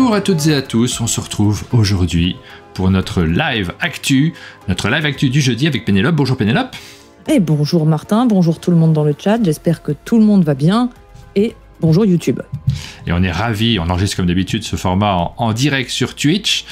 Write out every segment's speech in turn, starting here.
Bonjour à toutes et à tous, on se retrouve aujourd'hui pour notre live actu, notre live actu du jeudi avec Pénélope. Bonjour Pénélope. Et bonjour Martin, bonjour tout le monde dans le chat, j'espère que tout le monde va bien et bonjour YouTube. Et on est ravis, on enregistre comme d'habitude ce format en, en direct sur Twitch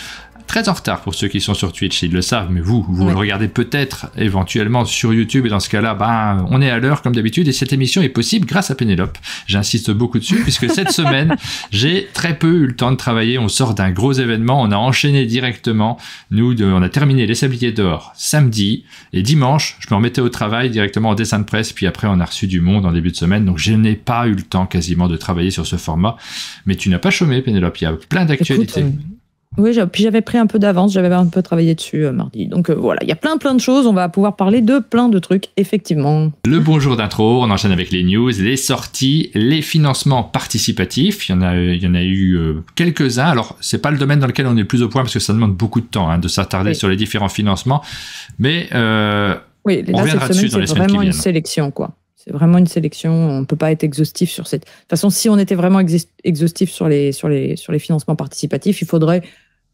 très en retard pour ceux qui sont sur Twitch, ils le savent, mais vous, vous le regardez peut-être éventuellement sur YouTube, et dans ce cas-là, ben, on est à l'heure comme d'habitude, et cette émission est possible grâce à Pénélope. J'insiste beaucoup dessus, puisque cette semaine, j'ai très peu eu le temps de travailler, on sort d'un gros événement, on a enchaîné directement, nous, on a terminé les sabliers d'or samedi, et dimanche, je me remettais au travail directement en dessin de presse, puis après on a reçu du monde en début de semaine, donc je n'ai pas eu le temps quasiment de travailler sur ce format, mais tu n'as pas chômé Pénélope, il y a plein d'actualités. Euh, oui, puis j'avais pris un peu d'avance, j'avais un peu travaillé dessus euh, mardi. Donc euh, voilà, il y a plein plein de choses, on va pouvoir parler de plein de trucs, effectivement. Le bonjour d'intro, on enchaîne avec les news, les sorties, les financements participatifs. Il y en a, il y en a eu euh, quelques-uns. Alors, c'est pas le domaine dans lequel on est plus au point parce que ça demande beaucoup de temps hein, de s'attarder sur les différents financements. Mais oui, on reviendra dessus dans les semaines qui viennent. C'est vraiment une sélection, quoi. C'est vraiment une sélection. On ne peut pas être exhaustif sur cette. De toute façon, si on était vraiment exhaustif sur les, sur les, sur les financements participatifs, il faudrait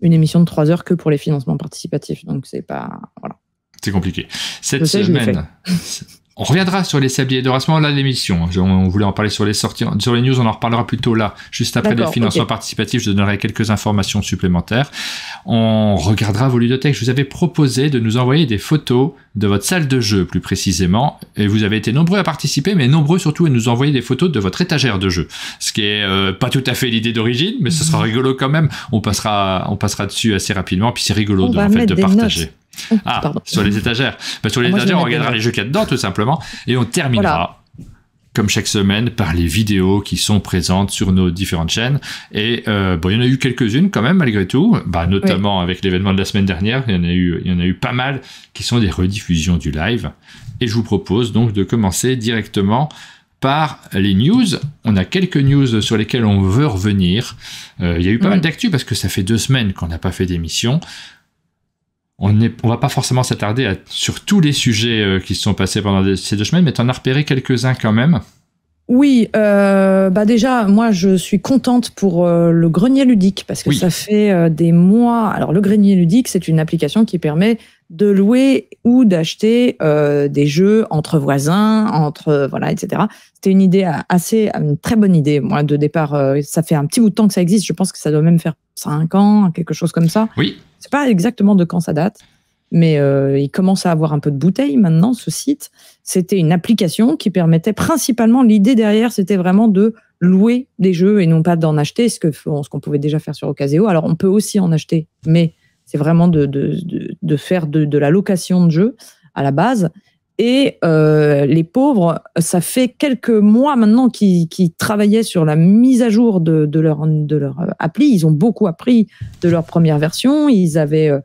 une émission de 3 heures que pour les financements participatifs. Donc, c'est pas. Voilà. C'est compliqué. Cette semaine, On reviendra sur les sabliers de à l'émission. On voulait en parler sur les sorties, sur les news, on en reparlera plus tôt là. Juste après les financements participatifs, je donnerai quelques informations supplémentaires. On regardera vos ludothèques. Je vous avais proposé de nous envoyer des photos de votre salle de jeu, plus précisément. Et vous avez été nombreux à participer, mais nombreux surtout à nous envoyer des photos de votre étagère de jeu. Ce qui est euh, pas tout à fait l'idée d'origine, mais ce sera mhm. rigolo quand même. On passera, on passera dessus assez rapidement, puis c'est rigolo de, en fait, de partager. Ah, ah sur les étagères. Bah, sur les ah, étagères, on regardera les jeux qu'il y a dedans, tout simplement. Et on terminera. comme chaque semaine, par les vidéos qui sont présentes sur nos différentes chaînes. Et euh, bon, il y en a eu quelques-unes quand même, malgré tout, bah, notamment avec l'événement de la semaine dernière, il y, en a eu, il y en a eu pas mal qui sont des rediffusions du live. Et je vous propose donc de commencer directement par les news. On a quelques news sur lesquelles on veut revenir. Euh, il y a eu pas mal d'actu parce que ça fait deux semaines qu'on n'a pas fait d'émission on ne va pas forcément s'attarder sur tous les sujets euh, qui se sont passés pendant ces deux semaines, mais tu en as repéré quelques-uns quand même. Oui, euh, bah déjà, moi je suis contente pour euh, le grenier ludique parce que ça fait des mois. Alors le grenier ludique, c'est une application qui permet de louer ou d'acheter des jeux entre voisins, entre voilà, etc. C'était une idée assez, une très bonne idée. Moi de départ, ça fait un petit bout de temps que ça existe. Je pense que ça doit même faire cinq ans, quelque chose comme ça. Oui sais pas exactement de quand ça date, mais euh, il commence à avoir un peu de bouteille maintenant, ce site. C'était une application qui permettait principalement, l'idée derrière, c'était vraiment de louer des jeux et non pas d'en acheter, ce qu'on ce qu'on pouvait déjà faire sur Ocaseo. Alors on peut aussi en acheter, mais c'est vraiment de, de, faire de, de la location de jeux à la base. Et euh, les pauvres, ça fait quelques mois maintenant qu'ils travaillaient sur la mise à jour de, leur, de leur euh, appli. Ils ont beaucoup appris de leur première version. Ils avaient euh,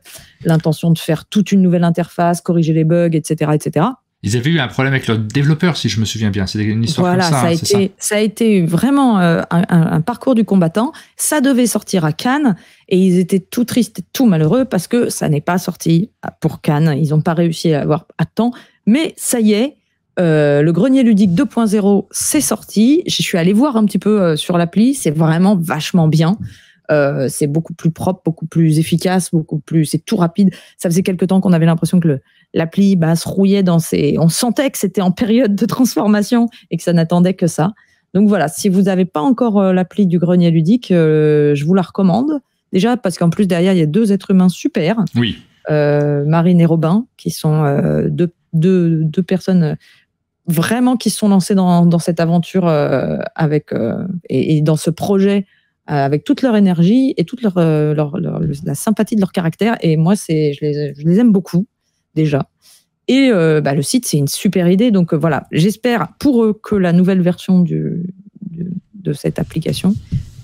l'intention de faire toute une nouvelle interface, corriger les bugs, etc., etc. Ils avaient eu un problème avec leur développeur, si je me souviens bien. C'est une histoire comme ça. ça, a hein, été, ça. a été vraiment un, un, parcours du combattant. Ça devait sortir à Cannes et ils étaient tout tristes, tout malheureux parce que ça n'est pas sorti pour Cannes. Ils n'ont pas réussi à avoir à temps mais ça y est, euh, le grenier ludique 2.0, c'est sorti. Je suis allée voir un petit peu euh, sur l'appli. C'est vraiment vachement bien. Euh, c'est beaucoup plus propre, beaucoup plus efficace, beaucoup plus. C'est tout rapide. Ça faisait quelque temps qu'on avait l'impression que l'appli bah, se rouillait dans ses. On sentait que c'était en période de transformation et que ça n'attendait que ça. Donc voilà, si vous n'avez pas encore l'appli du grenier ludique, je vous la recommande. Déjà parce qu'en plus derrière il y a deux êtres humains super. Oui. Marine et Robin, qui sont deux deux, deux personnes euh, vraiment qui se sont lancées dans, cette aventure euh, avec euh, et, dans ce projet avec toute leur énergie et toute leur, la sympathie de leur caractère. Et moi, c'est, je, les, aime beaucoup déjà. Et bah, le site, c'est une super idée. Donc voilà, j'espère pour eux que la nouvelle version de cette application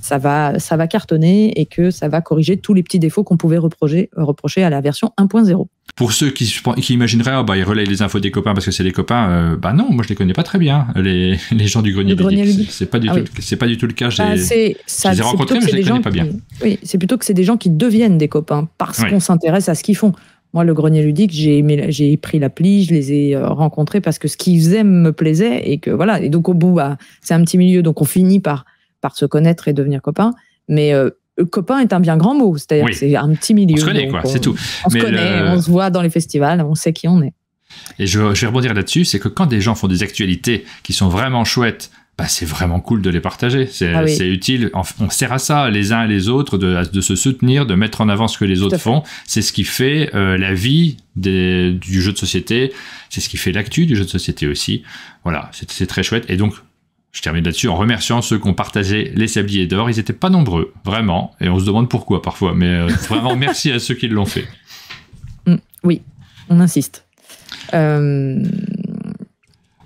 ça va, ça va cartonner et que ça va corriger tous les petits défauts qu'on pouvait reprocher, à la version 1.0. Pour ceux qui, qui imagineraient, ah bah, ils relayent les infos des copains parce que c'est des copains, euh, bah non, moi je les connais pas très bien, les, les gens du grenier, ludique. C'est pas, du ah pas du tout le cas. Bah, je les ai rencontrés, mais je les connais pas bien. oui, c'est plutôt que c'est des gens qui deviennent des copains parce qu'on s'intéresse à ce qu'ils font. Moi, le grenier ludique, j'ai pris l'appli, je les ai euh, rencontrés parce que ce qu'ils aiment me plaisait et que voilà. Et donc, au bout, bah, c'est un petit milieu, donc on finit par par se connaître et devenir copain. Mais euh, copain est un bien grand mot, c'est-à-dire que c'est un petit milieu. On se connaît, quoi, c'est tout. On se connaît, on se voit dans les festivals, on sait qui on est. Et je, vais rebondir là-dessus, c'est que quand des gens font des actualités qui sont vraiment chouettes, bah, c'est vraiment cool de les partager. C'est ah utile. On sert à ça, les uns et les autres, de, se soutenir, de mettre en avant ce que les autres font. C'est ce qui fait euh, la vie du jeu de société. C'est ce qui fait l'actu du jeu de société aussi. Voilà, c'est très chouette. Et donc, je termine là-dessus en remerciant ceux qui ont partagé les sabliers d'or. Ils n'étaient pas nombreux, vraiment, et on se demande pourquoi parfois, mais euh, vraiment merci à ceux qui l'ont fait. Mm, oui, on insiste. Euh,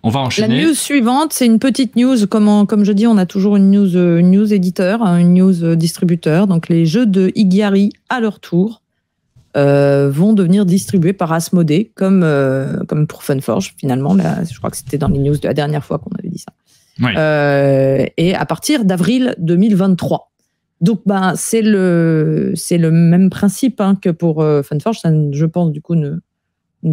on va enchaîner. La news suivante, c'est une petite news. Comme, je dis, on a toujours une news, euh, news éditeur, hein, une news distributeur. Donc les jeux de Igari, à leur tour, vont devenir distribués par Asmodée, comme, comme pour Funforge, finalement. Là, je crois que c'était dans les news de la dernière fois qu'on avait dit ça. Euh, et à partir d'avril 2023. Donc, ben, c'est le, c'est le même principe hein, que pour euh, Funforge. je pense, du coup, ne,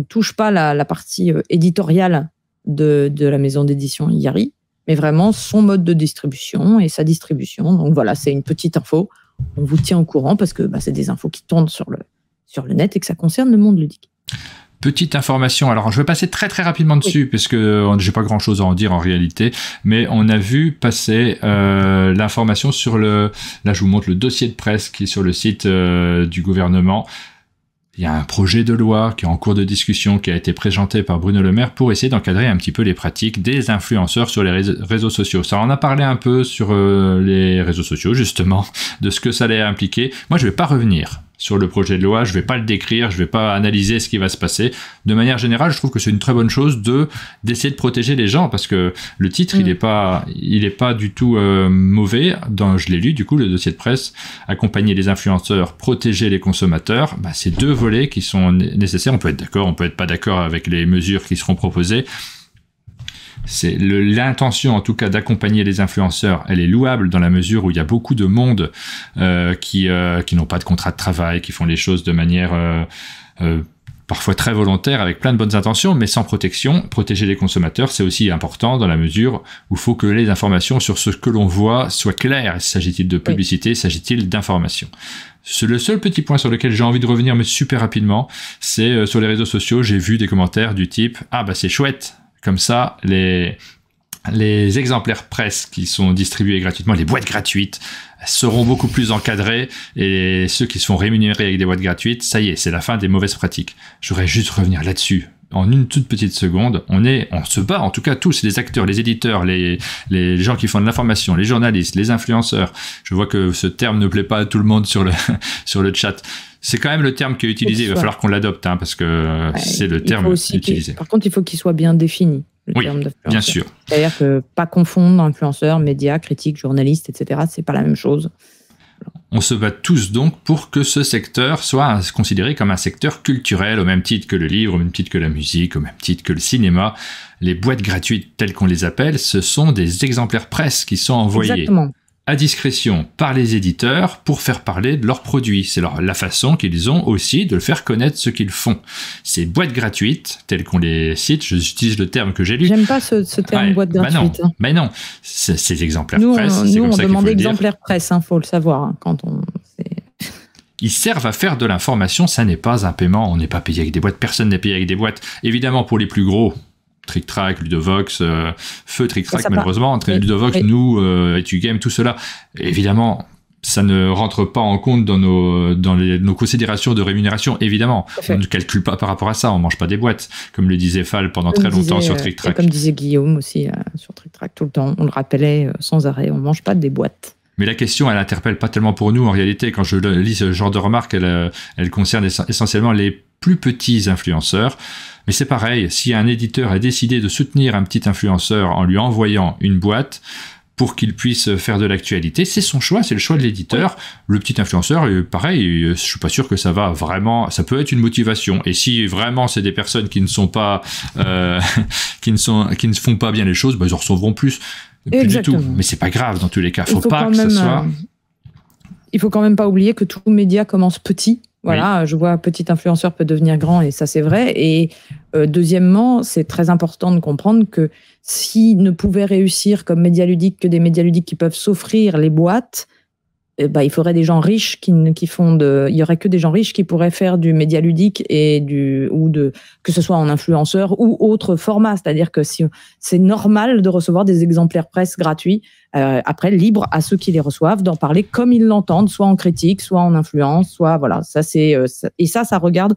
touche pas la, partie euh, éditoriale de, la maison d'édition Yari, mais vraiment son mode de distribution et sa distribution. Donc, voilà, c'est une petite info. On vous tient au courant parce que ben, c'est des infos qui tournent sur le, sur le net et que ça concerne le monde ludique. Petite information, alors je vais passer très très rapidement dessus parce que euh, j'ai pas grand chose à en dire en réalité, mais on a vu passer euh, l'information sur le, là je vous montre le dossier de presse qui est sur le site euh, du gouvernement. Il y a un projet de loi qui est en cours de discussion, qui a été présenté par Bruno Le Maire pour essayer d'encadrer un petit peu les pratiques des influenceurs sur les réseaux sociaux. Ça on a parlé un peu sur les réseaux sociaux, justement, de ce que ça allait impliquer. Moi, je ne vais pas revenir sur le projet de loi, je ne vais pas le décrire, je ne vais pas analyser ce qui va se passer. De manière générale, je trouve que c'est une très bonne chose de d'essayer de protéger les gens parce que le titre, il n'est mm. pas, il est pas du tout euh, mauvais. Dans, je l'ai lu du coup le dossier de presse, accompagner les influenceurs, protéger les consommateurs. Bah, c'est deux volets qui sont nécessaires. On peut être d'accord, on peut être pas d'accord avec les mesures qui seront proposées, c'est l'intention en tout cas d'accompagner les influenceurs, elle est louable dans la mesure où il y a beaucoup de monde euh, qui, euh, qui n'ont pas de contrat de travail, qui font les choses de manière euh, parfois très volontaire avec plein de bonnes intentions, mais sans protection. Protéger les consommateurs, c'est aussi important dans la mesure où il faut que les informations sur ce que l'on voit soient claires. S'agit-il de publicité, s'agit-il d'informations le seul petit point sur lequel j'ai envie de revenir, mais super rapidement, c'est sur les réseaux sociaux, j'ai vu des commentaires du type Ah bah c'est chouette, comme ça, les, exemplaires presse qui sont distribués gratuitement, les boîtes gratuites, seront beaucoup plus encadrées et ceux qui sont rémunérés avec des boîtes gratuites, ça y est, c'est la fin des mauvaises pratiques. J'aurais juste revenir là-dessus en une toute petite seconde. On est, on se bat, en tout cas tous, les acteurs, les éditeurs, les, les gens qui font de l'information, les journalistes, les influenceurs. Je vois que ce terme ne plaît pas à tout le monde sur le, sur le chat. C'est quand même le terme qui est utilisé. Il va falloir qu'on l'adopte hein, parce que c'est le terme aussi utilisé. Par contre, il faut qu'il soit bien défini. Le oui, bien sûr. C'est-à-dire que pas confondre influenceur, média, critique, journaliste, etc. C'est pas la même chose. On se bat tous donc pour que ce secteur soit considéré comme un secteur culturel, au même titre que le livre, au même titre que la musique, au même titre que le cinéma. Les boîtes gratuites, telles qu'on les appelle, ce sont des exemplaires presse qui sont envoyés à discrétion par les éditeurs pour faire parler de leurs produits. C'est la façon qu'ils ont aussi de le faire connaître ce qu'ils font. Ces boîtes gratuites, telles qu'on les cite, j'utilise le terme que j'ai lu. J'aime pas ce, terme boîte bah gratuite. Hein. Mais non, ces exemplaires nous, presse. Nous, on demande exemplaires presse, il hein, faut le savoir. Hein, quand on, ils servent à faire de l'information, ça n'est pas un paiement, on n'est pas payé avec des boîtes, personne n'est payé avec des boîtes. Évidemment, pour les plus gros, Trick Track, Ludovox, euh, Feu Trick Track, malheureusement, entre Ludovox, nous, euh, et Game, tout cela. Évidemment, ça ne rentre pas en compte dans nos, dans nos considérations de rémunération, évidemment. On ne calcule pas par rapport à ça, on mange pas des boîtes, comme le disait Fall pendant très longtemps sur euh, Trick Track. Comme disait Guillaume aussi sur Trick Track tout le temps, on le rappelait sans arrêt, on mange pas des boîtes. Mais la question, elle interpelle pas tellement pour nous en réalité. Quand je lis ce genre de remarques, euh, elle, concerne essentiellement les plus petits influenceurs. Mais c'est pareil, si un éditeur a décidé de soutenir un petit influenceur en lui envoyant une boîte, pour qu'il puisse faire de l'actualité. C'est son choix, c'est le choix de l'éditeur. Le petit influenceur, euh, pareil, euh, je suis pas sûr que ça va vraiment. Ça peut être une motivation. Et si vraiment c'est des personnes qui ne sont pas, qui ne sont, qui ne font pas bien les choses, bah, ils en recevront plus. Exactement. Mais c'est pas grave dans tous les cas. Faut, pas que soit. Euh, il faut quand même pas oublier que tout média commence petit. Voilà, je vois petit influenceur peut devenir grand et ça c'est vrai. Et euh, deuxièmement, c'est très important de comprendre que s'ils ne pouvaient réussir comme média ludique que des médias ludiques qui peuvent s'offrir les boîtes, eh ben, il faudrait des gens riches qui, qui font de, il y aurait que des gens riches qui pourraient faire du média ludique et du ou de que ce soit en influenceur ou autre format. C'est-à-dire que si c'est normal de recevoir des exemplaires presse gratuits, euh, après libre à ceux qui les reçoivent d'en parler comme ils l'entendent, soit en critique, soit en influence, soit voilà. Ça c'est euh, et ça ça regarde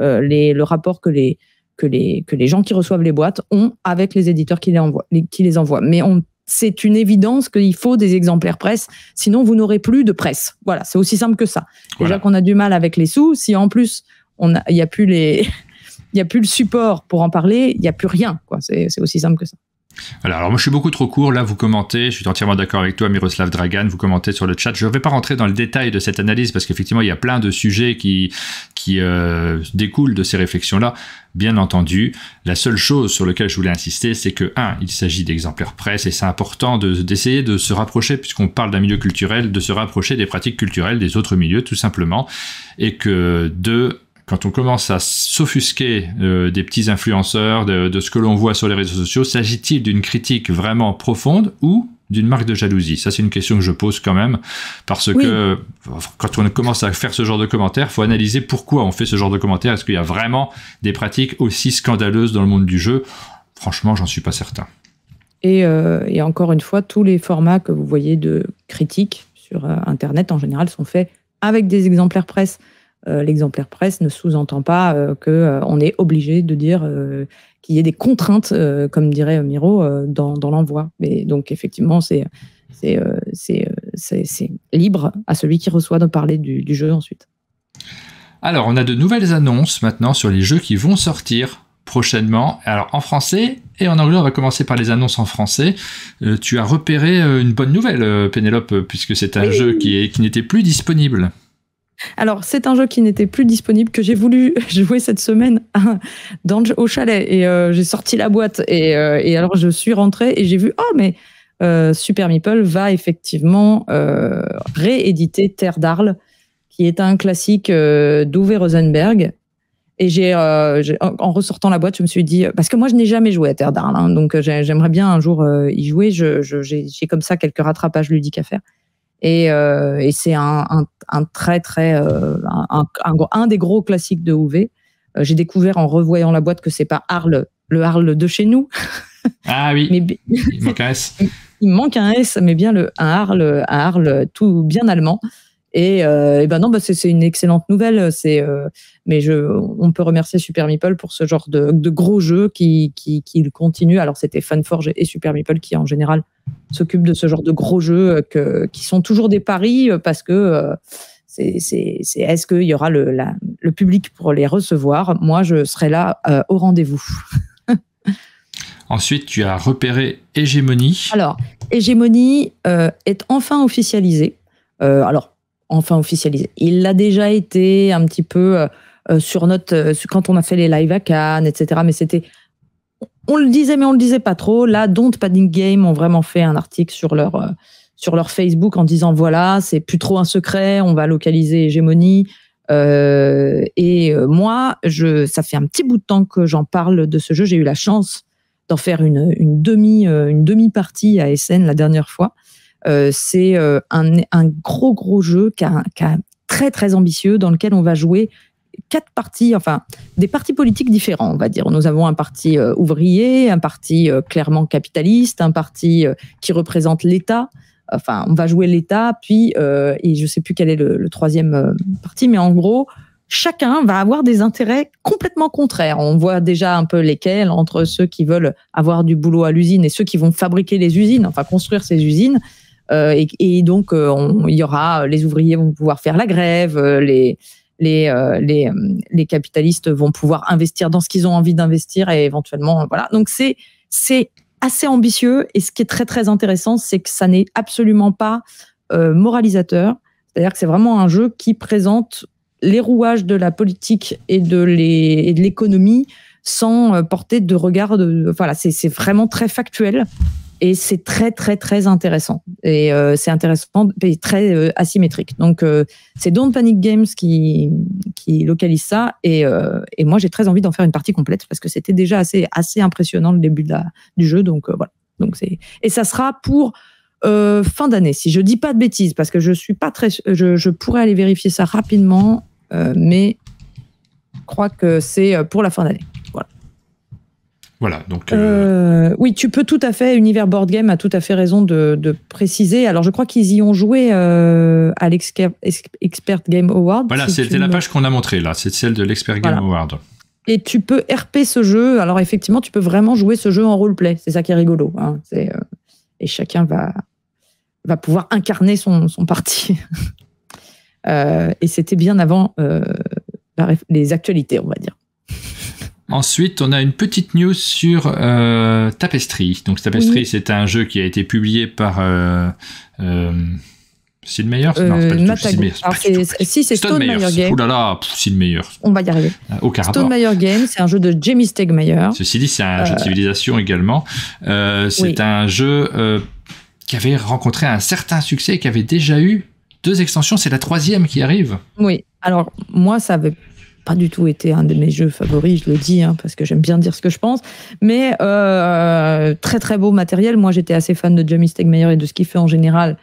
euh, le rapport que les que les que les gens qui reçoivent les boîtes ont avec les éditeurs qui les envoient, qui les envoient. Mais on c'est une évidence qu'il faut des exemplaires presse, sinon vous n'aurez plus de presse. Voilà, c'est aussi simple que ça. Déjà qu'on a du mal avec les sous, si en plus on il n'y a plus les, il a plus le support pour en parler, il n'y a plus rien. c'est aussi simple que ça. Voilà, alors moi je suis beaucoup trop court, là vous commentez, je suis entièrement d'accord avec toi Miroslav Dragan, vous commentez sur le chat, je ne vais pas rentrer dans le détail de cette analyse parce qu'effectivement il y a plein de sujets qui, qui euh, découlent de ces réflexions-là, bien entendu. La seule chose sur laquelle je voulais insister, c'est que, 1. il s'agit d'exemplaires presse et c'est important d'essayer de, se rapprocher, puisqu'on parle d'un milieu culturel, de se rapprocher des pratiques culturelles des autres milieux tout simplement, et que, 2 quand on commence à s'offusquer euh, des petits influenceurs, de, ce que l'on voit sur les réseaux sociaux, s'agit-il d'une critique vraiment profonde ou d'une marque de jalousie Ça, c'est une question que je pose quand même, parce que quand on commence à faire ce genre de commentaires, faut analyser pourquoi on fait ce genre de commentaires. Est-ce qu'il y a vraiment des pratiques aussi scandaleuses dans le monde du jeu Franchement, j'en suis pas certain. Et, euh, et, encore une fois, tous les formats que vous voyez de critiques sur euh, Internet en général sont faits avec des exemplaires presse. Euh, l'exemplaire presse ne sous-entend pas euh, que euh, on est obligé de dire qu'il y ait des contraintes, comme dirait Miro, dans, l'envoi. Mais donc, effectivement, c'est libre à celui qui reçoit de parler du, jeu ensuite. Alors, on a de nouvelles annonces maintenant sur les jeux qui vont sortir prochainement. Alors en français et en anglais, on va commencer par les annonces en français. tu as repéré une bonne nouvelle, Pénélope, puisque c'est un jeu qui n'était plus disponible. Alors, c'est un jeu qui n'était plus disponible, que j'ai voulu jouer cette semaine au chalet. Et euh, j'ai sorti la boîte. Euh, et, alors, je suis rentrée et j'ai vu Oh, mais euh, Super Meeple va effectivement rééditer Terre d'Arles, qui est un classique d'Uwe Rosenberg. Et j'ai, en ressortant la boîte, je me suis dit, parce que moi, je n'ai jamais joué à Terre d'Arles, hein, donc j'aimerais bien un jour y jouer. j'ai comme ça quelques rattrapages ludiques à faire. Euh, et, c'est un, très, très. Euh, un, des gros classiques de UV euh, J'ai découvert en revoyant la boîte que c'est pas Arles, le Arles de chez nous. Ah oui. Mais, il manque un S. Il manque un S, mais bien le, un Harle un tout bien allemand. Euh, et, ben non, bah, c'est une excellente nouvelle. Euh, c'est euh, mais on peut remercier Super Meeple pour ce genre de, gros jeux qui, qui, qui continue. Alors c'était Funforge et Super Meeple qui en général s'occupent de ce genre de gros jeux qui sont toujours des paris parce que c'est est, ce qu'il y aura le, public pour les recevoir Moi, je serai là au rendez-vous. Ensuite, tu as repéré Hégémonie. Alors, Hégémonie est enfin officialisée. alors, enfin officialisé. Il l'a déjà été un petit peu euh, euh, sur notre euh, quand on a fait les live à Cannes, etc. Mais c'était on le disait, mais on le disait pas trop. Là, Don't Padding Game ont vraiment fait un article sur leur sur leur Facebook en disant voilà, c'est plus trop un secret, on va localiser hégémonie. et moi, je, ça fait un petit bout de temps que j'en parle de ce jeu. J'ai eu la chance d'en faire une, demi une demi partie à SN la dernière fois. Euh, c'est euh, un, gros, gros jeu qui très, très ambitieux, dans lequel on va jouer quatre parties, enfin des partis politiques différents, on va dire. Nous avons un parti euh, ouvrier, un parti clairement capitaliste, un parti qui représente l'État. Enfin, on va jouer l'État, puis et je sais plus quel est le troisième parti, mais en gros, chacun va avoir des intérêts complètement contraires. On voit déjà un peu lesquels entre ceux qui veulent avoir du boulot à l'usine et ceux qui vont fabriquer les usines, enfin construire ces usines. Euh, et, donc, euh, il y aura, euh, les ouvriers vont pouvoir faire la grève, les, les, les, les, capitalistes vont pouvoir investir dans ce qu'ils ont envie d'investir et éventuellement, voilà. Donc c'est, c'est assez ambitieux et ce qui est très très intéressant, c'est que ça n'est absolument pas moralisateur. C'est-à-dire que c'est vraiment un jeu qui présente les rouages de la politique et de, l'économie sans porter de regard. voilà, c'est vraiment très factuel et c'est très très très intéressant et euh, c'est intéressant et très euh, asymétrique. Donc euh, c'est Don't Panic Games qui qui localise ça et, moi j'ai très envie d'en faire une partie complète parce que c'était déjà assez assez impressionnant le début du jeu donc voilà. et ça sera pour fin d'année si je dis pas de bêtises parce que je suis pas très je, je pourrais aller vérifier ça rapidement mais je crois que c'est pour la fin d'année donc. Euh, euh, oui, tu peux tout à fait. Univers Board Game a tout à fait raison de, préciser. Alors, je crois qu'ils y ont joué euh, à l'Expert Game Award. Voilà, c'était la page qu'on a montrée là. C'est celle de l'Expert Game Award. Et tu peux RP ce jeu. Alors, effectivement, tu peux vraiment jouer ce jeu en roleplay. C'est ça qui est rigolo. Hein. et chacun va, pouvoir incarner son, parti. et c'était bien avant les actualités, on va dire. Ensuite, on a une petite news sur euh, Tapestry. Donc Tapestry, c'est un jeu qui a été publié par... Euh, le euh, meilleur Non, euh, c'est pas si, c'est Stone, Meyer Games. Oh là là, c'est le meilleur. On va y arriver. Ah, aucun Stone Meyer Games, c'est un jeu de Jamie Stegmeyer. Ceci dit, c'est un jeu de euh, civilisation également. c'est un jeu qui avait rencontré un certain succès et qui avait déjà eu deux extensions. C'est la troisième qui arrive. Oui. Alors, moi, ça avait pas du tout été un de mes jeux favoris, je le dis, hein, parce que j'aime bien dire ce que je pense. Mais euh, très très beau matériel. Moi, j'étais assez fan de Jamie Stegmeyer et de ce qu'il fait en général.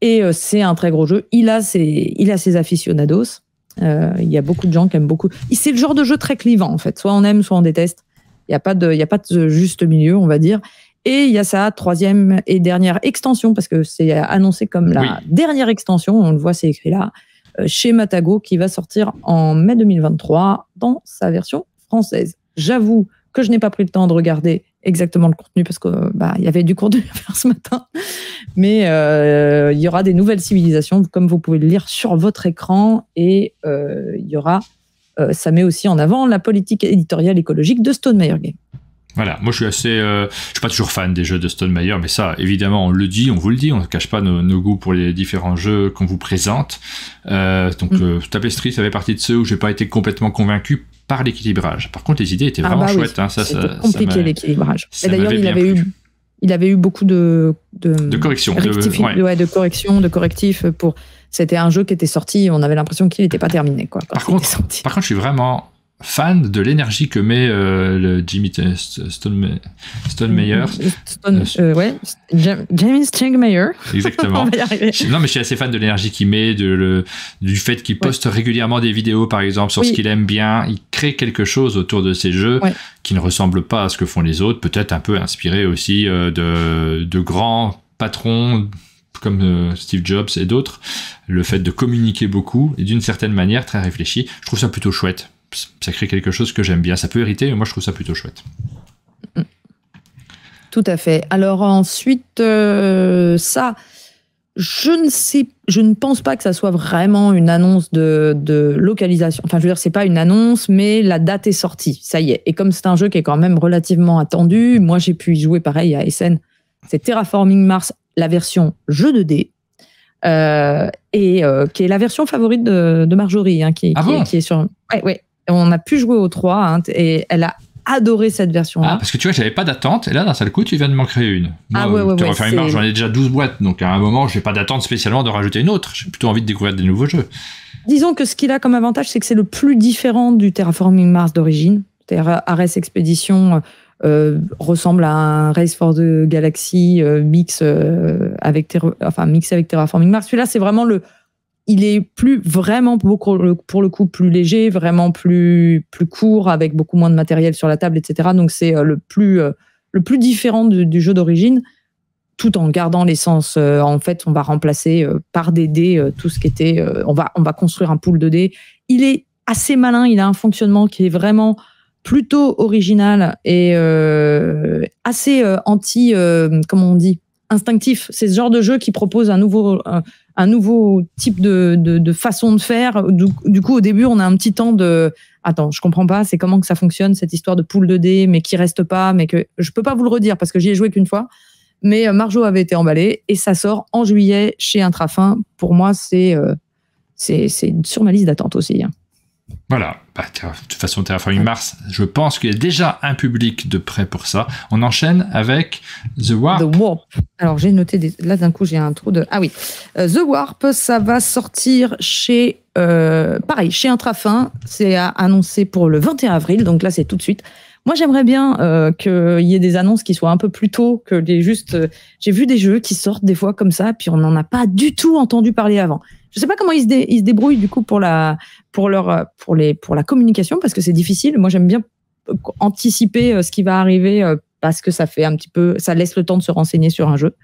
Et euh, c'est un très gros jeu. Il a ses, il a ses aficionados. Euh, il y a beaucoup de gens qui aiment beaucoup. C'est le genre de jeu très clivant, en fait. Soit on aime, soit on déteste. Il n'y a, pas de, y a pas de juste milieu, on va dire. Et il y a sa troisième et dernière extension, parce que c'est annoncé comme la dernière extension. On le voit, c'est écrit là. Euh, chez Matago qui va sortir en mai 2023 dans sa version française. J'avoue que je n'ai pas pris le temps de regarder exactement le contenu parce que bah, il y avait du cours de faire ce matin. Mais euh, il y aura des nouvelles civilisations, comme vous pouvez le lire sur votre écran, et euh, il y aura. ça met aussi en avant la politique éditoriale écologique de Stone Meyer Game. Voilà, moi je suis assez, euh, je suis pas toujours fan des jeux de stonemayer mais ça, évidemment, on le dit, on vous le dit, on ne cache pas nos, goûts pour les différents jeux qu'on vous présente. Euh, donc, mm. euh, Tapestry, ça fait partie de ceux où j'ai pas été complètement convaincu par l'équilibrage. Par contre, les idées étaient ah vraiment bah chouettes. Hein, ça, ça, compliqué l'équilibrage. Et d'ailleurs, il avait eu il avait eu beaucoup de de, de corrections, de, ouais. de corrections, de correctifs pour. C'était un jeu qui était sorti, on avait l'impression qu'il n'était pas terminé. Quoi, par, contre, par contre, je suis vraiment fan de l'énergie que met euh, le Jimmy Stone, Stone, ouais, James Exactement. non, mais je suis assez fan de l'énergie qu'il met, de, du fait qu'il poste régulièrement des vidéos, par exemple, sur ce qu'il aime bien. Il crée quelque chose autour de ses jeux qui ne ressemble pas à ce que font les autres, peut-être un peu inspiré aussi euh, de, de grands patrons comme euh, Steve Jobs et d'autres, le fait de communiquer beaucoup et d'une certaine manière très réfléchi, je trouve ça plutôt chouette ça crée quelque chose que j'aime bien. Ça peut hériter, mais moi je trouve ça plutôt chouette. Tout à fait. Alors ensuite, euh, ça, je ne sais, je ne pense pas que ça soit vraiment une annonce de, de localisation. Enfin, je veux dire, c'est pas une annonce, mais la date est sortie. Ça y est. Et comme c'est un jeu qui est quand même relativement attendu, moi j'ai pu y jouer pareil à SN. C'est Terraforming Mars, la version jeu de dés. Euh, et euh, qui est la version favorite de, Marjorie, hein, qui, ah est, qui, sur. Ouais, ouais on a pu jouer aux trois hein, et elle a adoré cette version-là. Ah, parce que tu vois, j'avais pas d'attente, et là, d'un seul coup, tu viens de m'en créer une. ah ouais, ouais, tu ouais, une j'en ai déjà 12 boîtes, donc à un moment, j'ai pas d'attente spécialement de rajouter une autre. J'ai plutôt envie de découvrir des nouveaux jeux. Disons que ce qu'il a comme avantage, c'est que c'est le plus différent du Terraforming Mars d'origine. Ares Expedition euh, euh, ressemble à un Race for the Galaxy mixé euh, mix, avec enfin, mix avec Terraforming Mars. Celui-là, c'est vraiment le, il est plus vraiment beaucoup, pour le coup plus léger, vraiment plus plus court avec beaucoup moins de matériel sur la table, etc. Donc c'est euh, le plus euh, le plus différent du, jeu d'origine, tout en gardant l'essence. Euh, en fait, on va remplacer par des dés tout ce qui était. On va on va construire un pool de dés. Il est assez malin. Il a un fonctionnement qui est vraiment plutôt original et assez anti, comment on dit, instinctif. C'est ce genre de jeu qui propose un nouveau, un nouveau type de, façon de faire. Du, coup, au début, on a un petit temps de attends, je comprends pas, c'est comment que ça fonctionne cette histoire de poule de dés, mais qui reste pas, mais que je peux pas vous le redire parce que j'y ai joué qu'une fois. Mais euh, Marjo avait été emballé et ça sort en juillet chez Intrafin. Pour moi, c'est euh, c'est sur ma liste d'attente aussi. Hein. Voilà, bah, de toute façon 8 Mars, je pense qu'il y a déjà un public de près pour ça. On enchaîne avec The Warp. The Warp. Alors j'ai noté, là d'un coup j'ai un trou de... Ah oui, euh, The Warp, ça va sortir chez... Euh, pareil, chez Intrafin, c'est annoncé pour le 21 avril, donc là c'est tout de suite. Moi, j'aimerais bien euh, qu'il y ait des annonces qui soient un peu plus tôt que des juste. Euh, j'ai vu des jeux qui sortent des fois comme ça, puis on n'en a pas du tout entendu parler avant. Je ne sais pas comment ils se, débrouillent du coup pour la pour leur euh, pour les pour la communication parce que c'est difficile. Moi, j'aime bien anticiper ce qui va arriver parce que ça fait un petit peu, ça laisse le temps de se renseigner sur un jeu.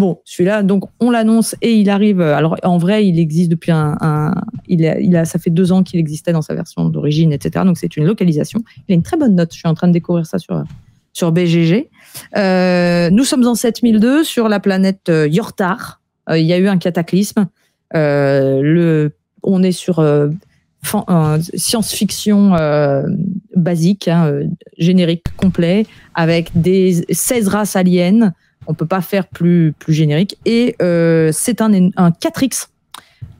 Bon, celui-là, donc on l'annonce et il arrive. Euh, alors en vrai, il existe depuis un, il, ça fait deux ans qu'il existait dans sa version d'origine, etc. Donc c'est une localisation. Il a une très bonne note. Je suis en train de découvrir ça sur sur BGG. Euh, nous sommes en 7002 sur la planète euh, Yortar. il y a eu un cataclysme. le, on est sur science-fiction basique, hein, générique complet, avec des 16 races aliens on peut pas faire plus, plus générique. Et euh, c'est un, un 4X.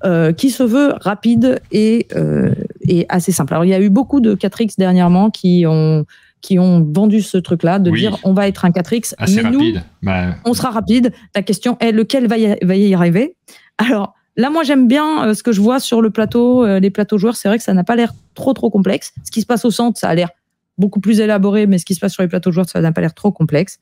Euh, qui se veut rapide euh, et, assez simple. Alors, il y a eu beaucoup de 4X dernièrement qui ont, qui ont vendu ce truc-là, de dire on va être un 4X, Nous, bah, on sera rapide. La question est lequel va y, arriver Alors, Là, moi, j'aime bien ce que je vois sur le plateau, les plateaux joueurs. C'est vrai que ça n'a pas l'air trop, trop complexe. Ce qui se passe au centre, ça a l'air beaucoup plus élaboré, mais ce qui se passe sur les plateaux joueurs, ça n'a pas l'air trop complexe.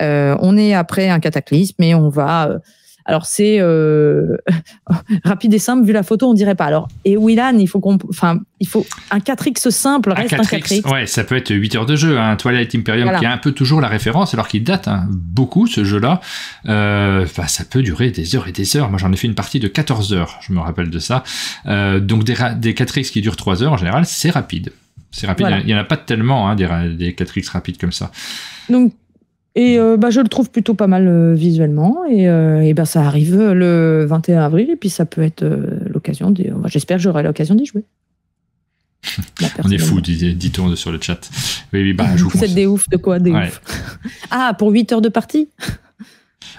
Euh, on est après un cataclysme et on va. Euh, alors c'est euh, rapide et simple vu la photo, on dirait pas. Alors et Willan, il faut qu'on, enfin, il faut un 4x simple reste un 4x. Ouais, ça peut être 8 heures de jeu. un hein. Twilight Imperium qui est un peu toujours la référence, alors qu'il date hein, beaucoup ce jeu-là. Euh, ça peut durer des heures et des heures. Moi, j'en ai fait une partie de 14 heures. Je me rappelle de ça. donc des, des 4x qui durent 3 heures en général, c'est rapide. C'est rapide. Il n'y en a pas tellement hein, des, des 4x rapides comme ça. Donc et euh, bah, je le trouve plutôt pas mal euh, visuellement. Et, euh, et ben, ça arrive le 21 avril. Et puis ça peut être l'occasion. De... J'espère que j'aurai l'occasion d'y jouer. Bah, On est fou dit-on sur le chat. Bah, vous, êtes des oufs de quoi Des oufs. Ah, pour 8 heures de partie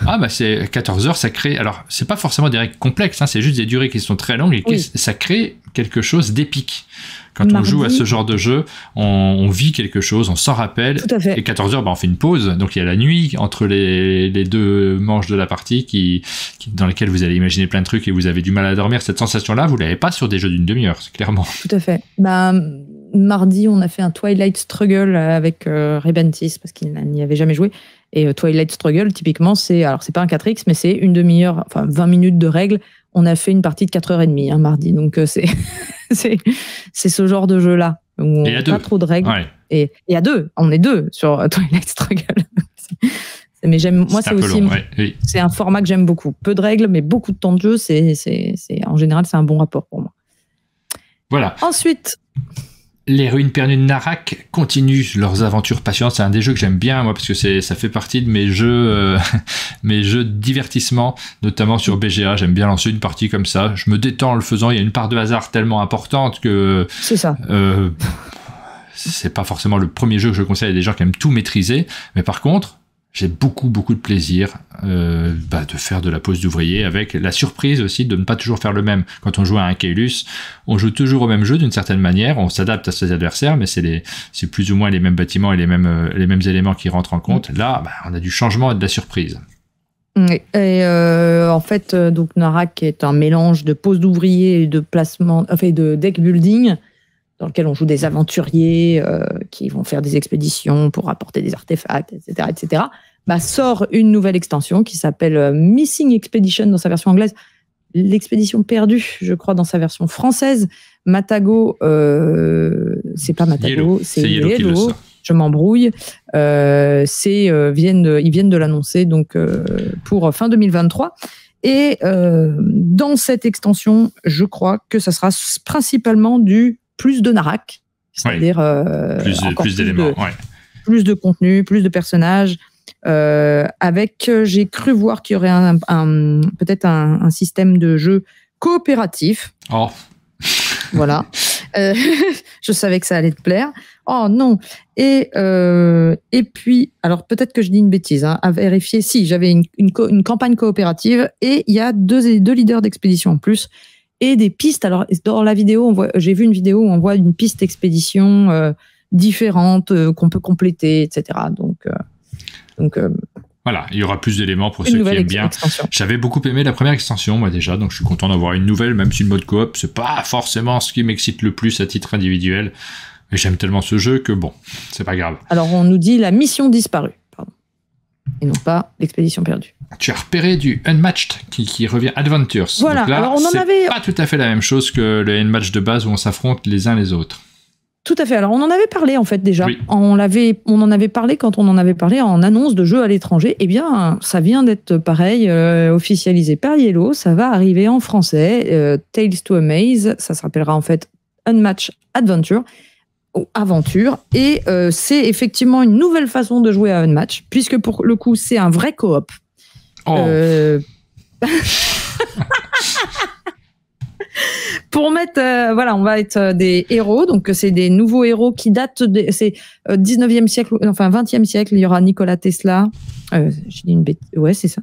Ah, bah c'est 14 heures, ça crée. Alors, c'est pas forcément des règles complexes, hein, c'est juste des durées qui sont très longues et ça crée quelque chose d'épique quand on joue à ce genre de jeu, on, vit quelque chose, on s'en rappelle. Et 14 h ben on fait une pause. Donc il y a la nuit entre les, deux manches de la partie qui, dans lesquelles vous allez imaginer plein de trucs et vous avez du mal à dormir. Cette sensation-là, vous l'avez pas sur des jeux d'une demi-heure, clairement. Tout à fait. Bah, mardi, on a fait un Twilight Struggle avec euh, ray Rebentis parce qu'il n'y avait jamais joué. Et euh, Twilight Struggle, typiquement, c'est alors c'est pas un 4x, mais c'est une demi-heure, enfin 20 minutes de règles on a fait une partie de 4h30 un hein, mardi. Donc, euh, c'est c'est ce genre de jeu-là où on a pas trop de règles. et Et, y a deux, on est deux sur euh, Twilight Struggle. mais j'aime, moi, c'est aussi. C'est un format que j'aime beaucoup. Peu de règles, mais beaucoup de temps de jeu. C'est, en général, c'est un bon rapport pour moi. Voilà. Ensuite. Les ruines perdues de Narak continuent leurs aventures passionnantes. C'est un des jeux que j'aime bien, moi, parce que c'est, ça fait partie de mes jeux, euh, mes jeux de divertissement, notamment sur BGA. J'aime bien lancer une partie comme ça. Je me détends en le faisant. Il y a une part de hasard tellement importante que. C'est ça. Euh, c'est pas forcément le premier jeu que je conseille à des gens qui aiment tout maîtriser. Mais par contre, j'ai beaucoup beaucoup de plaisir euh, bah, de faire de la pose d'ouvrier avec la surprise aussi de ne pas toujours faire le même. Quand on joue à un Keylus, on joue toujours au même jeu d'une certaine manière, on s'adapte à ses adversaires, mais c'est c'est plus ou moins les mêmes bâtiments et les mêmes euh, les mêmes éléments qui rentrent en compte. Là, bah, on a du changement et de la surprise. Et euh, en fait, donc Narak est un mélange de pose d'ouvrier et de placement, enfin de deck building dans lequel on joue des aventuriers euh, qui vont faire des expéditions pour apporter des artefacts, etc., etc. Bah, sort une nouvelle extension qui s'appelle euh, Missing Expedition dans sa version anglaise, l'expédition perdue, je crois, dans sa version française. Matago, euh, c'est pas Matago, c'est Yellow. je m'embrouille. c'est viennent, ils viennent de l'annoncer donc pour fin 2023. Et dans cette extension, je crois que ça sera principalement du plus de NARAC, c'est-à-dire euh, plus, d'éléments, plus, de contenu, plus de personnages. Euh, avec, euh, j'ai cru voir qu'il y aurait peut-être un, système de jeu coopératif. Oh. Voilà. je savais que ça allait te plaire. Oh non. Et, et puis, alors peut-être que je dis une bêtise, hein, à vérifier. Si, j'avais une, campagne coopérative et il y a deux leaders d'expédition en plus et des pistes. Alors, dans la vidéo, j'ai vu une vidéo où on voit une piste expédition euh, différente euh, qu'on peut compléter, etc. Donc, euh, donc voilà, il y aura plus d'éléments pour ceux qui aiment bien. J'avais beaucoup aimé la première extension, moi déjà, donc je suis content d'avoir une nouvelle, même si le mode coop, c'est pas forcément ce qui m'excite le plus à titre individuel. Mais j'aime tellement ce jeu que bon, c'est pas grave. Alors on nous dit la mission disparue et non pas l'expédition perdue. Tu as repéré du Unmatched qui, qui revient Adventures. Voilà, alors on en avait. pas tout à fait la même chose que le Unmatched de base où on s'affronte les uns les autres. Tout à fait. Alors on en avait parlé en fait déjà. On, l'avait, on en avait parlé quand on en avait parlé en annonce de jeu à l'étranger. Eh bien, ça vient d'être pareil, euh, officialisé par Yellow. Ça va arriver en français. Euh, Tales to Amaze ». ça se rappellera en fait Unmatched Adventure aventure. Et euh, c'est effectivement une nouvelle façon de jouer à un match, puisque pour le coup, c'est un vrai coop. op oh. euh, pour mettre, euh, voilà, on va être des héros. Donc, c'est des nouveaux héros qui datent, de, c'est 19e siècle, enfin 20e siècle. Il y aura Nikola Tesla. Euh, j'ai dit une bêtise. Ouais, c'est ça.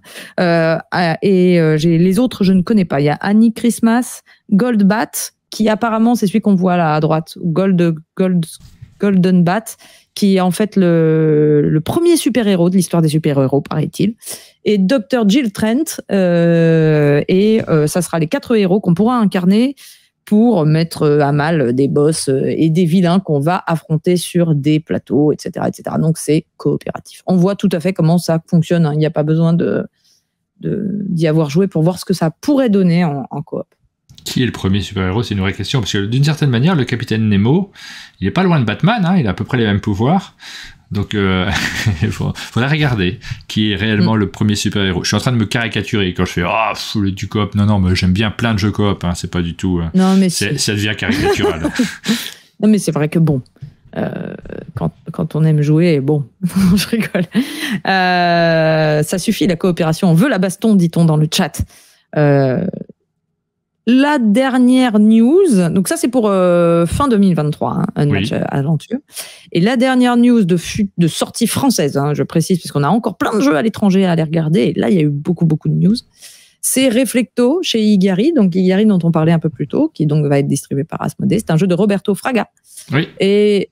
et j'ai les autres, je ne connais pas. Il y a Annie Christmas, Goldbat, qui apparemment, c'est celui qu'on voit là à droite, Gold, Gold, Golden Bat, qui est en fait le, premier super-héros de l'histoire des super-héros, paraît-il. Et Dr. Jill Trent, euh, et euh, ça sera les quatre héros qu'on pourra incarner pour mettre euh, à mal des boss et des vilains qu'on va affronter sur des plateaux, etc. etc. Donc c'est coopératif. On voit tout à fait comment ça fonctionne. Hein. Il n'y a pas besoin d'y avoir joué pour voir ce que ça pourrait donner en coop qui est le premier super-héros C'est une vraie question. Parce que d'une certaine manière, le capitaine Nemo, il n'est pas loin de Batman, hein, il a à peu près les mêmes pouvoirs. Donc, euh, il faudrait regarder qui est réellement mm. le premier super-héros. Je suis en train de me caricaturer quand je fais Ah, le du coop. Non, non, mais j'aime bien plein de jeux coop. Hein, c'est pas du tout. Euh, non, mais c'est Ça devient caricatural. non, mais c'est vrai que bon. Euh, quand, on aime jouer, bon, je rigole. ça suffit la coopération. On veut la baston, dit-on dans le chat la dernière news, donc ça c'est pour euh, fin 2023, hein, un euh, aventure. Et la dernière news de, de sortie française, hein, je précise, puisqu'on a encore plein de jeux à l'étranger à aller regarder. Et là, il y a eu beaucoup, beaucoup de news. C'est Reflecto chez Igari, donc Igari dont on parlait un peu plus tôt, qui donc va être distribué par Asmodee. C'est un jeu de Roberto Fraga. Euh, et,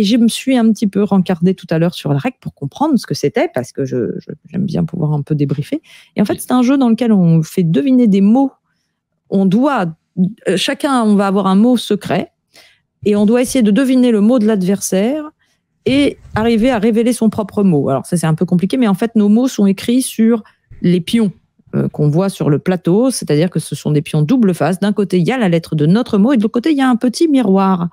je me suis un petit peu rencardé tout à l'heure sur la règle pour comprendre ce que c'était, parce que j'aime bien pouvoir un peu débriefer. Et en fait, c'est un jeu dans lequel on fait deviner des mots on doit, euh, chacun, on va avoir un mot secret et on doit essayer de deviner le mot de l'adversaire et arriver à révéler son propre mot. Alors ça c'est un peu compliqué, mais en fait nos mots sont écrits sur les pions euh, qu'on voit sur le plateau, c'est-à-dire que ce sont des pions double face. D'un côté, il y a la lettre de notre mot et de l'autre côté, il y a un petit miroir.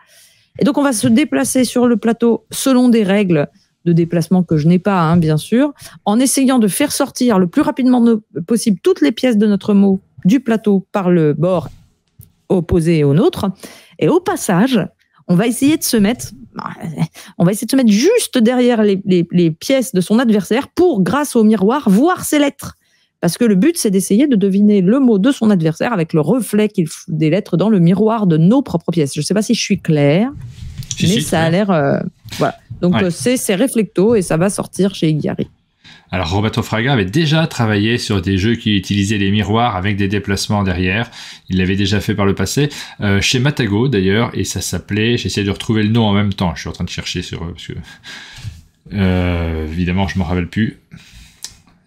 Et donc on va se déplacer sur le plateau selon des règles de déplacement que je n'ai pas, hein, bien sûr, en essayant de faire sortir le plus rapidement possible toutes les pièces de notre mot du plateau par le bord opposé au nôtre. Et au passage, on va essayer de se mettre, on va essayer de se mettre juste derrière les, pièces de son adversaire pour, grâce au miroir, voir ses lettres. Parce que le but, c'est d'essayer de deviner le mot de son adversaire avec le reflet des lettres dans le miroir de nos propres pièces. Je ne sais pas si je suis claire, mais ça a l'air. Euh, voilà. Donc, euh, c'est, ces et ça va sortir chez Igari. Alors Roberto Fraga avait déjà travaillé sur des jeux qui utilisaient les miroirs avec des déplacements derrière. Il l'avait déjà fait par le passé, euh, chez Matago d'ailleurs, et ça s'appelait, J'essayais de retrouver le nom en même temps, je suis en train de chercher sur euh, parce que... Euh, évidemment, je m'en rappelle plus.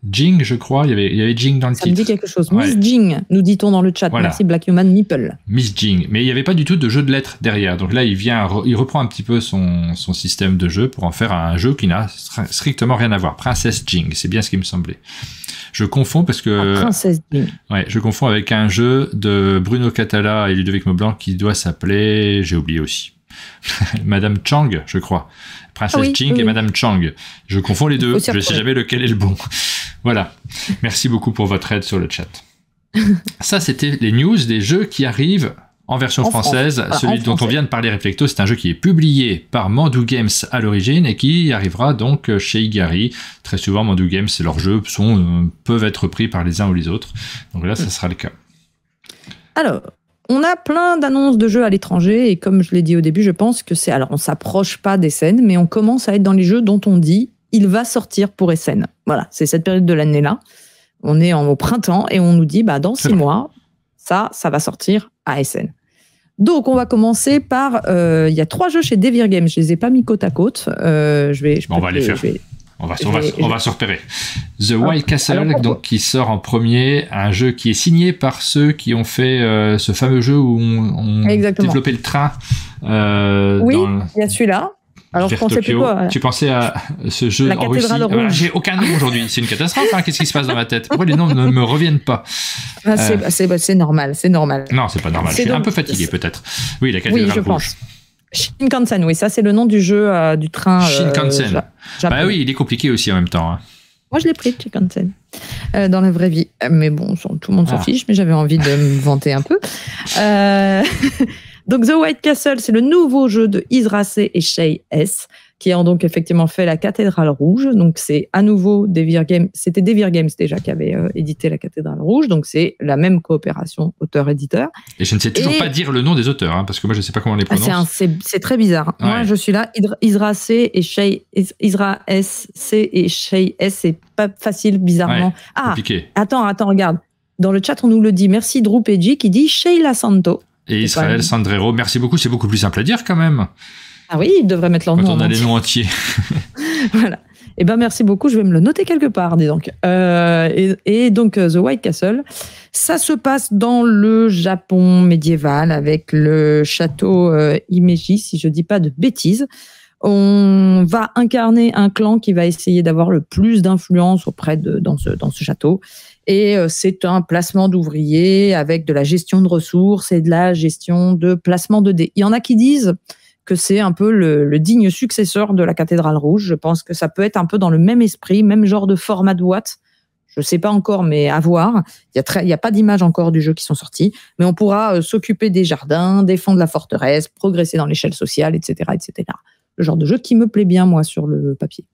Jing, je crois. Il y avait, Jing dans le titre. Ça me dit quelque chose. Miss Jing, nous dit-on dans le chat. Merci Black Human Nipple. Miss Jing. Mais il n'y avait pas du tout de jeu de lettres derrière. Donc là, il vient, il reprend un petit peu son, système de jeu pour en faire un jeu qui n'a strictement rien à voir. Princesse Jing, c'est bien ce qui me semblait. Je confonds parce que. Ah, Princesse Jing. Ouais, je confonds avec un jeu de Bruno Catala et Ludovic Maublanc qui doit s'appeler, j'ai oublié aussi. Madame Chang, je crois. Princesse Ching et Madame Chang. Je confonds les deux, je ne sais jamais lequel est le bon. voilà. Merci beaucoup pour votre aide sur le chat. Ça, c'était les news des jeux qui arrivent en version française. Ah, Celui dont on vient de parler, Reflecto, c'est un jeu qui est publié par Mandou Games à l'origine et qui arrivera donc chez Igari. Très souvent, Mandou Games et leurs jeux sont, euh, peuvent être pris par les uns ou les autres. Donc là, ça sera le cas. Alors, on a plein d'annonces de jeux à l'étranger et comme je l'ai dit au début, je pense que c'est alors on s'approche pas des scènes, mais on commence à être dans les jeux dont on dit il va sortir pour Essen. Voilà, c'est cette période de l'année là. On est en, au printemps et on nous dit bah dans six mois ça ça va sortir à Essen. Donc, on va commencer par. Euh, il y a trois jeux chez Devir Games. Je les ai pas mis côte à côte. Euh, je vais. Je on va les faire. On va, se repérer. The Wild Castle, donc, qui sort en premier, un jeu qui est signé par ceux qui ont fait euh, ce fameux jeu où on, développait le train. Euh, oui, il y a celui-là. Alors pensais quoi, Tu pensais à ce jeu en Russie. Ah, j'ai aucun nom aujourd'hui. C'est une catastrophe. Hein. Qu'est-ce qui se passe dans ma tête Pourquoi les noms ne me reviennent pas ah, euh. bah, bah, C'est normal. C'est normal. Non, c'est pas normal. Je suis un peu fatigué peut-être. Oui, la cathédrale oui, je Pense. Shinkansen, oui, ça c'est le nom du jeu euh, du train. Euh, Shinkansen. bah oui, il est compliqué aussi en même temps. Hein. Moi, je l'ai pris, Shinkansen, euh, dans la vraie vie. Mais bon, tout le monde s'en ah. fiche, mais j'avais envie de me vanter un peu. Donc, The White Castle, c'est le nouveau jeu de Israce et Shay S qui ont donc effectivement fait la Cathédrale Rouge. Donc c'est à nouveau Devir Games, c'était Devir Games déjà qui avait euh, édité la Cathédrale Rouge, donc c'est la même coopération auteur-éditeur. Et je ne sais toujours pas dire le nom des auteurs, hein, parce que moi je ne sais pas comment on les ah, prononce. c'est très bizarre. Moi je suis là, Isra C et Shay, Isra S, C et Shay S, c'est pas facile bizarrement. ah, attends, attends, regarde. Dans le chat, on nous le dit. Merci Drew qui dit Sheila Santo. Et Israël Sandrero, merci beaucoup, c'est beaucoup plus simple à dire quand même. Ah oui, ils devraient mettre leur Quand on a les noms entiers. voilà. Eh ben merci beaucoup, je vais me le noter quelque part, donc. Euh, et, donc euh, The White Castle, ça se passe dans le Japon médiéval avec le château euh, Imeji, si je dis pas de bêtises. On va incarner un clan qui va essayer d'avoir le plus d'influence auprès de dans ce, ce château. Et c'est un placement d'ouvriers avec de la gestion de ressources et de la gestion de placement de dés. Il y en a qui disent c'est un peu le, digne successeur de la cathédrale rouge. Je pense que ça peut être un peu dans le même esprit, même genre de format de boîte. Je sais pas encore, mais à voir. Il n'y a, pas d'images encore du jeu qui sont sorties, mais on pourra euh, s'occuper des jardins, défendre la forteresse, progresser dans l'échelle sociale, etc., etc. Le genre de jeu qui me plaît bien, moi, sur le papier.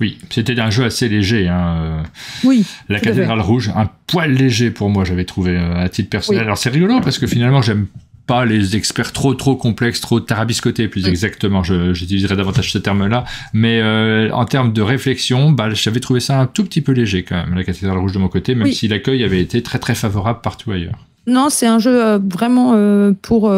Oui, c'était un jeu assez léger. Hein, euh, oui. La cathédrale rouge, un poil léger pour moi, j'avais trouvé euh, à titre personnel. Alors c'est rigolo parce que finalement j'aime pas les experts trop trop complexes, trop tarabiscotés plus mm. exactement, j'utiliserai davantage ce terme-là, mais euh, en termes de réflexion, bah, j'avais trouvé ça un tout petit peu léger quand même, la cathédrale rouge de mon côté, même si l'accueil avait été très très favorable partout ailleurs. Non, c'est un jeu euh, vraiment euh, pour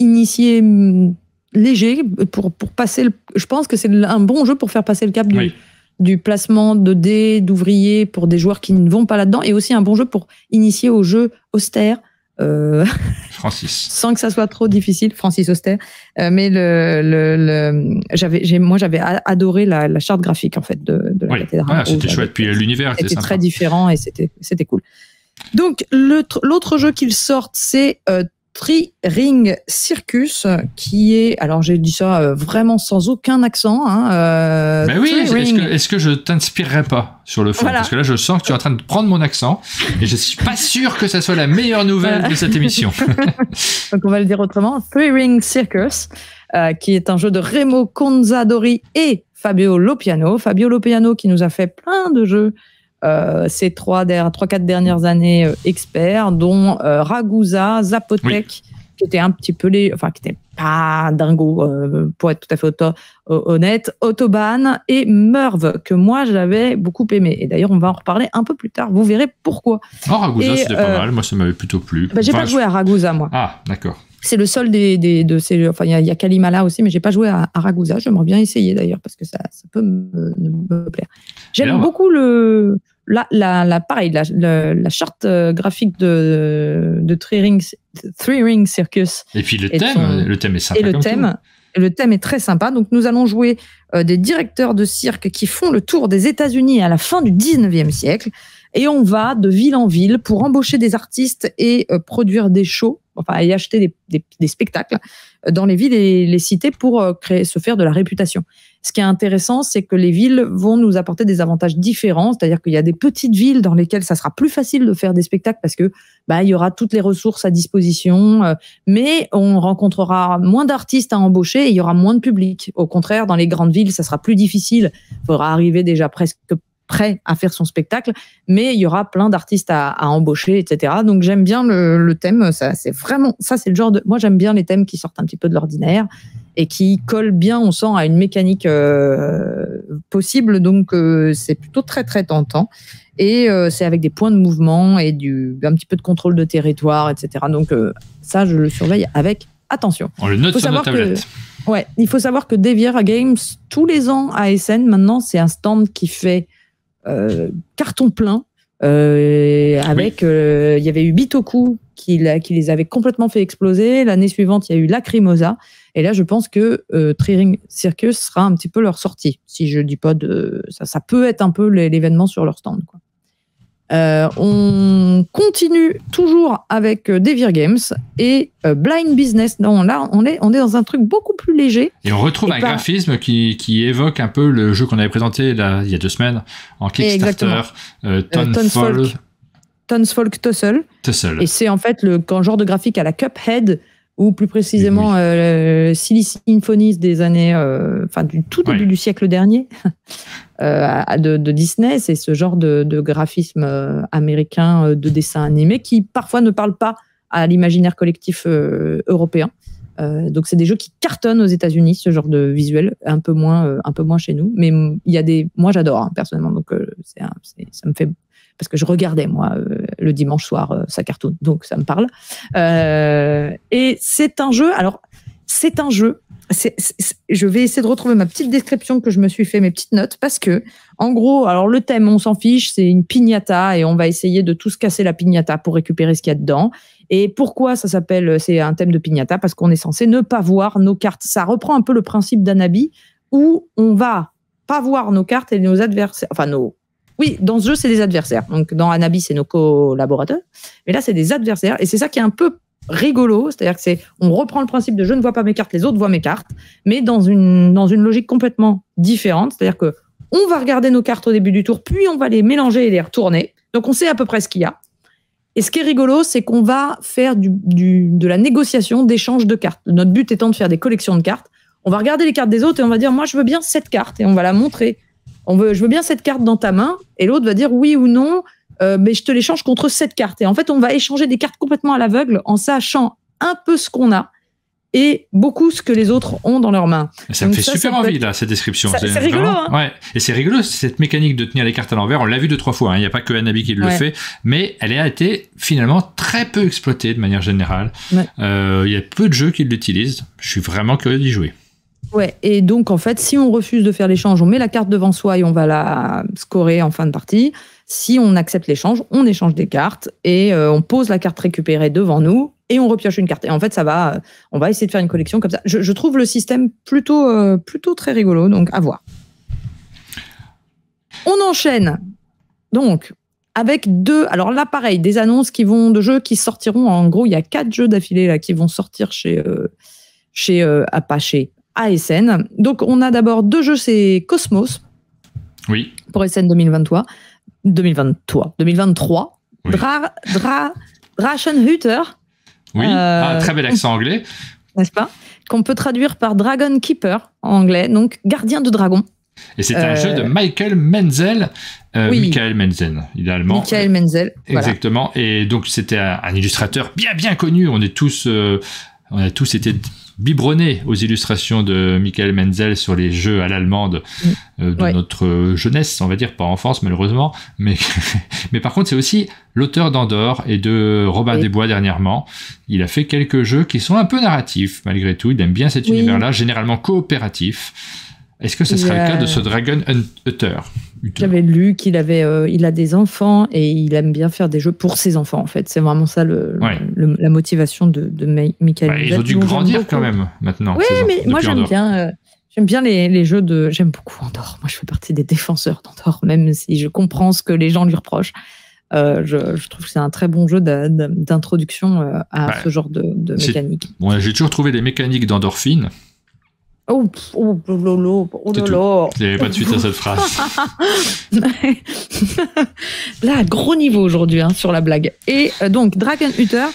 initier mm, léger, pour, pour passer Je pense que c'est un bon jeu pour faire passer le cap du... du placement de dés, d'ouvriers pour des joueurs qui ne vont pas là-dedans, et aussi un bon jeu pour initier au jeu austère, euh, Francis. sans que ça soit trop difficile, Francis Auster. Euh, mais le, le, j'avais, moi, j'avais adoré la, charte graphique en fait de, la cathédrale. Ah, c'était chouette. Puis euh, l'univers était, très différent et c'était, c'était cool. Donc l'autre jeu qu'ils sortent, c'est euh, Three Ring Circus, qui est, alors j'ai dit ça euh, vraiment sans aucun accent. Hein, euh, Mais oui, est-ce que, est que, je t'inspirerai pas sur le fond Parce que là, je sens que tu es en train de prendre mon accent et je suis pas sûr que ça soit la meilleure nouvelle de cette émission. Donc on va le dire autrement. Three Ring Circus, euh, qui est un jeu de Remo Conzadori et Fabio Lopiano. Fabio Lopiano qui nous a fait plein de jeux euh, ces trois, trois, quatre dernières années euh, experts, dont euh, Ragusa, Zapotec, qui était un petit peu les, enfin qui pas dingo pour être tout à fait honnête, Autobahn et Merv que moi j'avais beaucoup aimé. Et d'ailleurs on va en reparler un peu plus tard. Vous verrez pourquoi. Oh, Ragusa c'était pas mal. Moi ça m'avait plutôt plu. Bah, j'ai pas joué à Ragusa moi. Ah d'accord. C'est le seul des, des de ces. Enfin, il y, a Kalimala aussi, mais j'ai pas joué à, à Ragusa. J'aimerais bien essayer d'ailleurs parce que ça, ça peut me plaire. J'aime beaucoup le, là, la, la, pareil, la, la, la charte euh, graphique de, de Three, Rings, Three Ring Circus. Et puis le thème, le thème est sympa. Et le thème, le thème est très sympa. Donc nous allons jouer euh, des directeurs de cirque qui font le tour des États-Unis à la fin du 19e siècle. Et on va de ville en ville pour embaucher des artistes et euh, produire des shows, enfin, et acheter des, des, des spectacles dans les villes et les cités pour créer, se faire de la réputation. Ce qui est intéressant, c'est que les villes vont nous apporter des avantages différents, c'est-à-dire qu'il y a des petites villes dans lesquelles ça sera plus facile de faire des spectacles parce que bah, il y aura toutes les ressources à disposition, euh, mais on rencontrera moins d'artistes à embaucher et il y aura moins de public. Au contraire, dans les grandes villes, ça sera plus difficile. Il faudra arriver déjà presque prêt à faire son spectacle, mais il y aura plein d'artistes à, embaucher, etc. Donc j'aime bien le, thème. Ça, c'est vraiment ça, c'est le genre de. Moi, j'aime bien les thèmes qui sortent un petit peu de l'ordinaire et qui colle bien, on sent, à une mécanique euh, possible. Donc euh, c'est plutôt très très tentant. Et euh, c'est avec des points de mouvement et du, un petit peu de contrôle de territoire, etc. Donc ça, je le surveille avec attention. On le note sur ouais, il faut savoir que Deviera Games, tous les ans à Essen, maintenant, c'est un stand qui fait carton plein. avec, il y avait eu Bitoku qui, les avait complètement fait exploser. L'année suivante, il y a eu Lacrimosa. Et là, je pense que euh, Tree Triring Circus sera un petit peu leur sortie. Si je dis pas de. Ça, ça peut être un peu l'événement sur leur stand. Quoi. Euh, on continue toujours avec euh, Devir Games et euh, Blind Business. Non, là, on est, on est dans un truc beaucoup plus léger. Et on retrouve un graphisme qui, évoque un peu le jeu qu'on avait présenté il y a deux semaines en Kickstarter, Tonfall, Tonsfolk Tussle. Et c'est en fait le genre de graphique à la Cuphead ou plus précisément euh, Silly Symphonies des années, euh, enfin du tout début du siècle dernier euh, de, Disney. C'est ce genre de, graphisme américain de dessin animé qui parfois ne parle pas à l'imaginaire collectif européen. donc c'est des jeux qui cartonnent aux États-Unis ce genre de visuel, un peu moins, un peu moins chez nous. Mais mm, il y a des, moi j'adore hein, personnellement, donc ça me fait parce que je regardais, moi, euh, le dimanche soir, euh, sa cartoon, donc ça me parle. Euh, et c'est un jeu, alors, c'est un jeu. je vais essayer de retrouver ma petite description que je me suis fait, mes petites notes, parce que, en gros, alors le thème, on s'en fiche, c'est une piñata, et on va essayer de tous casser la piñata pour récupérer ce qu'il y a dedans. Et pourquoi ça s'appelle, c'est un thème de piñata Parce qu'on est censé ne pas voir nos cartes. Ça reprend un peu le principe d'Anabi où on va pas voir nos cartes et nos adversaires, enfin nos oui, dans ce jeu, c'est des adversaires. Donc, dans Anabi, c'est nos collaborateurs. Mais là, c'est des adversaires. Et c'est ça qui est un peu rigolo. C'est-à-dire que c'est, on reprend le principe de je ne vois pas mes cartes, les autres voient mes cartes, mais dans une, dans une logique complètement différente. C'est-à-dire que on va regarder nos cartes au début du tour, puis on va les mélanger et les retourner. Donc, on sait à peu près ce qu'il y a. Et ce qui est rigolo, c'est qu'on va faire du, de la négociation d'échange de cartes. Notre but étant de faire des collections de cartes. On va regarder les cartes des autres et on va dire, moi, je veux bien cette carte. Et on va la montrer on veut, je veux bien cette carte dans ta main, et l'autre va dire oui ou non, euh, mais je te l'échange contre cette carte. Et en fait, on va échanger des cartes complètement à l'aveugle en sachant un peu ce qu'on a et beaucoup ce que les autres ont dans leurs mains. Ça me fait super envie, là, cette description. C'est rigolo. Hein. Et c'est rigolo, cette mécanique de tenir les cartes à l'envers, on l'a vu deux, trois fois, hein. il n'y a pas que Anabi qui le fait, mais elle a été finalement très peu exploitée de manière générale. Euh, il y a peu de jeux qui l'utilisent. Je suis vraiment curieux d'y jouer. Ouais, et donc en fait, si on refuse de faire l'échange, on met la carte devant soi et on va la scorer en fin de partie. Si on accepte l'échange, on échange des cartes et euh, on pose la carte récupérée devant nous et on repioche une carte. Et en fait, ça va, euh, on va essayer de faire une collection comme ça. Je, trouve le système plutôt, euh, plutôt très rigolo, donc à voir. On enchaîne donc avec deux, alors là pareil, des annonces qui vont de jeux qui sortiront. En gros, il y a quatre jeux d'affilée là qui vont sortir chez chez Apache. ASN. Donc, on a d'abord deux jeux, c'est Cosmos. Oui. Pour SN 2023. 2023. 2023. Oui. Drachenhüter. Oui, un euh, ah, très bel accent anglais. N'est-ce pas Qu'on peut traduire par Dragon Keeper en anglais, donc gardien de dragon. Et c'est un euh, jeu de Michael Menzel. Euh, Michael Menzel, il Michael Menzel. Exactement. Et donc, c'était un, illustrateur bien, bien connu. On est tous. on a tous été biberonné aux illustrations de Michael Menzel sur les jeux à l'allemande mm. euh, de notre euh, jeunesse, on va dire, pas enfance malheureusement, mais, mais par contre c'est aussi l'auteur d'Andorre et de Robin des Bois dernièrement. Il a fait quelques jeux qui sont un peu narratifs malgré tout, il aime bien cet univers-là, généralement coopératif. Est-ce que ce sera le cas de ce Dragon Hunter j'avais lu qu'il avait, euh, il a des enfants et il aime bien faire des jeux pour ses enfants en fait. C'est vraiment ça le, la motivation de, Michael. Bah, ils ont dû grandir quand même maintenant. Oui, mais moi j'aime bien. Euh, j'aime bien les, les, jeux de. J'aime beaucoup Andorre. Moi, je fais partie des défenseurs d'Andorre, même si je comprends ce que les gens lui reprochent. Euh, je, trouve que c'est un très bon jeu d'introduction à bah, ce genre de, mécanique. J'ai toujours trouvé des mécaniques d'endorphine Oh, oh, oh, oh, oh, oh Il n'y avait pas de suite à cette phrase. Là, gros niveau aujourd'hui hein, sur la blague. Et euh, donc, Dragon Hunter,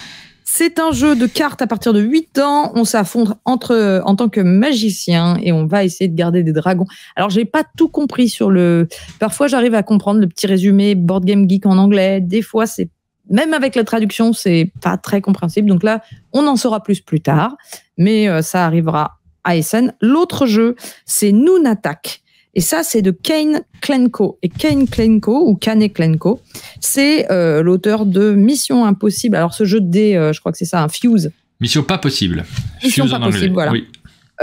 c'est un jeu de cartes à partir de 8 ans. On s'affondre entre en tant que magicien et on va essayer de garder des dragons. Alors, j'ai pas tout compris sur le. Parfois, j'arrive à comprendre le petit résumé Board Game Geek en anglais. Des fois, c'est même avec la traduction, c'est pas très compréhensible. Donc là, on en saura plus plus tard, mais euh, ça arrivera ASN. L'autre jeu, c'est Noon Attack. Et ça, c'est de Kane Klenko. Et Kane Klenko, ou Kane Klenko, c'est euh, l'auteur de Mission Impossible. Alors, ce jeu de dés, euh, je crois que c'est ça, un Fuse. Mission pas possible. Mission pas possible, voilà. Oui.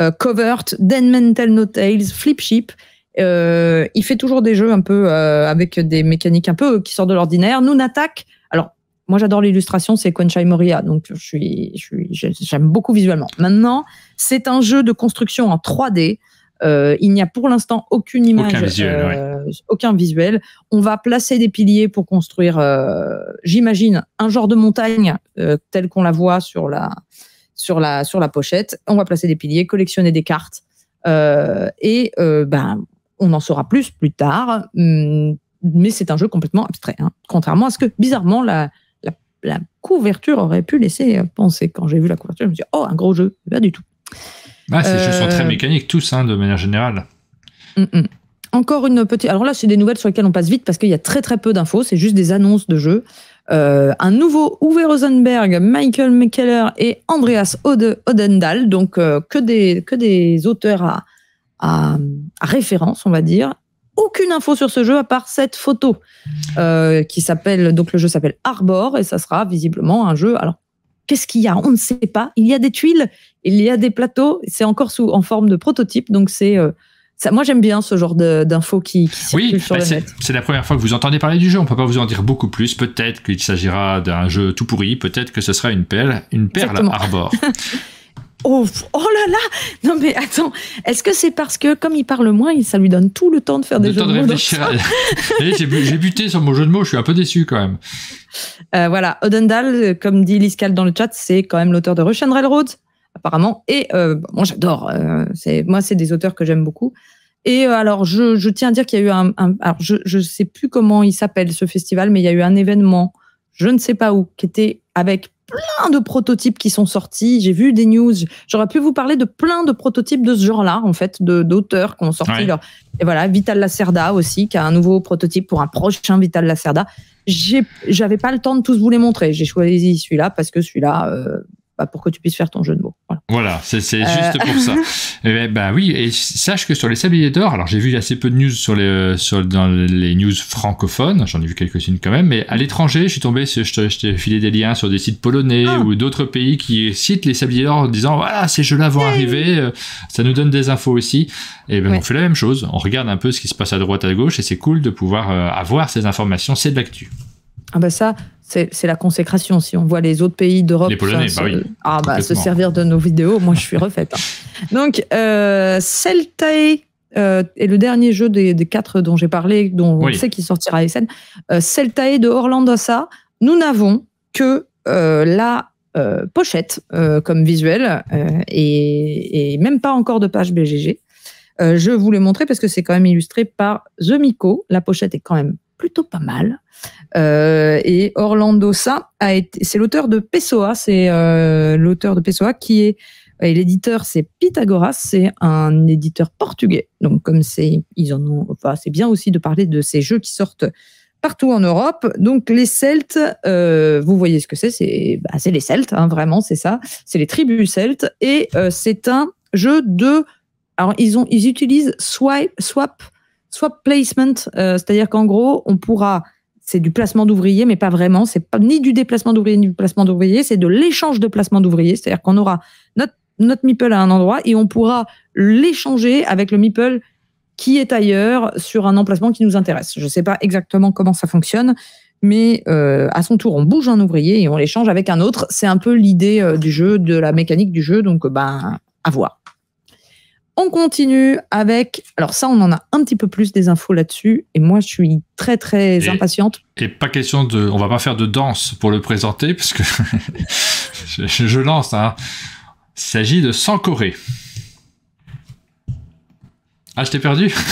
Euh, Covert, No Tales, Flip Ship. Euh, il fait toujours des jeux un peu avec des mécaniques un peu qui sortent de l'ordinaire. Nous Attack. Alors, moi, j'adore l'illustration, c'est Quenchai Moria, donc je suis, j'aime je suis, beaucoup visuellement. Maintenant, c'est un jeu de construction en 3D. Euh, il n'y a pour l'instant aucune image, euh, aucun visuel, On va placer des piliers pour construire, euh, j'imagine, un genre de montagne telle qu'on la voit sur la, sur, la, sur la pochette. On va placer des piliers, collectionner des cartes. et ben, on en saura plus plus tard. Hmm, mais c'est un jeu complètement abstrait, hein, contrairement à ce que, bizarrement, la, la, la couverture aurait pu laisser penser. Quand j'ai vu la couverture, je me suis dit, oh, un gros jeu, pas du tout. Bah, ces jeux sont très euh, mécaniques tous, hein, de manière générale. Mm, mm. Encore une petite. Alors là, c'est des nouvelles sur lesquelles on passe vite parce qu'il y a très très peu d'infos. C'est juste des annonces de jeux. Euh, un nouveau Uwe Rosenberg, Michael McKellar et Andreas Ode, Odendal, donc euh, que, des, que des auteurs à, référence, on va dire. Aucune info sur ce jeu à part cette photo qui s'appelle donc le jeu s'appelle Arbor et ça sera visiblement un jeu. Alors qu'est-ce qu'il y a On ne sait pas. Il y a des tuiles, il y a des plateaux, c'est encore sous, en forme de prototype, donc c'est euh, ça, moi, j'aime bien ce genre d'infos qui, oui, bah, C'est la première fois que vous entendez parler du jeu. On ne peut pas vous en dire beaucoup plus. Peut-être qu'il s'agira d'un jeu tout pourri. Peut-être que ce sera une perle, une perle à Arbor. oh, oh, là là Non mais attends, est-ce que c'est parce que comme il parle moins, ça lui donne tout le temps de faire des jeux de, mots eh, J'ai buté sur mon jeu de mots, je suis un peu déçu quand même. Euh, voilà, Odendal, comme dit l'ISCAL dans le chat, c'est quand même l'auteur de Russian Railroad apparemment. Et euh, moi, j'adore. Euh, c'est moi, c'est des auteurs que j'aime beaucoup. Et euh, alors, je, tiens à dire qu'il y a eu un, alors je ne sais plus comment il s'appelle ce festival, mais il y a eu un événement, je ne sais pas où, qui était avec plein de prototypes qui sont sortis. J'ai vu des news. J'aurais pu vous parler de plein de prototypes de ce genre-là, en fait, de d'auteurs qui ont sorti leur. Et voilà, Vital Lacerda aussi, qui a un nouveau prototype pour un prochain Vital Lacerda. J'avais pas le temps de tous vous les montrer. J'ai choisi celui-là parce que celui-là, bah, pour que tu puisses faire ton jeu de mots. Voilà, c'est euh. juste pour ça. Eh ben oui, et sache que sur les sabliers d'or, alors j'ai vu assez peu de news sur les, sur, dans les news francophones, j'en ai vu quelques-unes quand même, mais à l'étranger, je suis tombé, je t'ai filé des liens sur des sites polonais ah. ou d'autres pays qui citent les sabliers d'or en disant voilà, ces jeux-là vont arriver, euh, ça nous donne des infos aussi. Et eh ben on fait la même chose, on regarde un peu ce qui se passe à droite, à gauche, et c'est cool de pouvoir euh, avoir ces informations, c'est de l'actu. Ah ben ça, c'est la consécration. Si on voit les autres pays d'Europe bah ah bah, se servir de nos vidéos, moi je suis refaite. Hein. Donc, euh, Celtae euh, est le dernier jeu des, quatre dont j'ai parlé, dont on sait qu'il sortira à Essen. Euh, Celtae de ça nous n'avons que euh, la pochette comme visuel et, et, même pas encore de page BGG. je vous l'ai montré parce que c'est quand même illustré par The Miko. La pochette est quand même plutôt pas mal. Euh, et Orlando Sa a c'est l'auteur de Pessoa, c'est euh, l'auteur de Pessoa qui est l'éditeur c'est Pythagoras, c'est un éditeur portugais. Donc comme c'est ils en ont, c'est bien aussi de parler de ces jeux qui sortent partout en Europe. Donc les Celtes, euh, vous voyez ce que c'est, c'est bah, les Celtes, hein, vraiment c'est ça, c'est les tribus celtes et c'est un jeu de alors ils ont ils utilisent swipe swap soit placement, euh, c'est-à-dire qu'en gros, on pourra, c'est du placement d'ouvrier, mais pas vraiment, c'est pas ni du déplacement d'ouvrier, ni du placement d'ouvrier, c'est de l'échange de placement d'ouvriers, c'est-à-dire qu'on aura notre, notre meeple à un endroit et on pourra l'échanger avec le meeple qui est ailleurs sur un emplacement qui nous intéresse. Je ne sais pas exactement comment ça fonctionne, mais euh, à son tour, on bouge un ouvrier et on l'échange avec un autre. C'est un peu l'idée euh, du jeu, de la mécanique du jeu, donc ben, à voir. On continue avec. Alors, ça, on en a un petit peu plus des infos là-dessus. Et moi, je suis très, très impatiente. Et pas question de. On va pas faire de danse pour le présenter, parce que je, lance. Hein. Il s'agit de sans Ah, je t'ai perdu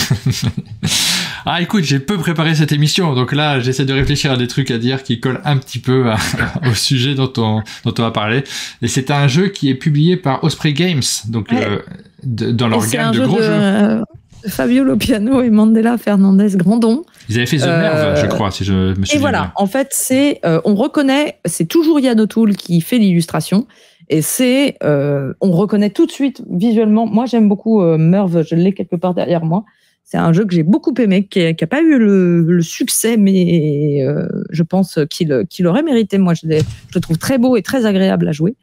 Ah écoute, j'ai peu préparé cette émission, donc là j'essaie de réfléchir à des trucs à dire qui collent un petit peu au sujet dont on, dont on va parler. Et c'est un jeu qui est publié par Osprey Games, donc euh, dans leur gamme de gros jeux. Euh, Fabio Lopiano et Mandela Fernandez Grandon. Ils avaient fait The euh, je crois, si je me souviens. Et voilà, en fait, c'est, on reconnaît, c'est toujours Yann O'Toole qui fait l'illustration. Et c'est, on reconnaît tout de suite visuellement. Moi, j'aime beaucoup Merv, je l'ai quelque part derrière moi. C'est un jeu que j'ai beaucoup aimé, qui n'a pas eu le, succès, mais euh, je pense qu'il qu aurait mérité. Moi, je, le trouve très beau et très agréable à jouer.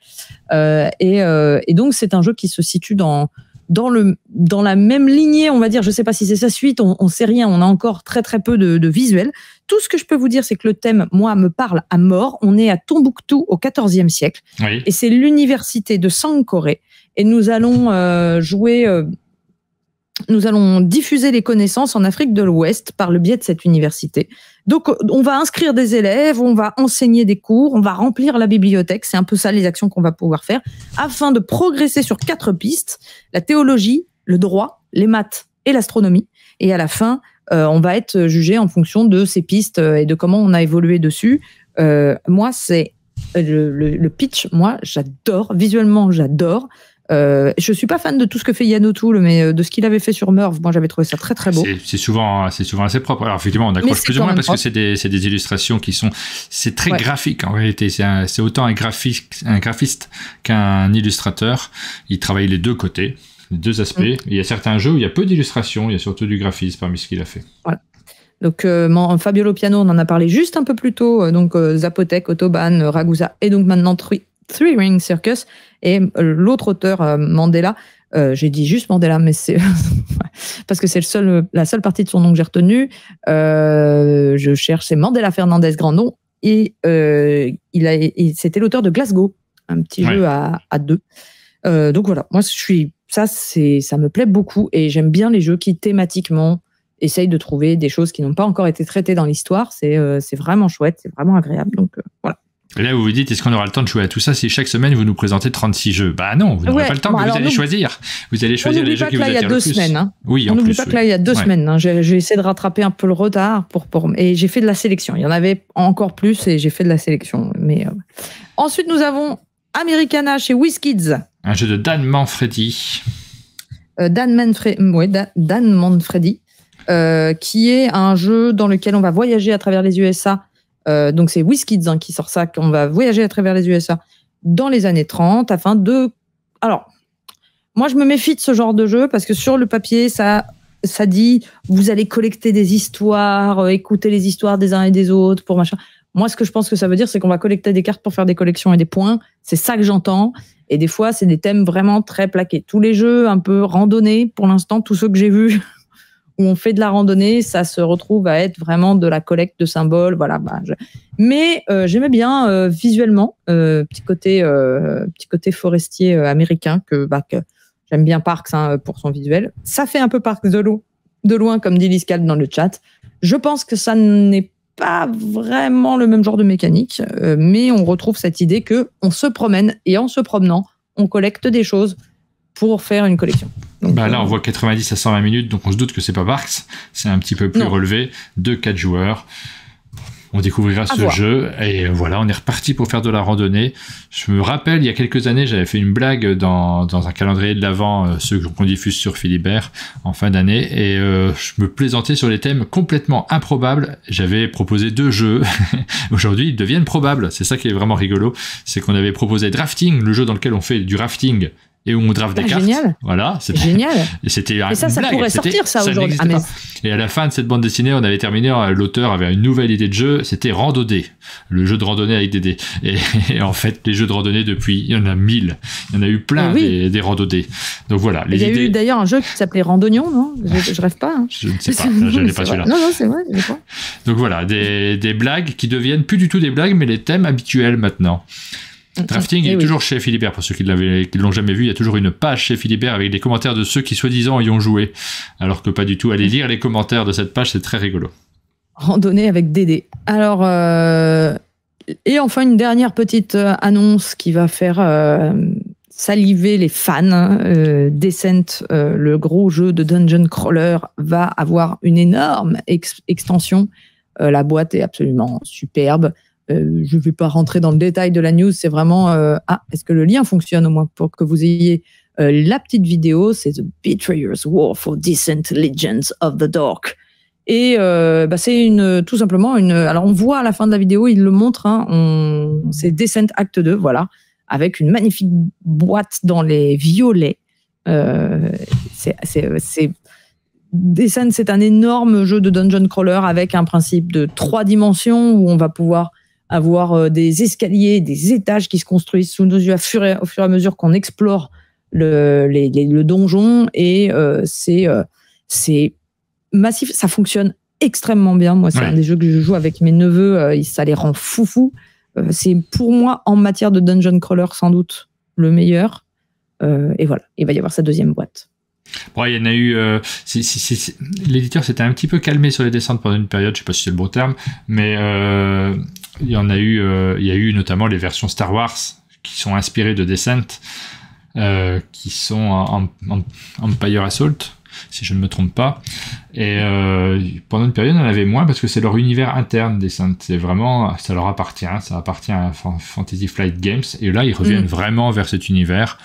Euh, euh, et, donc, c'est un jeu qui se situe dans, dans, le, dans la même lignée, on va dire. Je ne sais pas si c'est sa suite, on ne sait rien, on a encore très très peu de, visuels. Tout ce que je peux vous dire, c'est que le thème, moi, me parle à mort. On est à Tombouctou au XIVe siècle, et c'est l'université de Sankoré. Et nous allons jouer nous allons diffuser les connaissances en Afrique de l'Ouest par le biais de cette université. Donc, on va inscrire des élèves, on va enseigner des cours, on va remplir la bibliothèque. C'est un peu ça les actions qu'on va pouvoir faire afin de progresser sur quatre pistes la théologie, le droit, les maths et l'astronomie. Et à la fin, euh, on va être jugé en fonction de ces pistes euh, et de comment on a évolué dessus. Euh, moi, c'est le, pitch. Moi, j'adore visuellement, j'adore. Euh, je suis pas fan de tout ce que fait Yann O'Toole, mais euh, de ce qu'il avait fait sur Murph, moi j'avais trouvé ça très très beau. C'est souvent, hein, c'est souvent assez propre. Alors effectivement, on accroche plus ou moins parce que c'est des, des, illustrations qui sont, c'est très graphique en réalité. C'est autant un graphiste, un graphiste qu'un illustrateur. Il travaille les deux côtés, les deux aspects. Mm. Il y a certains jeux où il y a peu d'illustrations, il y a surtout du graphisme parmi ce qu'il a fait. Voilà. Donc, euh, Fabiolo Piano, on en a parlé juste un peu plus tôt. Euh, donc, euh, Zapotec, Autobahn, Ragusa et donc maintenant Trui. Three Ring Circus et euh, l'autre auteur euh, Mandela. Euh, j'ai dit juste Mandela, mais c'est parce que c'est le seul, la seule partie de son nom que j'ai retenu. je cherche, c'est Mandela Fernandez Grandon et il c'était l'auteur de Glasgow, un petit jeu à, à deux. donc voilà, moi je suis, ça c'est, ça me plaît beaucoup et j'aime bien les jeux qui thématiquement essayent de trouver des choses qui n'ont pas encore été traitées dans l'histoire. C'est, c'est vraiment chouette, c'est vraiment agréable. Donc Là, vous vous dites, est-ce qu'on aura le temps de jouer à tout ça si chaque semaine vous nous présentez 36 jeux Bah non, vous n'aurez pas le temps, vous allez choisir. Vous allez choisir les jeux qui vous le plus. Hein. Oui, en plus. pas que là, il y a deux semaines. Hein. J'ai essayé de rattraper un peu le retard pour, pour... et j'ai fait de la sélection. Il y en avait encore plus et j'ai fait de la sélection. Mais euh, Ensuite, nous avons Americana chez WizKids. Un jeu de Dan Manfredi. Euh, mm, Dan, Manfredi, Dan euh, Manfredi, qui est un jeu dans lequel on va voyager à travers les USA euh, donc c'est Whiskids hein, qui sort ça, qu'on va voyager à travers les USA dans les années 30 afin de... Alors, moi je me méfie de ce genre de jeu parce que sur le papier, ça, ça dit, vous allez collecter des histoires, euh, écouter les histoires des uns et des autres pour machin. Moi, ce que je pense que ça veut dire, c'est qu'on va collecter des cartes pour faire des collections et des points. C'est ça que j'entends. Et des fois, c'est des thèmes vraiment très plaqués. Tous les jeux un peu randonnés, pour l'instant, tous ceux que j'ai vus on fait de la randonnée, ça se retrouve à être vraiment de la collecte de symboles. Voilà. Bah, mais euh, j'aimais bien euh, visuellement, euh, petit côté, petit côté forestier américain bah, que, j'aime bien Parks hein, pour son visuel. Ça fait un peu Parks de, de loin, comme dit Liscal dans le chat. Je pense que ça n'est pas vraiment le même genre de mécanique, mais on retrouve cette idée que on se promène et en se promenant, on collecte des choses pour faire une collection. bah là, euh, on voit 90 à 120 minutes, donc on se doute que c'est pas Barks. C'est un petit peu plus relevé de quatre joueurs. On découvrira ce jeu et voilà, on est reparti pour faire de la randonnée. Je me rappelle, il y a quelques années, j'avais fait une blague dans, un calendrier de l'avant, euh, ceux qu'on diffuse sur Philibert en fin d'année, et euh, je me plaisantais sur les thèmes complètement improbables. J'avais proposé deux jeux. Aujourd'hui, ils deviennent probables. C'est ça qui est vraiment rigolo, c'est qu'on avait proposé Drafting, le jeu dans lequel on fait du rafting et où on draft des ah, génial. cartes. Voilà, c'était génial. Et c'était et ça, ça pourrait sortir ça, aujourd'hui. Ah, et à la fin de cette bande dessinée, on avait terminé. Euh, l'auteur avait une nouvelle idée de jeu. C'était randonnée, le jeu de randonnée avec des dés. Et, en fait, les jeux de randonnée depuis, il y en a mille. Il y en a eu plein des, des randonnées. Donc voilà. il y a eu d'ailleurs un jeu qui s'appelait Randonnion, non je, je, rêve pas. Hein. Je ne sais pas. Je n'ai pas celui-là. Non, non, c'est vrai. Pas. Donc voilà, des, des blagues qui deviennent plus du tout des blagues, mais les thèmes habituels maintenant. Drafting, eh est toujours chez Philibert. Pour ceux qui ne l'ont jamais vu, il y a toujours une page chez Philibert avec des commentaires de ceux qui soi-disant y ont joué. Alors que pas du tout. Allez lire les commentaires de cette page, c'est très rigolo. Randonnée avec Dédé. Alors, euh, et enfin, une dernière petite euh, annonce qui va faire euh, saliver les fans. Hein. Euh, Descent, le gros jeu de Dungeon Crawler, va avoir une énorme extension. la boîte est absolument superbe. Euh, je ne vais pas rentrer dans le détail de la news, c'est vraiment euh, ah, est-ce que le lien fonctionne au moins pour que vous ayez euh, la petite vidéo C'est The Betrayer's War for Descent Legends of the Dark. Et bah, c'est une tout simplement une. Alors on voit à la fin de la vidéo, il le montre. Hein, on, c'est Descent Act 2, voilà, avec une magnifique boîte dans les violets. c'est, c'est Descent, c'est un énorme jeu de dungeon crawler avec un principe de trois dimensions où on va pouvoir avoir euh, des escaliers, des étages qui se construisent sous nos yeux au fur et, à mesure qu'on explore le, le, donjon. Et euh, euh, c'est massif. Ça fonctionne extrêmement bien. Moi, c'est un des jeux que je joue avec mes neveux. ça les rend foufou. c'est pour moi, en matière de dungeon crawler, sans doute le meilleur. et voilà, il va y avoir sa deuxième boîte. il y en a eu. L'éditeur s'était un petit peu calmé sur les descentes pendant une période, je sais pas si c'est le bon terme, mais il y en a eu, euh, il y a eu notamment les versions Star Wars qui sont inspirées de Descent, euh, qui sont en, Empire Assault, si je ne me trompe pas. Et euh, pendant une période, on en avait moins parce que c'est leur univers interne, Descent. C'est vraiment, ça leur appartient, hein. ça appartient à Fantasy Flight Games. Et là, ils reviennent mm. vraiment vers cet univers,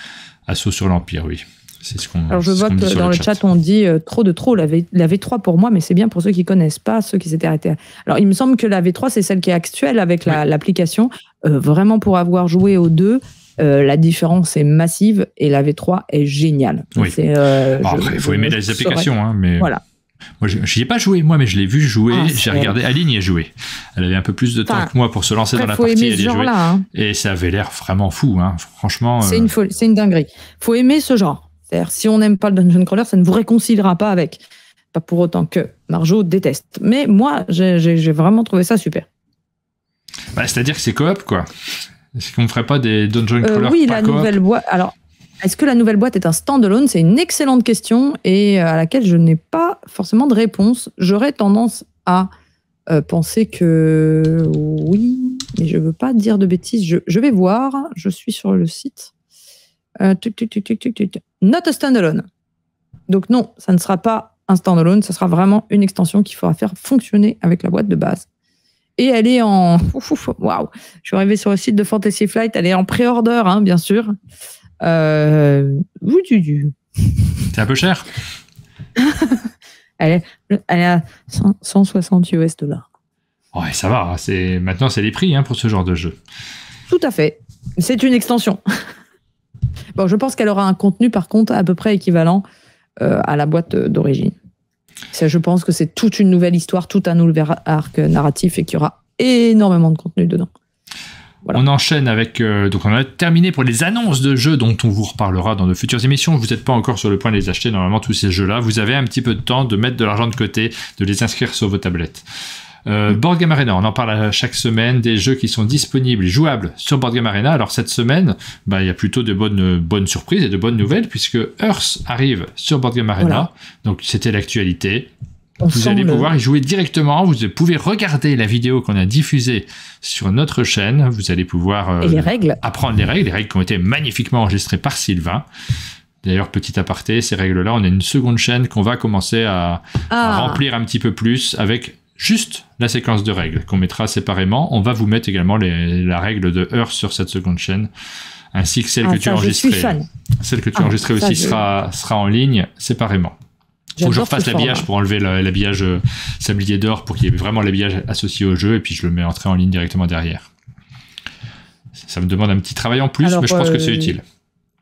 assaut sur l'Empire, oui. C'est ce qu'on. Alors je vote dans, dans le chat. on dit euh, trop de trop la, v, 3 pour moi, mais c'est bien pour ceux qui connaissent pas, ceux qui s'étaient arrêtés. Alors il me semble que la V3 c'est celle qui est actuelle avec l'application. Euh, vraiment pour avoir joué aux deux, euh, la différence est massive et la V3 est géniale. il faut aimer les applications, hein, mais. Voilà. Moi, je n'y ai pas joué, moi, mais je l'ai vu jouer. Ah, j'ai regardé. Aline y a joué. Elle avait un peu plus de temps que moi pour se lancer dans la partie. Hein. Et ça avait l'air vraiment fou, hein. franchement. C'est une, folie, une dinguerie. faut aimer ce genre. C'est-à-dire, si on n'aime pas le dungeon crawler, ça ne vous réconciliera pas avec. Pas pour autant que Marjo déteste. Mais moi, j'ai vraiment trouvé ça super. Bah, c'est-à-dire que c'est coop, quoi. Est-ce qu'on ne ferait pas des dungeon euh, crawlers Oui, la nouvelle boîte. Alors, est-ce que la nouvelle boîte est un standalone C'est une excellente question et euh, à laquelle je n'ai pas forcément de réponse. J'aurais tendance à euh, penser que oui, mais je ne veux pas dire de bêtises. Je, je vais voir. Je suis sur le site. Euh, Not a standalone. Donc non, ça ne sera pas un standalone, ça sera vraiment une extension qu'il faudra faire fonctionner avec la boîte de base. Et elle est en... Waouh Je suis arrivé sur le site de Fantasy Flight, elle est en pré-order, hein, bien sûr. Euh... C'est un peu cher. elle, est, à 160 US dollars. Ouais, ça va. C'est maintenant c'est les prix hein, pour ce genre de jeu. Tout à fait. C'est une extension je pense qu'elle aura un contenu, par contre, à peu près équivalent euh, à la boîte euh, d'origine. je pense que c'est toute une nouvelle histoire, tout un nouvel arc narratif et qu'il y aura énormément de contenu dedans. On enchaîne avec. Euh, donc, on a terminé pour les annonces de jeux dont on vous reparlera dans de futures émissions. Vous n'êtes pas encore sur le point de les acheter, normalement, tous ces jeux-là. Vous avez un petit peu de temps de mettre de l'argent de côté, de les inscrire sur vos tablettes. Euh, Board Game Arena, on en parle chaque semaine, des jeux qui sont disponibles, et jouables sur Board Game Arena. Alors cette semaine, bah, il y a plutôt de bonnes, bonnes surprises et de bonnes nouvelles, puisque Earth arrive sur Board Game Arena. Donc c'était l'actualité. vous allez pouvoir y jouer directement. Vous pouvez regarder la vidéo qu'on a diffusée sur notre chaîne. Vous allez pouvoir euh, apprendre les règles, les règles qui ont été magnifiquement enregistrées par Sylvain. D'ailleurs, petit aparté, ces règles-là, on a une seconde chaîne qu'on va commencer à, ah. remplir un petit peu plus avec juste la séquence de règles qu'on mettra séparément. On va vous mettre également la règle de heure sur cette seconde chaîne, ainsi que celle ah, que tu as enregistrée. Celle que tu as ah, aussi sera, sera en ligne séparément. Faut que je refasse l'habillage pour enlever l'habillage euh, sablier d'or pour qu'il y ait vraiment l'habillage associé au jeu et puis je le mets entré en ligne directement derrière. Ça me demande un petit travail en plus, mais je pense que c'est euh, utile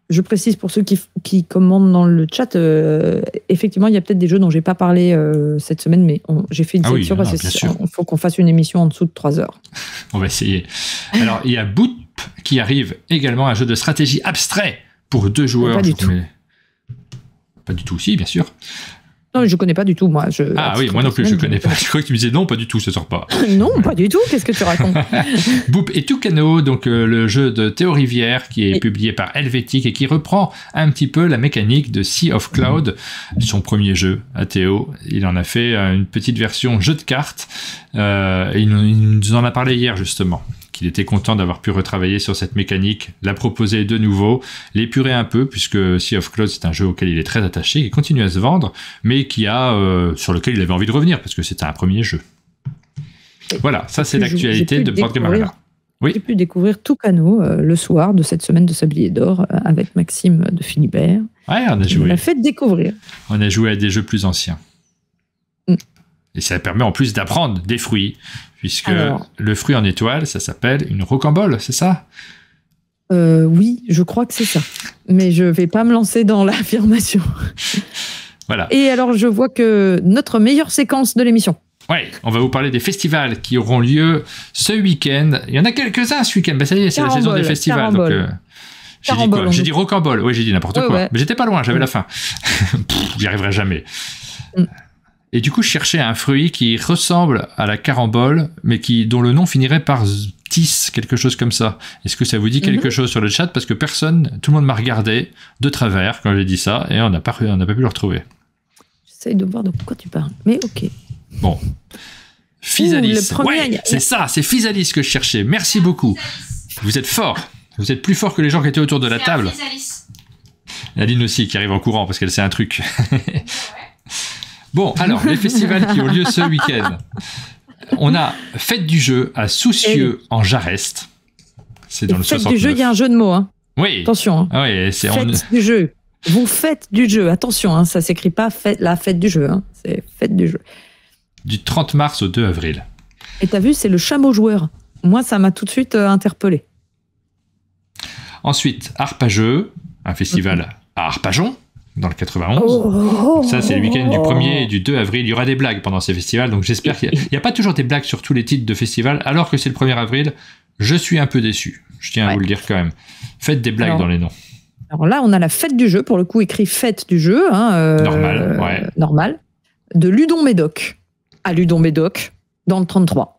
je précise pour ceux qui, commandent dans le chat, euh, effectivement, il y a peut-être des jeux dont je n'ai pas parlé euh, cette semaine, mais j'ai fait une ah parce qu'il faut qu'on fasse une émission en dessous de 3 heures. on va essayer. Alors, il y a Boop qui arrive également, un jeu de stratégie abstrait pour deux ah, joueurs. Pas du tout. Pas du tout, aussi, bien sûr. Non, je connais pas du tout, moi. Je, ah oui, moi non plus, je connais pas. Je que tu me disais non, pas du tout, ça sort pas. non, pas du tout, qu'est-ce que tu racontes Boop et Tucano, donc euh, le jeu de Théo Rivière qui est publié par Helvetic et qui reprend un petit peu la mécanique de Sea of Cloud, son premier jeu à Théo. Il en a fait euh, une petite version jeu de cartes. Euh, il nous en a parlé hier, justement qu'il était content d'avoir pu retravailler sur cette mécanique, la proposer de nouveau, l'épurer un peu, puisque Sea of Clouds c'est un jeu auquel il est très attaché, qui continue à se vendre, mais qui a, euh, sur lequel il avait envie de revenir, parce que c'était un premier jeu. Voilà, ça c'est l'actualité de Board Game Oui. J'ai pu découvrir tout Cano euh, le soir de cette semaine de Sablier d'Or euh, avec Maxime de Philibert. Ouais, on a joué. fait découvrir. On a joué à des jeux plus anciens. Mm. Et ça permet en plus d'apprendre des fruits Puisque le fruit en étoile, ça s'appelle une rocambole, c'est ça euh, Oui, je crois que c'est ça. Mais je ne vais pas me lancer dans l'affirmation. Voilà. Et alors, je vois que notre meilleure séquence de l'émission. Oui, on va vous parler des festivals qui auront lieu ce week-end. Il y en a quelques-uns ce week-end. Ben, ça y est, c'est la saison des festivals. Donc, euh, j'ai dit quoi J'ai dit rocambole. Oui, j'ai dit n'importe quoi. Mais j'étais pas loin, j'avais mm. la faim. J'y arriverai jamais. Mm. Et du coup, je cherchais un fruit qui ressemble à la carambole, mais qui, dont le nom finirait par tis, quelque chose comme ça. Est-ce que ça vous dit mhm. quelque chose sur le chat Parce que personne, tout le monde m'a regardé de travers quand j'ai dit ça, et on n'a pas, pas pu le retrouver. J'essaie de voir de quoi tu parles, mais ok. Bon. Physalis. Ouais, c'est ça, c'est Physalis que je cherchais. Merci beaucoup. Vous êtes fort. Vous êtes plus fort que les gens qui étaient autour de la table. La Nadine aussi qui arrive en courant parce qu'elle sait un truc. Bon, alors, les festivals qui ont lieu ce week-end. On a Fête du jeu à Soucieux eh en Jarest. C'est dans le Fête du jeu, il y a un jeu de mots. Hein. Oui. Attention. Hein. Ah fête du jeu. Vous faites du jeu. Attention, hein, ça s'écrit pas fête, la fête du jeu. Hein. C'est fête du jeu. Du 30 mars au 2 avril. Et t'as vu, c'est le chameau joueur. Moi, ça m'a tout de suite euh, interpellé. Ensuite, Arpageux, un festival à Arpajon dans le 91. ça, c'est le week-end du 1er et du 2 avril. Il y aura des blagues pendant ces festivals, donc j'espère qu'il n'y a, pas toujours des blagues sur tous les titres de festivals, alors que c'est le 1er avril. Je suis un peu déçu, je tiens à vous le dire quand même. Faites des blagues dans les noms. Alors là, on a la fête du jeu, pour le coup, écrit fête du jeu. Hein, euh, normal, Normal. De Ludon Médoc à Ludon Médoc dans le 33.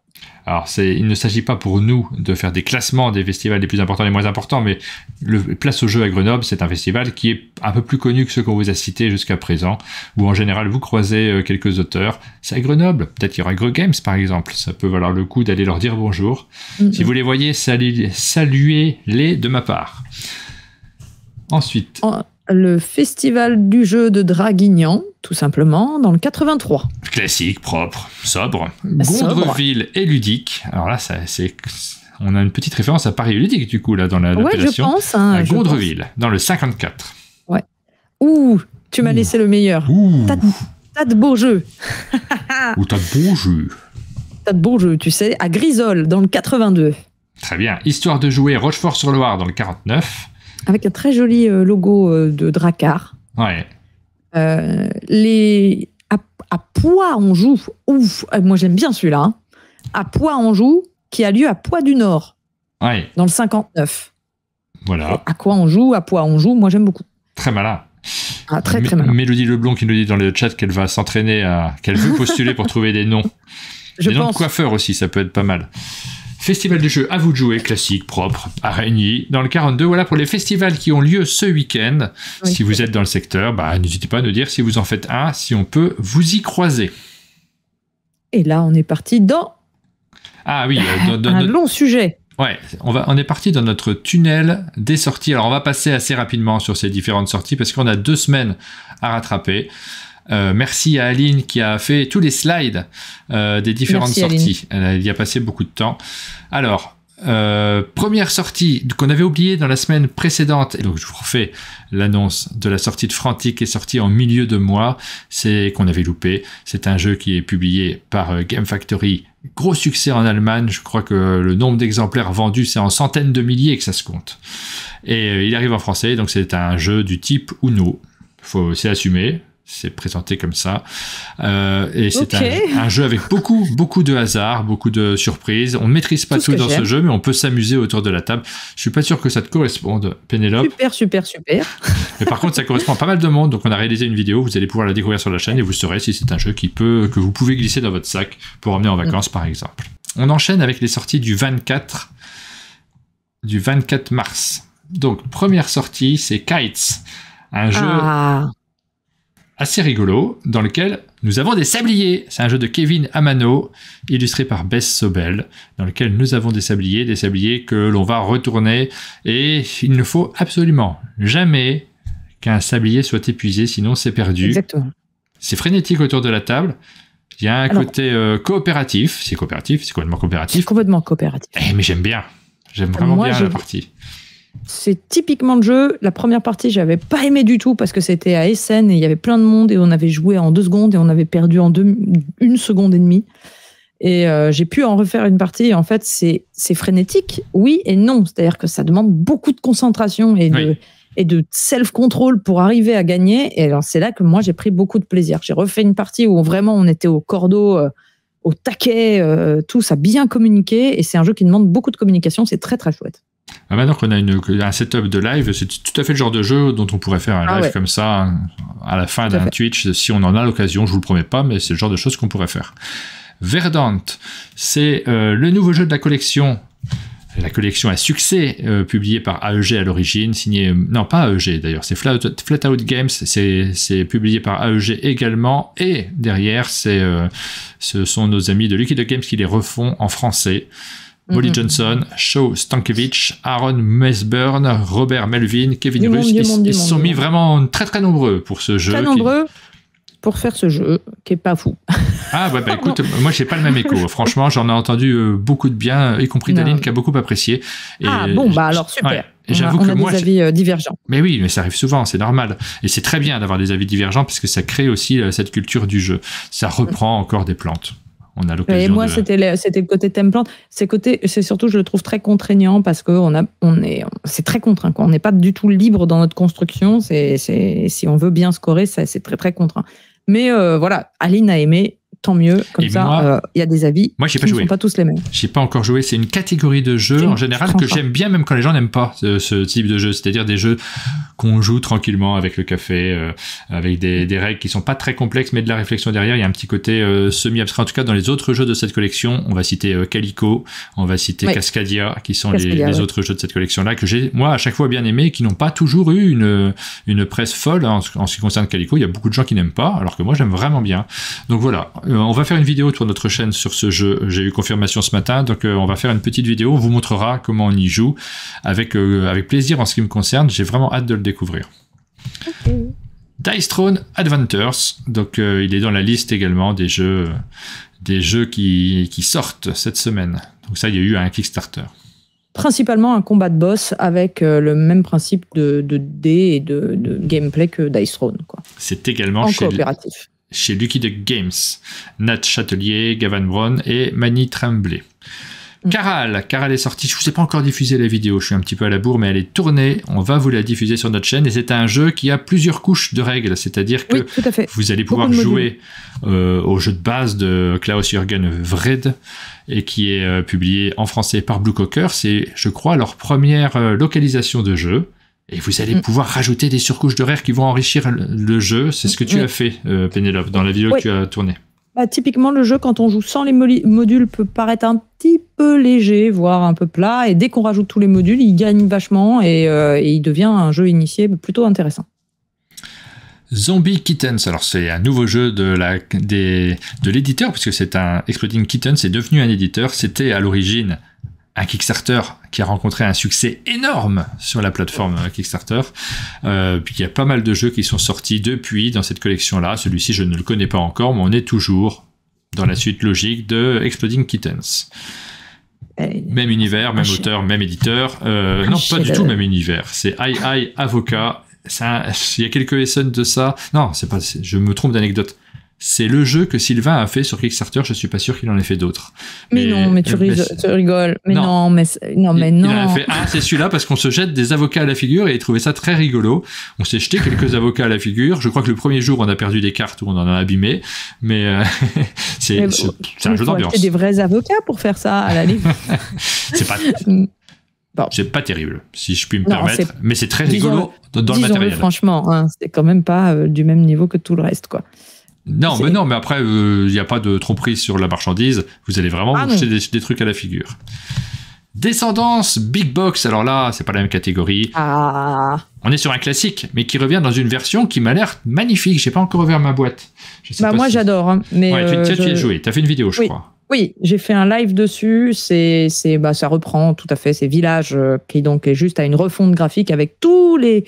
Alors, c'est, il ne s'agit pas pour nous de faire des classements des festivals les plus importants et les moins importants, mais le Place au Jeu à Grenoble, c'est un festival qui est un peu plus connu que ceux qu'on vous a cités jusqu'à présent, où en général vous croisez euh, quelques auteurs. C'est à Grenoble, peut-être qu'il y aura Greg Games par exemple, ça peut valoir le coup d'aller leur dire bonjour. Si vous les voyez, saluez-les de ma part. Ensuite le festival du jeu de Draguignan, tout simplement, dans le 83. Classique, propre, sobre. Gondreville et ludique. Alors là, c'est on a une petite référence à Paris ludique, du coup, là, dans la Oui, hein, je pense, Gondreville, dans le 54. Ouais. Ouh, tu m'as laissé le meilleur. T'as de beaux jeux. Ou t'as de beaux jeux. T'as de beaux jeux, tu sais, à Grisol, dans le 82. Très bien. Histoire de jouer Rochefort-sur-Loire, dans le 49 avec un très joli euh, logo euh, de Dracar. Ouais. Euh, les à, à on joue. Ouf, moi j'aime bien celui-là. Hein. À Poix on joue, qui a lieu à Poix du Nord. Ouais. Dans le 59. Voilà. à quoi on joue, à Poix on joue. Moi j'aime beaucoup. Très malin. Ah, très, très malin. Mélodie Leblond qui nous dit dans le chat qu'elle va s'entraîner à. qu'elle veut postuler pour trouver des noms. Je des pense. noms de coiffeurs aussi, ça peut être pas mal. Festival de jeux à vous de jouer, classique, propre, à Régny, dans le 42. Voilà pour les festivals qui ont lieu ce week-end. Si vous êtes dans le secteur, bah, n'hésitez pas à nous dire si vous en faites un, si on peut vous y croiser. Et là, on est parti dans. Ah oui, euh, dans, un long sujet. Ouais, on, va, on est parti dans notre tunnel des sorties. Alors, on va passer assez rapidement sur ces différentes sorties parce qu'on a deux semaines à rattraper. Euh, merci à Aline qui a fait tous les slides euh, des différentes sorties. Elle, y a passé beaucoup de temps. Alors. Euh, première sortie qu'on avait oubliée dans la semaine précédente, et donc je vous refais l'annonce de la sortie de Frantic qui est sortie en milieu de mois, c'est qu'on avait loupé. C'est un jeu qui est publié par Game Factory gros succès en Allemagne. Je crois que le nombre d'exemplaires vendus, c'est en centaines de milliers que ça se compte. Et il arrive en français, donc c'est un jeu du type Uno. Faut, c'est assumé c'est présenté comme ça. Euh, et c'est un, jeu avec beaucoup, beaucoup de hasard, beaucoup de surprises. On ne maîtrise pas tout, dans ce jeu, mais on peut s'amuser autour de la table. Je suis pas sûr que ça te corresponde, Pénélope. Super, super, super. mais par contre, ça correspond à pas mal de monde. Donc, on a réalisé une vidéo. Vous allez pouvoir la découvrir sur la chaîne et vous saurez si c'est un jeu qui peut, que vous pouvez glisser dans votre sac pour emmener en vacances, par exemple. On enchaîne avec les sorties du 24, du 24 mars. Donc, première sortie, c'est Kites. Un jeu, ah assez rigolo dans lequel nous avons des sabliers. C'est un jeu de Kevin Amano, illustré par Bess Sobel, dans lequel nous avons des sabliers, des sabliers que l'on va retourner. Et il ne faut absolument jamais qu'un sablier soit épuisé, sinon c'est perdu. C'est frénétique autour de la table. Il y a un côté euh, coopératif. C'est coopératif, c'est complètement coopératif. C'est complètement coopératif. Eh, mais j'aime bien. J'aime vraiment bien la partie c'est typiquement le jeu. La première partie, j'avais pas aimé du tout parce que c'était à Essen et il y avait plein de monde et on avait joué en deux secondes et on avait perdu en une seconde et demie. Et euh, j'ai pu en refaire une partie. en fait, c'est frénétique, oui et non. C'est-à-dire que ça demande beaucoup de concentration et de, self-control pour arriver à gagner. Et alors, c'est là que moi, j'ai pris beaucoup de plaisir. J'ai refait une partie où vraiment on était au cordeau. Euh, au taquet, euh, tout ça bien communiquer. Et c'est un jeu qui demande beaucoup de communication. C'est très, très chouette. Ah, maintenant qu'on a un setup de live, c'est tout à fait le genre de jeu dont on pourrait faire un ah live comme ça hein, à la fin d'un Twitch, si on en a l'occasion. Je vous le promets pas, mais c'est le genre de choses qu'on pourrait faire. Verdant, c'est euh, le nouveau jeu de la collection la collection à succès euh, publié publiée par AEG à l'origine, signé... non pas AEG d'ailleurs, c'est Flatout Flat Out Games, c'est publié par AEG également, et derrière c'est euh, ce sont nos amis de Liquid Games qui les refont en français. Molly mhm. Johnson, Shaw Stankiewicz, Aaron Mesburn, Robert Melvin, Kevin du ils, sont mis vraiment très très nombreux pour ce jeu. Très nombreux pour faire ce jeu qui est pas fou. Ah bah, bah écoute, moi j'ai pas le même écho. Franchement, j'en ai entendu euh, beaucoup de bien, y compris Daline qui a beaucoup apprécié. ah bon bah alors super. J'avoue que a moi, des avis euh, divergents. Mais oui, mais ça arrive souvent, c'est normal. Et c'est très bien d'avoir des avis divergents parce que ça crée aussi euh, cette culture du jeu. Ça reprend encore des plantes. Et moi, c'était le, c'était le côté template. C'est côté, c'est surtout, je le trouve très contraignant parce que on a, on est, c'est très contraint. On n'est pas du tout libre dans notre construction. C'est, c'est, si on veut bien scorer, ça, c'est très très contraint. Mais euh, voilà, Aline a aimé mieux. Comme ça, euh, il y a des avis. Moi, j'ai pas joué. Sont pas tous les mêmes. J'ai pas encore joué. C'est une catégorie de jeux en général que j'aime bien, même quand les gens n'aiment pas euh, ce, type de jeu. C'est-à-dire des jeux qu'on joue tranquillement avec le café, euh, avec des, règles qui sont pas très complexes, mais de la réflexion derrière. Il y a un petit côté semi-abstrait. En tout cas, dans les autres jeux de cette collection, on va citer Calico, on va citer Cascadia, qui sont les, autres jeux de cette collection-là que j'ai, moi, à chaque fois bien aimé, qui n'ont pas toujours eu une, une presse folle hein, en, en, ce qui concerne Calico. Il y a beaucoup de gens qui n'aiment pas, alors que moi, j'aime vraiment bien. Donc voilà. Euh, on va faire une vidéo pour notre chaîne sur ce jeu. J'ai eu confirmation ce matin, donc euh, on va faire une petite vidéo. On vous montrera comment on y joue avec, euh, avec plaisir en ce qui me concerne. J'ai vraiment hâte de le découvrir. Dice Throne Adventures, donc il est dans la liste également des jeux, des jeux qui, sortent cette semaine. Donc ça, il y a eu un Kickstarter principalement un combat de boss avec le même principe de, de dés et de, gameplay que Dice Throne. C'est également en coopératif chez Lucky the Games, Nat Châtelier, Gavin Brown et Manny Tremblay. Mm. Caral, Caral est sortie, je ne vous ai pas encore diffusé la vidéo, je suis un petit peu à la bourre, mais elle est tournée, on va vous la diffuser sur notre chaîne, et c'est un jeu qui a plusieurs couches de règles, c'est-à-dire que vous allez pouvoir jouer euh, au jeu de base de Klaus Jürgen Vred, et qui est euh, publié en français par Blue Cocker, c'est je crois leur première euh, localisation de jeu, et vous allez mm. pouvoir rajouter des surcouches rares qui vont enrichir le, jeu. C'est ce que tu mm. as fait, euh, Pénélope, dans la vidéo que tu as tournée. Bah, typiquement, le jeu, quand on joue sans les modules, peut paraître un petit peu léger, voire un peu plat. Et dès qu'on rajoute tous les modules, il gagne vachement et, euh, il devient un jeu initié plutôt intéressant. Zombie Kittens, alors c'est un nouveau jeu de l'éditeur puisque c'est un Exploding Kittens C'est devenu un éditeur. C'était à l'origine un Kickstarter qui a rencontré un succès énorme sur la plateforme Kickstarter. Euh, puis il y a pas mal de jeux qui sont sortis depuis dans cette collection-là. Celui-ci, je ne le connais pas encore, mais on est toujours dans la suite logique de Exploding Kittens. Euh, même univers, même auteur, même éditeur. Euh, non, pas du tout même univers. C'est I I Avocat. il y a quelques essais de ça. Non, c'est pas. Je me trompe d'anecdote c'est le jeu que Sylvain a fait sur Kickstarter. Je suis pas sûr qu'il en ait fait d'autres. Mais, non, mais tu, euh, rigoles. non. mais non, Il, fait un, c'est celui-là parce qu'on se jette des avocats à la figure et il trouvait ça très rigolo. On s'est jeté quelques avocats à la figure. Je crois que le premier jour, on a perdu des cartes ou on en a abîmé. Mais euh, c'est un jeu d'ambiance. C'est des vrais avocats pour faire ça à la livre. c'est pas. C'est pas terrible, si je puis me permettre, mais c'est très rigolo dans, le matériel. franchement, hein, c'est quand même pas euh, du même niveau que tout le reste, quoi. Non, mais non, mais après, il euh, n'y a pas de tromperie sur la marchandise. Vous allez vraiment ah, vous des, trucs à la figure. Descendance, Big Box. Alors là, c'est pas la même catégorie. Ah. On est sur un classique, mais qui revient dans une version qui m'a l'air magnifique. J'ai pas encore ouvert ma boîte. moi, j'adore. tu, as joué. Tu as fait une vidéo, je crois. Oui, j'ai fait un live dessus. C'est, c'est, bah, ça reprend tout à fait ces villages euh, qui donc est juste à une refonte graphique avec tous les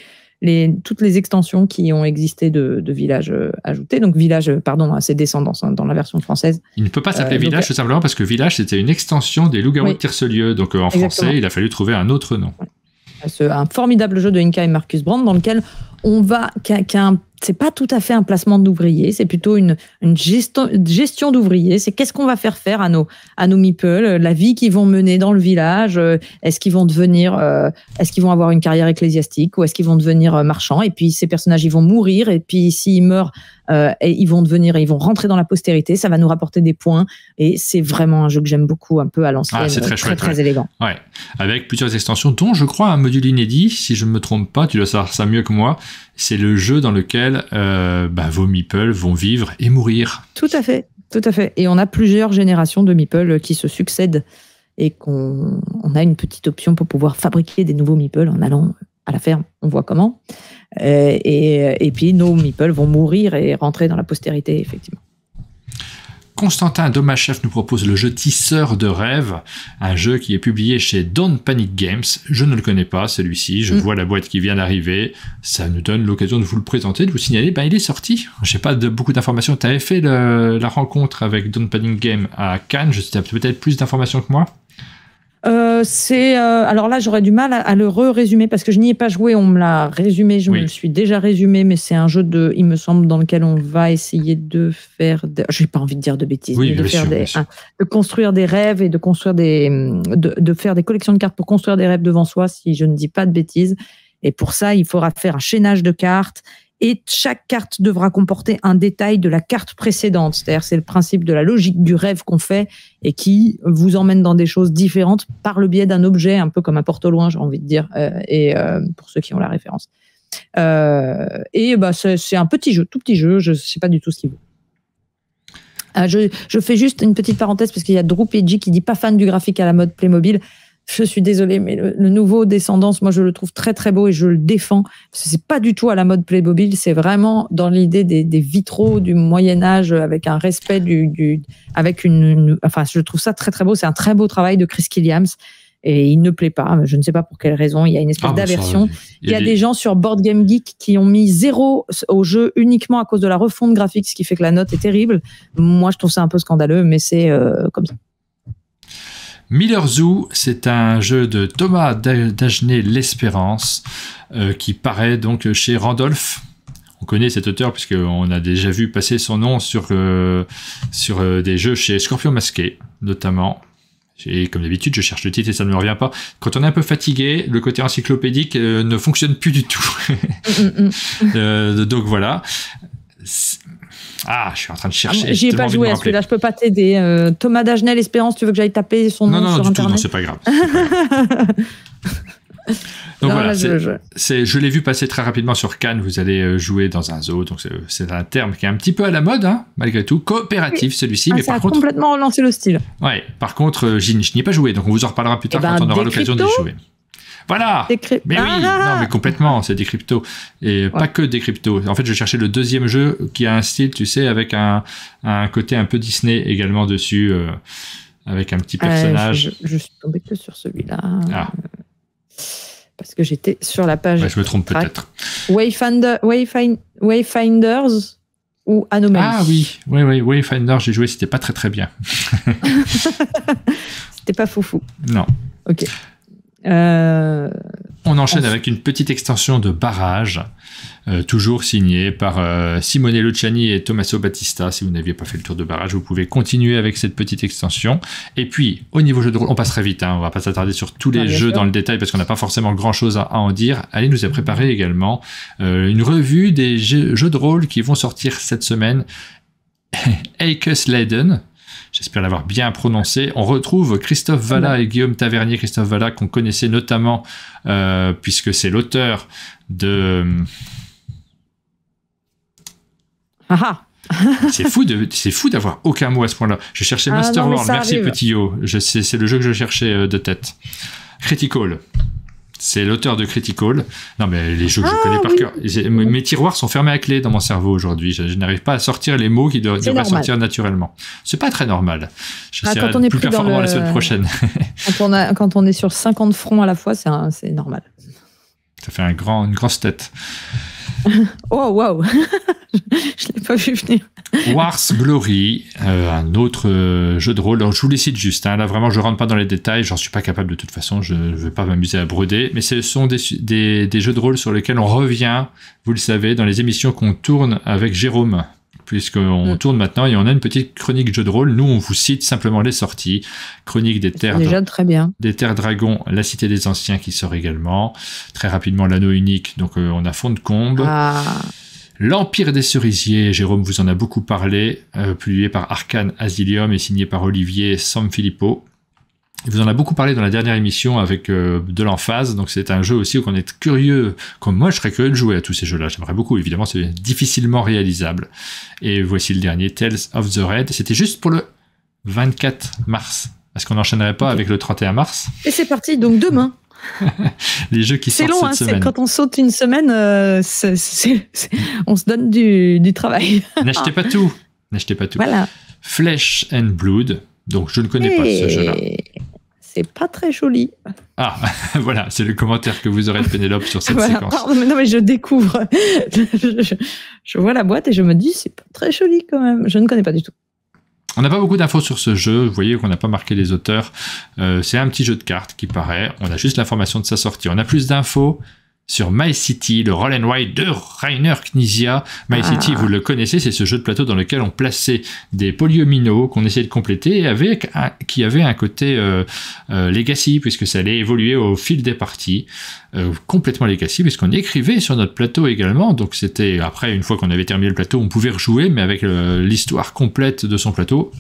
toutes les extensions qui ont existé de, de villages euh, ajoutés. Donc village, euh, pardon, à ses descendants hein, dans la version française. Il ne peut pas s'appeler euh, village tout simplement parce que village c'était une extension des loups-garous oui. Donc en français, il a fallu trouver un autre nom. un formidable jeu de Inca et Marcus Brand dans lequel on va qu'un c'est pas tout à fait un placement d'ouvriers, c'est plutôt une, gestion, gestion d'ouvriers. C'est qu'est-ce qu'on va faire faire à nos à nos meeple, euh, la vie qu'ils vont mener dans le village. Euh, est-ce qu'ils vont devenir, euh, est-ce qu'ils vont avoir une carrière ecclésiastique ou est-ce qu'ils vont devenir marchands Et puis ces personnages, ils vont mourir et puis s'ils meurent, et ils vont devenir, ils vont rentrer dans la postérité. Ça va nous rapporter des points et c'est vraiment un jeu que j'aime beaucoup, un peu à l'ancienne, ah, c'est très, très, chouette, très élégant. Ouais, avec plusieurs extensions, dont je crois un module inédit, si je ne me trompe pas. Tu dois savoir ça mieux que moi c'est le jeu dans lequel euh, bah, vos meeples vont vivre et mourir. Tout à fait, tout à fait. Et on a plusieurs générations de meeples qui se succèdent et qu'on a une petite option pour pouvoir fabriquer des nouveaux meeples en allant à la ferme, on voit comment. Euh, et, et puis nos meeples vont mourir et rentrer dans la postérité, effectivement. Constantin Domachev nous propose le jeu Tisseur de rêve, un jeu qui est publié chez Don't Panic Games. Je ne le connais pas, celui-ci. Je mm. vois la boîte qui vient d'arriver. Ça nous donne l'occasion de vous le présenter, de vous signaler. Ben, il est sorti. je n'ai pas beaucoup d'informations. Tu avais fait la rencontre avec Don't Panic Games à Cannes. Je sais, peut-être plus d'informations que moi. Euh, c'est euh, alors là j'aurais du mal à, le re résumer parce que je n'y ai pas joué. On me l'a résumé, je me suis déjà résumé, mais c'est un jeu de, il me semble, dans lequel on va essayer de faire, de, j'ai pas envie de dire de bêtises, de, faire hein, de construire des rêves et de construire des, de, de, faire des collections de cartes pour construire des rêves devant soi, si je ne dis pas de bêtises. Et pour ça, il faudra faire un chaînage de cartes et chaque carte devra comporter un détail de la carte précédente. C'est-à-dire, c'est le principe de la logique du rêve qu'on fait et qui vous emmène dans des choses différentes par le biais d'un objet, un peu comme un porte-loin, j'ai envie de dire, euh, et euh, pour ceux qui ont la référence. Euh, et bah, c'est un petit jeu, tout petit jeu, je ne sais pas du tout ce qu'il vaut. Je, fais juste une petite parenthèse parce qu'il y a Drew Pidgey qui dit pas fan du graphique à la mode Playmobil je suis désolée, mais le, nouveau Descendance, moi, je le trouve très, très beau et je le défends. Ce n'est c'est pas du tout à la mode Playmobil, c'est vraiment dans l'idée des, vitraux du Moyen-Âge avec un respect du, avec une, enfin, je trouve ça très, très beau. C'est un très beau travail de Chris Killiams et il ne plaît pas. Je ne sais pas pour quelle raison. Il y a une espèce ah, bah, d'aversion. il y a, des... gens sur Board Game Geek qui ont mis zéro au jeu uniquement à cause de la refonte graphique, ce qui fait que la note est terrible. Moi, je trouve ça un peu scandaleux, mais c'est euh, comme ça. Miller Zoo, c'est un jeu de Thomas Dagenet L'Espérance euh, qui paraît donc chez Randolph. On connaît cet auteur puisqu'on a déjà vu passer son nom sur, euh, sur euh, des jeux chez Scorpion Masqué, notamment. Et comme d'habitude, je cherche le titre et ça ne me revient pas. Quand on est un peu fatigué, le côté encyclopédique ne fonctionne plus du tout. Mm, mm, mm. donc voilà ah, je suis en train de chercher. J'ai ah, J'y ai pas joué à celui-là, je peux pas t'aider. Euh, Thomas Dagenel, Espérance, tu veux que j'aille taper son nom sur Internet Non, non, c'est pas grave. Donc voilà, c'est, je, l'ai vu passer très rapidement sur Cannes. Vous allez euh, jouer dans un zoo, donc c'est un terme qui est un petit peu à la mode, hein, malgré tout, coopératif celui-ci. mais ah, ça a complètement relancé le style. Ouais, par contre, euh, je n'y ai pas joué, donc on vous en reparlera plus tard eh ben, quand on aura l'occasion d'y jouer. Voilà. mais oui, ah. non, mais complètement, c'est des cryptos. Et pas que des cryptos. En fait, je cherchais le deuxième jeu qui a un style, tu sais, avec un, côté un peu Disney également dessus, euh, avec un petit personnage. je, suis tombé que sur celui-là. Ah. Parce que j'étais sur la page. je me trompe peut-être. Wayfinder, Wayfinders ou Anomaly. Ah oui, oui, oui, Wayfinder, j'ai joué, c'était pas très très bien. c'était pas foufou. Non. Ok. Euh, on enchaîne avec une petite extension de barrage, euh, toujours signée par euh, Simone Luciani et Tommaso Battista. Si vous n'aviez pas fait le tour de barrage, vous pouvez continuer avec cette petite extension. Et puis, au niveau jeu de rôle, on passera vite, hein, on va pas s'attarder sur tous les jeux dans le détail parce qu'on n'a pas forcément grand-chose à, en dire. Allez nous a préparé également euh, une revue des jeux, de rôle qui vont sortir cette semaine. Akers Laden j'espère l'avoir bien prononcé. On retrouve Christophe Vallat et Guillaume Tavernier. Christophe Vallat qu'on connaissait notamment euh, puisque c'est l'auteur de... Ah, ah. c'est fou de, c'est fou d'avoir aucun mot à ce point-là. Je cherchais ah Master World. Merci petit yo. c'est, c'est le jeu que je cherchais euh, de tête. Critical. C'est l'auteur de Critical. Non, mais les jeux que je ah, connais par cœur. Mes tiroirs sont fermés à clé dans mon cerveau aujourd'hui. Je, n'arrive pas à sortir les mots qui doivent, devraient sortir naturellement. C'est pas très normal. Je bah, quand on est plus performant la semaine prochaine. quand, on est sur 50 fronts à la fois, c'est normal. Ça fait un grand, une grosse tête. oh, wow je l'ai pas vu venir. Wars Glory, euh, un autre euh, jeu de rôle. je vous les cite juste. Hein. Là, vraiment, je rentre pas dans les détails. J'en suis pas capable de toute façon. Je ne veux pas m'amuser à broder. Mais ce sont des, jeux de rôle sur lesquels on revient, vous le savez, dans les émissions qu'on tourne avec Jérôme puisqu'on mm. tourne maintenant et on a une petite chronique jeu de rôle. Nous, on vous cite simplement les sorties. Chronique des Terres, déjà très bien. des Terres Dragons, La Cité des Anciens qui sort également. Très rapidement, L'Anneau Unique, donc euh, on a Fond de Combe. Ah. L'Empire des Cerisiers, Jérôme vous en a beaucoup parlé, euh, publié par Arcane Asilium et signé par Olivier Samphilippo. Il vous en a beaucoup parlé dans la dernière émission avec euh, de l'emphase, donc c'est un jeu aussi où on est curieux, comme moi je serais curieux de jouer à tous ces jeux-là, j'aimerais beaucoup, évidemment c'est difficilement réalisable. Et voici le dernier, Tales of the Red, c'était juste pour le 24 mars, est-ce qu'on n'enchaînerait pas avec le 31 mars Et c'est parti, donc demain les jeux qui sortent long, cette hein, semaine. Quand on saute une semaine, euh, on se donne du, travail. N'achetez pas tout. N'achetez pas tout. Voilà. Flesh and Blood. Donc, je ne connais pas ce jeu-là. C'est pas très joli. Ah, voilà, c'est le commentaire que vous aurez de Pénélope sur cette séquence. mais je découvre. je vois la boîte et je me dis, c'est pas très joli quand même. Je ne connais pas du tout. On n'a pas beaucoup d'infos sur ce jeu, vous voyez qu'on n'a pas marqué les auteurs. Euh, c'est un petit jeu de cartes qui paraît, on a juste l'information de sa sortie. On a plus d'infos sur My City, le Roll and White de Rainer Knizia. My ah. City, vous le connaissez, c'est ce jeu de plateau dans lequel on plaçait des polyomino qu'on essayait de compléter avec qui avait un côté euh, euh, legacy puisque ça allait évoluer au fil des parties, euh, complètement legacy puisqu'on écrivait sur notre plateau également. Donc c'était après une fois qu'on avait terminé le plateau, on pouvait rejouer mais avec l'histoire complète de son plateau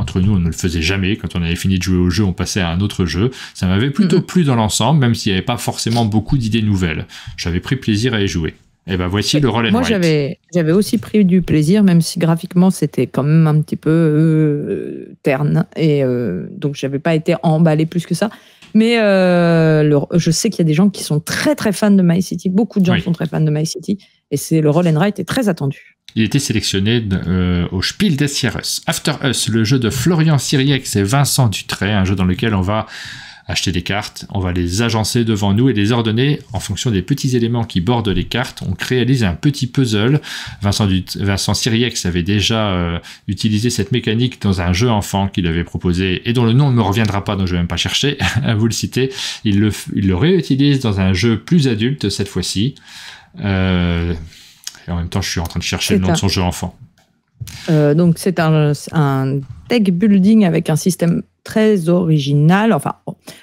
entre nous, on ne le faisait jamais. Quand on avait fini de jouer au jeu, on passait à un autre jeu. Ça m'avait plutôt plu dans l'ensemble, même s'il n'y avait pas forcément beaucoup d'idées nouvelles. J'avais pris plaisir à y jouer. Et eh ben voici le Roll Moi j'avais aussi pris du plaisir même si graphiquement c'était quand même un petit peu euh, terne et euh, donc j'avais pas été emballé plus que ça. Mais euh, je sais qu'il y a des gens qui sont très très fans de My City. Beaucoup de gens sont très fans de My City. Et c'est le roll and est très attendu. Il était sélectionné euh, au Spiel des Sierras. After Us, le jeu de Florian Siriex et Vincent Dutré, un jeu dans lequel on va acheter des cartes, on va les agencer devant nous et les ordonner en fonction des petits éléments qui bordent les cartes. On réalise un petit puzzle. Vincent, du, Vincent Siriex avait déjà euh, utilisé cette mécanique dans un jeu enfant qu'il avait proposé et dont le nom ne me reviendra pas, donc je ne vais même pas chercher à vous le citer. Il le, réutilise dans un jeu plus adulte cette fois-ci. Euh, et en même temps, je suis en train de chercher le nom de son jeu enfant. Euh, donc c'est un, tech building avec un système très original. Enfin,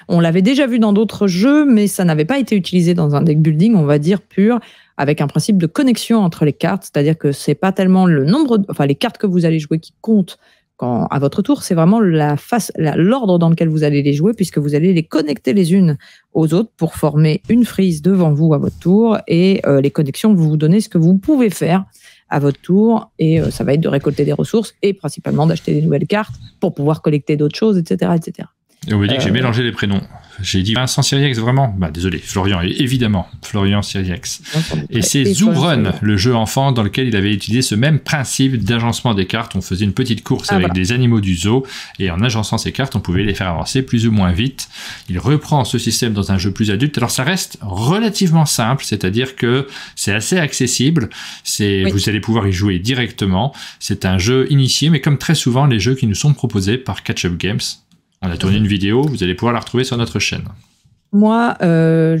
on l'avait déjà vu dans d'autres jeux, mais ça n'avait pas été utilisé dans un deck building, on va dire, pur, avec un principe de connexion entre les cartes. C'est-à-dire que c'est pas tellement le nombre, enfin, les cartes que vous allez jouer qui compte quand, à votre tour, c'est vraiment la face, l'ordre dans lequel vous allez les jouer, puisque vous allez les connecter les unes aux autres pour former une frise devant vous à votre tour. Et euh, les connexions vous vous donnez ce que vous pouvez faire à votre tour. Et euh, ça va être de récolter des ressources et principalement d'acheter des nouvelles cartes pour pouvoir collecter d'autres choses, etc., etc. Et on me dit que j'ai euh, mélangé les prénoms. J'ai dit Vincent Siriex, vraiment Bah désolé, Florian, évidemment, Florian Siriex. Et c'est Zoubrun, le jeu enfant dans lequel il avait utilisé ce même principe d'agencement des cartes. On faisait une petite course ah, avec des animaux du zoo, et en agençant ces cartes, on pouvait les faire avancer plus ou moins vite. Il reprend ce système dans un jeu plus adulte. Alors ça reste relativement simple, c'est-à-dire que c'est assez accessible. C'est Vous allez pouvoir y jouer directement. C'est un jeu initié, mais comme très souvent les jeux qui nous sont proposés par Catch Up Games, on a tourné une vidéo, vous allez pouvoir la retrouver sur notre chaîne. Moi, euh,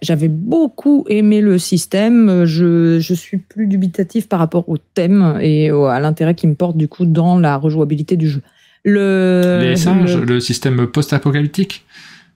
j'avais beaucoup aimé le système. Je, suis plus dubitatif par rapport au thème et à l'intérêt qu'il me porte du coup dans la rejouabilité du jeu. Le, Les singes, e, le, système post-apocalyptique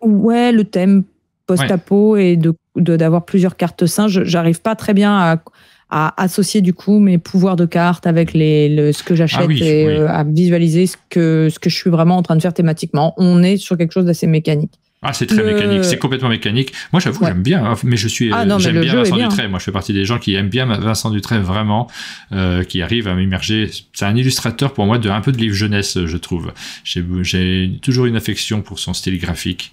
Ouais, le thème post-apo et d'avoir de, plusieurs cartes singes, j'arrive pas très bien à à associer du coup mes pouvoirs de carte avec les, ce que j'achète ah et euh, à visualiser ce que, ce que je suis vraiment en train de faire thématiquement. On est sur quelque chose d'assez mécanique. Ah, c'est très mécanique, c'est complètement mécanique. Moi, j'avoue, que j'aime bien, hein, mais je suis, ah, euh, j'aime bien Vincent Dutray. Moi, je fais partie des gens qui aiment bien Vincent Dutré vraiment, euh, qui arrive à m'immerger. C'est un illustrateur pour moi de un peu de livre jeunesse, je trouve. J'ai toujours une affection pour son style graphique.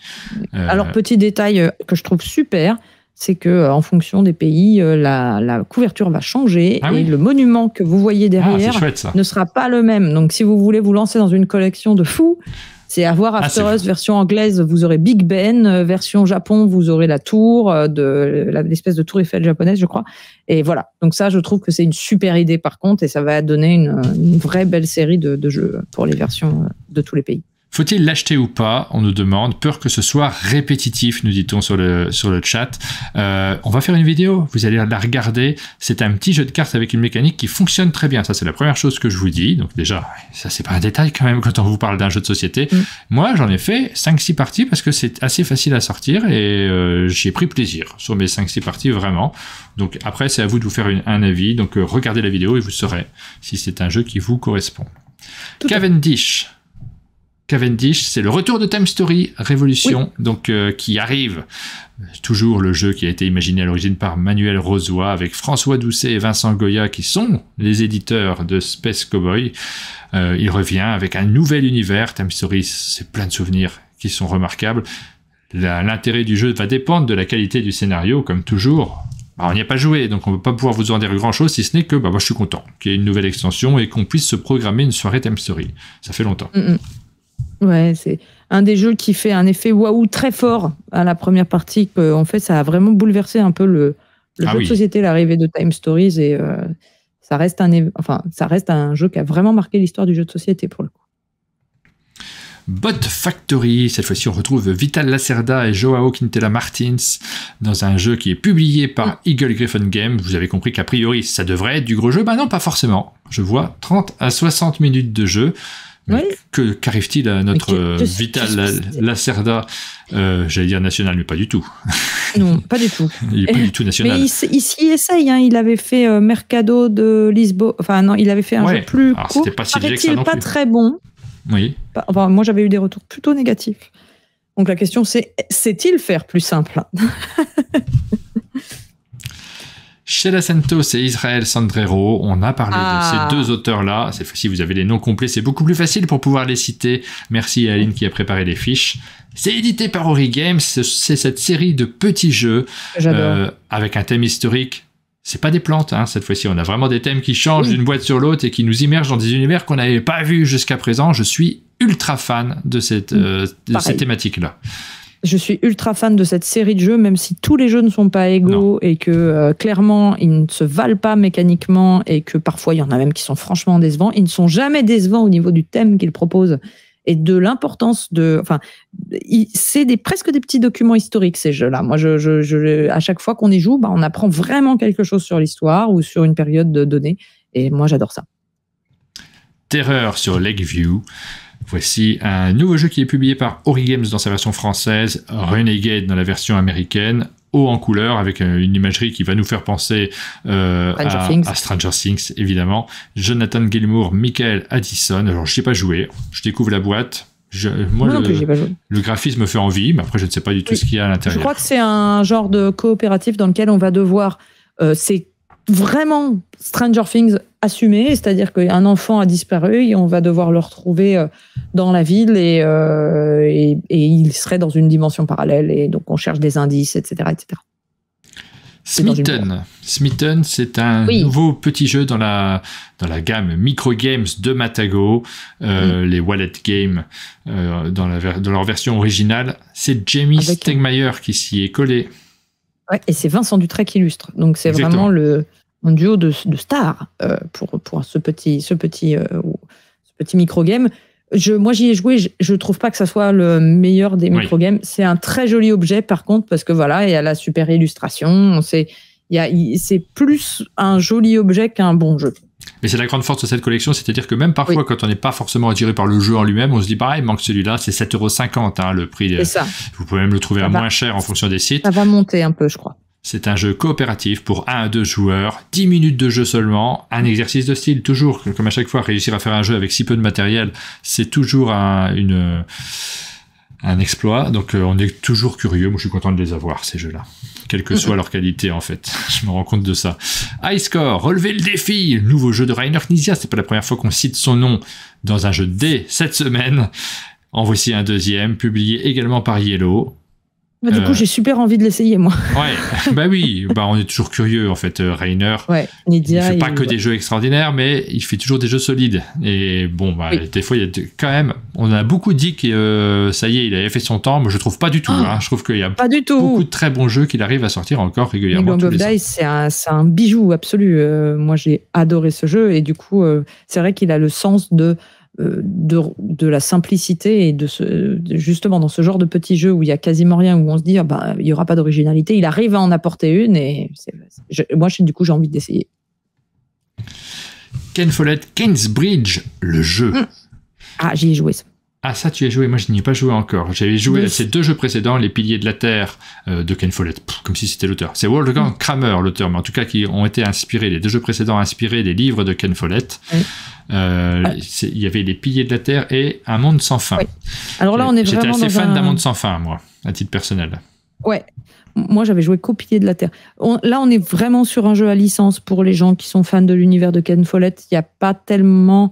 Alors, petit détail que je trouve super, c'est que euh, en fonction des pays, euh, la, couverture va changer ah et le monument que vous voyez ah, derrière ne sera pas le même. Donc, si vous voulez vous lancer dans une collection de fous, c'est avoir ah, After ah, version anglaise, vous aurez Big Ben, euh, version Japon, vous aurez la tour de l'espèce de tour Eiffel japonaise, je crois. Et voilà. Donc ça, je trouve que c'est une super idée par contre, et ça va donner une, vraie belle série de, jeux pour les versions de tous les pays. Faut-il l'acheter ou pas On nous demande. Peur que ce soit répétitif, nous dit-on sur le, sur le chat. Euh, on va faire une vidéo, vous allez la regarder. C'est un petit jeu de cartes avec une mécanique qui fonctionne très bien. Ça, c'est la première chose que je vous dis. Donc déjà, ça, c'est pas un détail quand même quand on vous parle d'un jeu de société. Mm. Moi, j'en ai fait 5-6 parties parce que c'est assez facile à sortir et euh, j'ai pris plaisir sur mes 5-6 parties, vraiment. Donc après, c'est à vous de vous faire un avis. Donc euh, regardez la vidéo et vous saurez si c'est un jeu qui vous correspond. Cavendish Cavendish, c'est le retour de Time Story Révolution, donc euh, qui arrive. Toujours le jeu qui a été imaginé à l'origine par Manuel Rosoy avec François Doucet et Vincent Goya qui sont les éditeurs de Space Cowboy. Euh, il revient avec un nouvel univers. Time Story, c'est plein de souvenirs qui sont remarquables. L'intérêt du jeu va dépendre de la qualité du scénario, comme toujours. Bah, on n'y a pas joué, donc on ne peut pas pouvoir vous en dire grand-chose, si ce n'est que bah, moi je suis content qu'il y ait une nouvelle extension et qu'on puisse se programmer une soirée Time Story. Ça fait longtemps. Mm, mm. Ouais, c'est un des jeux qui fait un effet waouh très fort à la première partie. en fait, ça a vraiment bouleversé un peu le, ah jeu de société, l'arrivée de Time Stories. Et euh, ça, reste un, enfin, ça reste un jeu qui a vraiment marqué l'histoire du jeu de société pour le coup. Bot Factory. Cette fois-ci, on retrouve Vital Lacerda et Joao Quintela Martins dans un jeu qui est publié par ah. Eagle Griffin Games. Vous avez compris qu'a priori, ça devrait être du gros jeu. Bah ben non, pas forcément. Je vois 30 à 60 minutes de jeu que qu'arrive-t-il à notre euh, Vital Lacerda, euh, j'allais dire national, mais pas du tout. Non, pas du tout. il n'est pas du tout national. Mais il, s'y essaye. Hein. Il avait fait euh, Mercado de Lisbonne. Enfin, non, il avait fait un jeu plus Alors, court. pas si il pas très bon. Oui. moi, j'avais eu des retours plutôt négatifs. Donc la question, c'est sait-il faire plus simple Sheila Santos et Israel Sandrero, on a parlé de ces ah. deux auteurs-là. Cette fois-ci, vous avez les noms complets, c'est beaucoup plus facile pour pouvoir les citer. Merci à Aline qui a préparé les fiches. C'est édité par Ori Games, c'est cette série de petits jeux euh, avec un thème historique. C'est pas des plantes, hein. cette fois-ci, on a vraiment des thèmes qui changent d'une boîte sur l'autre et qui nous immergent dans des univers qu'on n'avait pas vus jusqu'à présent. Je suis ultra fan de cette, euh, de cette thématique-là. Je suis ultra fan de cette série de jeux, même si tous les jeux ne sont pas égaux et que euh, clairement ils ne se valent pas mécaniquement et que parfois il y en a même qui sont franchement décevants. Ils ne sont jamais décevants au niveau du thème qu'ils proposent et de l'importance de. Enfin, c'est presque des petits documents historiques ces jeux-là. Moi, je, à chaque fois qu'on y joue, bah, on apprend vraiment quelque chose sur l'histoire ou sur une période donnée. Et moi, j'adore ça. Terreur sur Lakeview. Voici un nouveau jeu qui est publié par Ori Games dans sa version française, Renegade dans la version américaine, haut en couleur avec euh, une imagerie qui va nous faire penser euh, à, Stranger Things évidemment. Jonathan Gilmour, Michael Addison. Alors je n'ai pas joué je découvre la boîte. le, graphisme me fait envie, mais après je ne sais pas du tout ce qu'il y a à l'intérieur. Je crois que c'est un genre de coopératif dans lequel on va devoir euh, vraiment Stranger Things assumé, c'est-à-dire qu'un enfant a disparu et on va devoir le retrouver euh, dans la ville euh, et, il serait dans une dimension parallèle et donc on cherche des indices, etc. etc. Smitten. c'est un nouveau petit jeu dans la, dans la gamme Micro Games de Matago, euh, mhm. les Wallet Games dans, leur version originale. C'est Jamie Stegmaier qui s'y est collé et c'est Vincent Dutreix qui illustre. Donc c'est vraiment le, duo de, stars euh, pour, pour ce petit, ce petit, euh, petit micro Je, moi, j'y ai joué. Je, ne trouve pas que ça soit le meilleur des microgames. C'est un très joli objet, par contre, parce que voilà, il y a la super illustration. C'est, il c'est plus un joli objet qu'un bon jeu. Mais c'est la grande force de cette collection, c'est-à-dire que même parfois, quand on n'est pas forcément attiré par le jeu en lui-même, on se dit, pareil, bah, il manque celui-là, c'est 7,50€ hein, le prix. Vous pouvez même le trouver à moins cher en fonction des sites. Ça va monter un peu, je crois. C'est un jeu coopératif pour 1 à 2 joueurs, 10 minutes de jeu seulement, un exercice de style toujours, comme à chaque fois, réussir à faire un jeu avec si peu de matériel, c'est toujours une un exploit. Donc euh, on est toujours curieux. Moi, je suis content de les avoir ces jeux-là, quelle que soit leur qualité en fait. je me rends compte de ça. High Score, relevez le défi. Nouveau jeu de Rainer Knizia. C'est pas la première fois qu'on cite son nom dans un jeu de cette semaine. En voici un deuxième, publié également par Yellow. Bah, du coup, euh. j'ai super envie de l'essayer, moi. Ouais, bah oui, bah, on est toujours curieux, en fait. Euh, Rainer, ouais, Nidia, il fait pas que des jeux extraordinaires, mais il fait toujours des jeux solides. Et bon, bah, des fois, il y a quand même, on a beaucoup dit que euh, ça y est, il avait fait son temps, mais je trouve pas du tout. Ah. Hein. Je trouve qu'il y a beaucoup de très bons jeux qu'il arrive à sortir encore régulièrement. of c'est un, bijou absolu. moi, j'ai adoré ce jeu, et du coup, c'est vrai qu'il a le sens de euh, de, de, la simplicité et de ce, justement dans ce genre de petit jeu où il y a quasiment rien, où on se dit ah, bah, il n'y aura pas d'originalité, il arrive à en apporter une et moi du coup j'ai envie d'essayer. Ken Follett, Kingsbridge, le jeu. Mm. Ah, j'y ai joué ça. Ah ça tu as joué, moi je n'y ai pas joué encore. J'avais joué ces deux jeux précédents, Les Piliers de la Terre euh, de Ken Follett, comme si c'était l'auteur. C'est Wolfgang Kramer l'auteur, mais en tout cas qui ont été inspirés, les deux jeux précédents inspirés des livres de Ken Follett. Euh, ah. Il y avait Les Piliers de la Terre et Un monde sans fin. Alors là on est vraiment... J'étais assez fan d'un monde sans fin, moi, à titre personnel. Ouais, moi j'avais joué qu'au Piliers de la Terre. là on est vraiment sur un jeu à licence pour les gens qui sont fans de l'univers de Ken Follett. Il n'y a pas tellement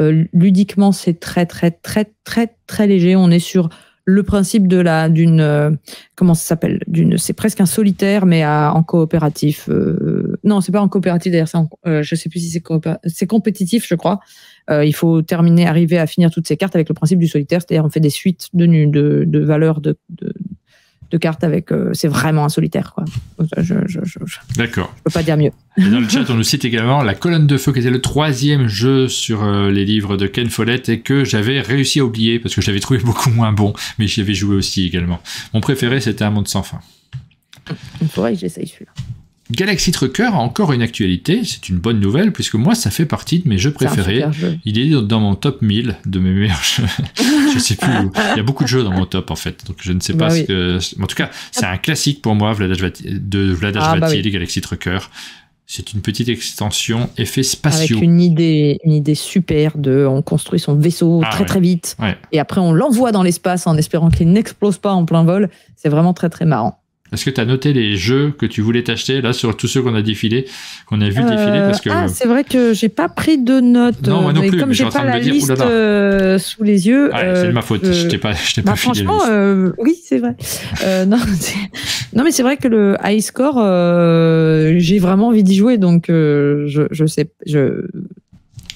euh, ludiquement, c'est très, très, très, très, très léger. On est sur le principe de la d'une euh, comment ça s'appelle d'une c'est presque un solitaire mais en coopératif euh, non c'est pas en coopératif d'ailleurs Je je sais plus si c'est c'est compétitif je crois il faut terminer arriver à finir toutes ces cartes avec le principe du solitaire c'est-à-dire on fait des suites de de, de valeurs de, de cartes avec. Euh, c'est vraiment un solitaire, quoi. Je, je, D'accord. peux pas dire mieux. dans le chat, on nous cite également La colonne de feu, qui était le troisième jeu sur euh, les livres de Ken Follett et que j'avais réussi à oublier parce que j'avais trouvé beaucoup moins bon, mais j'y avais joué aussi également. Mon préféré, c'était Un monde sans fin. Il faudrait que j'essaye celui-là. Galaxy Trucker a encore une actualité, c'est une bonne nouvelle puisque moi ça fait partie de mes jeux préférés. Il est dans mon top 1000 de mes meilleurs jeux. je sais plus Il y a beaucoup de jeux dans mon top en fait, donc je ne sais pas bah ce que. En tout cas, c'est un classique pour moi de Vlad ah, bah Galaxy Trucker. C'est une petite extension effet spatio. Avec une idée, une idée super de on construit son vaisseau ah très très vite et après on l'envoie dans l'espace en espérant qu'il n'explose pas en plein vol. C'est vraiment très très marrant. Est-ce que tu as noté les jeux que tu voulais t'acheter là sur tous ceux qu'on a défilé, qu'on a vu euh, défiler parce que... Ah, c'est vrai que j'ai pas pris de notes. Non, moi non plus. j'ai pas la liste euh, sous les yeux. Ah c'est de ma faute. Euh, je t'ai pas, je t'ai bah, pas Franchement, oui, c'est vrai. non, non, mais c'est vrai que le high score, j'ai vraiment envie d'y jouer, donc je, je sais, je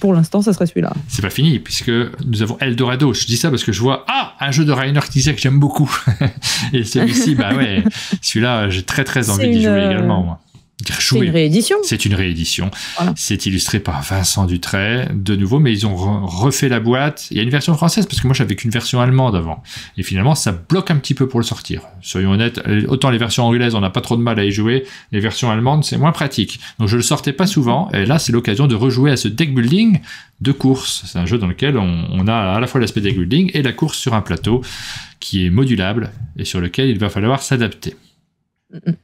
pour l'instant, ça serait celui-là. C'est pas fini, puisque nous avons Eldorado. Je dis ça parce que je vois, ah, un jeu de qui disait que j'aime beaucoup. Et celui-ci, bah ouais, celui-là, j'ai très très envie d'y jouer également. Moi. C'est une réédition. C'est une réédition. C'est illustré par Vincent Dutray, de nouveau, mais ils ont refait la boîte. Il y a une version française, parce que moi j'avais qu'une version allemande avant. Et finalement, ça bloque un petit peu pour le sortir. Soyons honnêtes, euh, autant les versions anglaises, on n'a pas trop de mal à y jouer. Les versions allemandes, c'est moins pratique. Donc je le sortais pas souvent. Et là, c'est l'occasion de rejouer à ce deck building de course. C'est un jeu dans lequel on, a à la fois l'aspect deck building et la course sur un plateau qui est modulable et sur lequel il va falloir s'adapter. Mm, mm.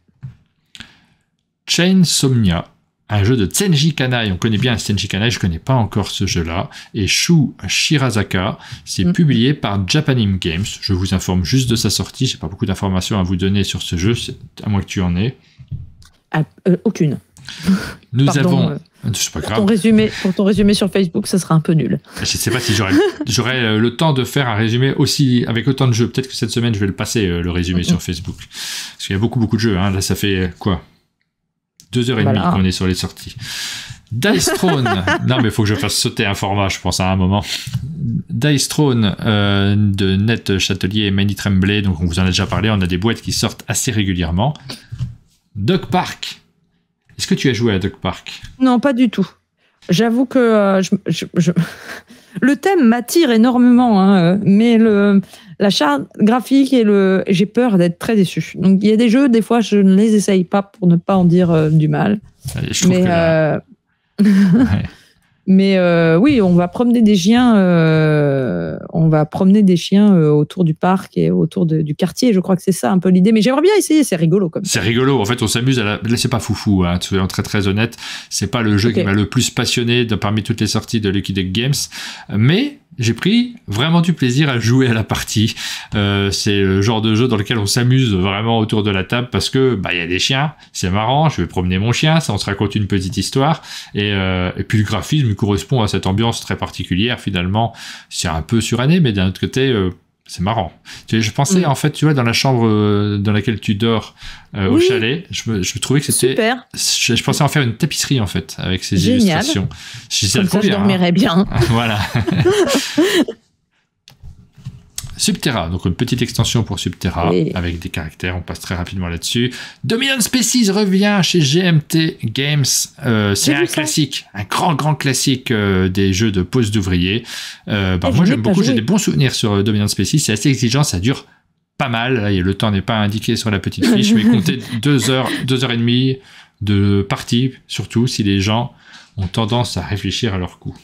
Chainsomnia, un jeu de Tenji Kanai. On connaît bien Tenji Kanai, je connais pas encore ce jeu-là. Et Shu Shirazaka, c'est mm. publié par Japanim Games. Je vous informe juste de sa sortie. n'ai pas beaucoup d'informations à vous donner sur ce jeu, à moins que tu en aies. Ah, euh, aucune. Nous avons. Euh, pas grave. Pour, ton résumé, pour ton résumé sur Facebook, ça sera un peu nul. Ah, je ne sais pas si j'aurai euh, le temps de faire un résumé aussi avec autant de jeux. Peut-être que cette semaine, je vais le passer, le résumé mm, mm. sur Facebook. Parce qu'il y a beaucoup, beaucoup de jeux. Hein. Là, ça fait quoi deux heures et demie qu'on est sur les sorties. Dice Throne. non, mais faut que je fasse sauter un format, je pense, à un moment. Dice Throne euh, de Net Châtelier et Manny Tremblay. Donc, on vous en a déjà parlé. On a des boîtes qui sortent assez régulièrement. Doc Park. Est-ce que tu as joué à Doc Park Non, pas du tout. J'avoue que euh, le thème m'attire énormément, hein, mais le, la charte graphique et le. J'ai peur d'être très déçu. Donc, il y a des jeux, des fois, je ne les essaye pas pour ne pas en dire euh, du mal. mais, euh, mais euh, oui, on va promener des chiens. on va promener des chiens autour du parc et autour du quartier. Je crois que c'est ça un peu l'idée. Mais j'aimerais bien essayer. C'est rigolo comme. C'est rigolo. En fait, on s'amuse. À la... Là, c'est pas foufou. Hein, en très très honnête. C'est pas le jeu qui m'a le plus passionné parmi toutes les sorties de Lucky Games. Mais j'ai pris vraiment du plaisir à jouer à la partie. Euh, c'est le genre de jeu dans lequel on s'amuse vraiment autour de la table parce que bah il y a des chiens, c'est marrant. Je vais promener mon chien, ça on se raconte une petite histoire et, euh, puis le graphisme correspond à cette ambiance très particulière. Finalement, c'est un peu suranné, mais d'un autre côté, euh, c'est marrant. je pensais, mm. en fait, tu vois, dans la chambre euh, dans laquelle tu dors euh, au chalet, je me, trouvais que c'était. Je, je, pensais en faire une tapisserie, en fait, avec ces illustrations. Je, Comme ça, je hein. dormirais bien. voilà. Subterra, donc une petite extension pour Subterra avec des caractères, on passe très rapidement là-dessus. Dominion Species revient chez GMT Games, euh, c'est un classique, un grand grand classique euh, des jeux de pose d'ouvriers. Euh, bah, ah, moi j'aime beaucoup, j'ai des bons souvenirs sur Dominion Species, c'est assez exigeant, ça dure pas mal, et le temps n'est pas indiqué sur la petite fiche, mais comptez deux heures, 2 heures et demie de partie, surtout si les gens ont tendance à réfléchir à leur coup.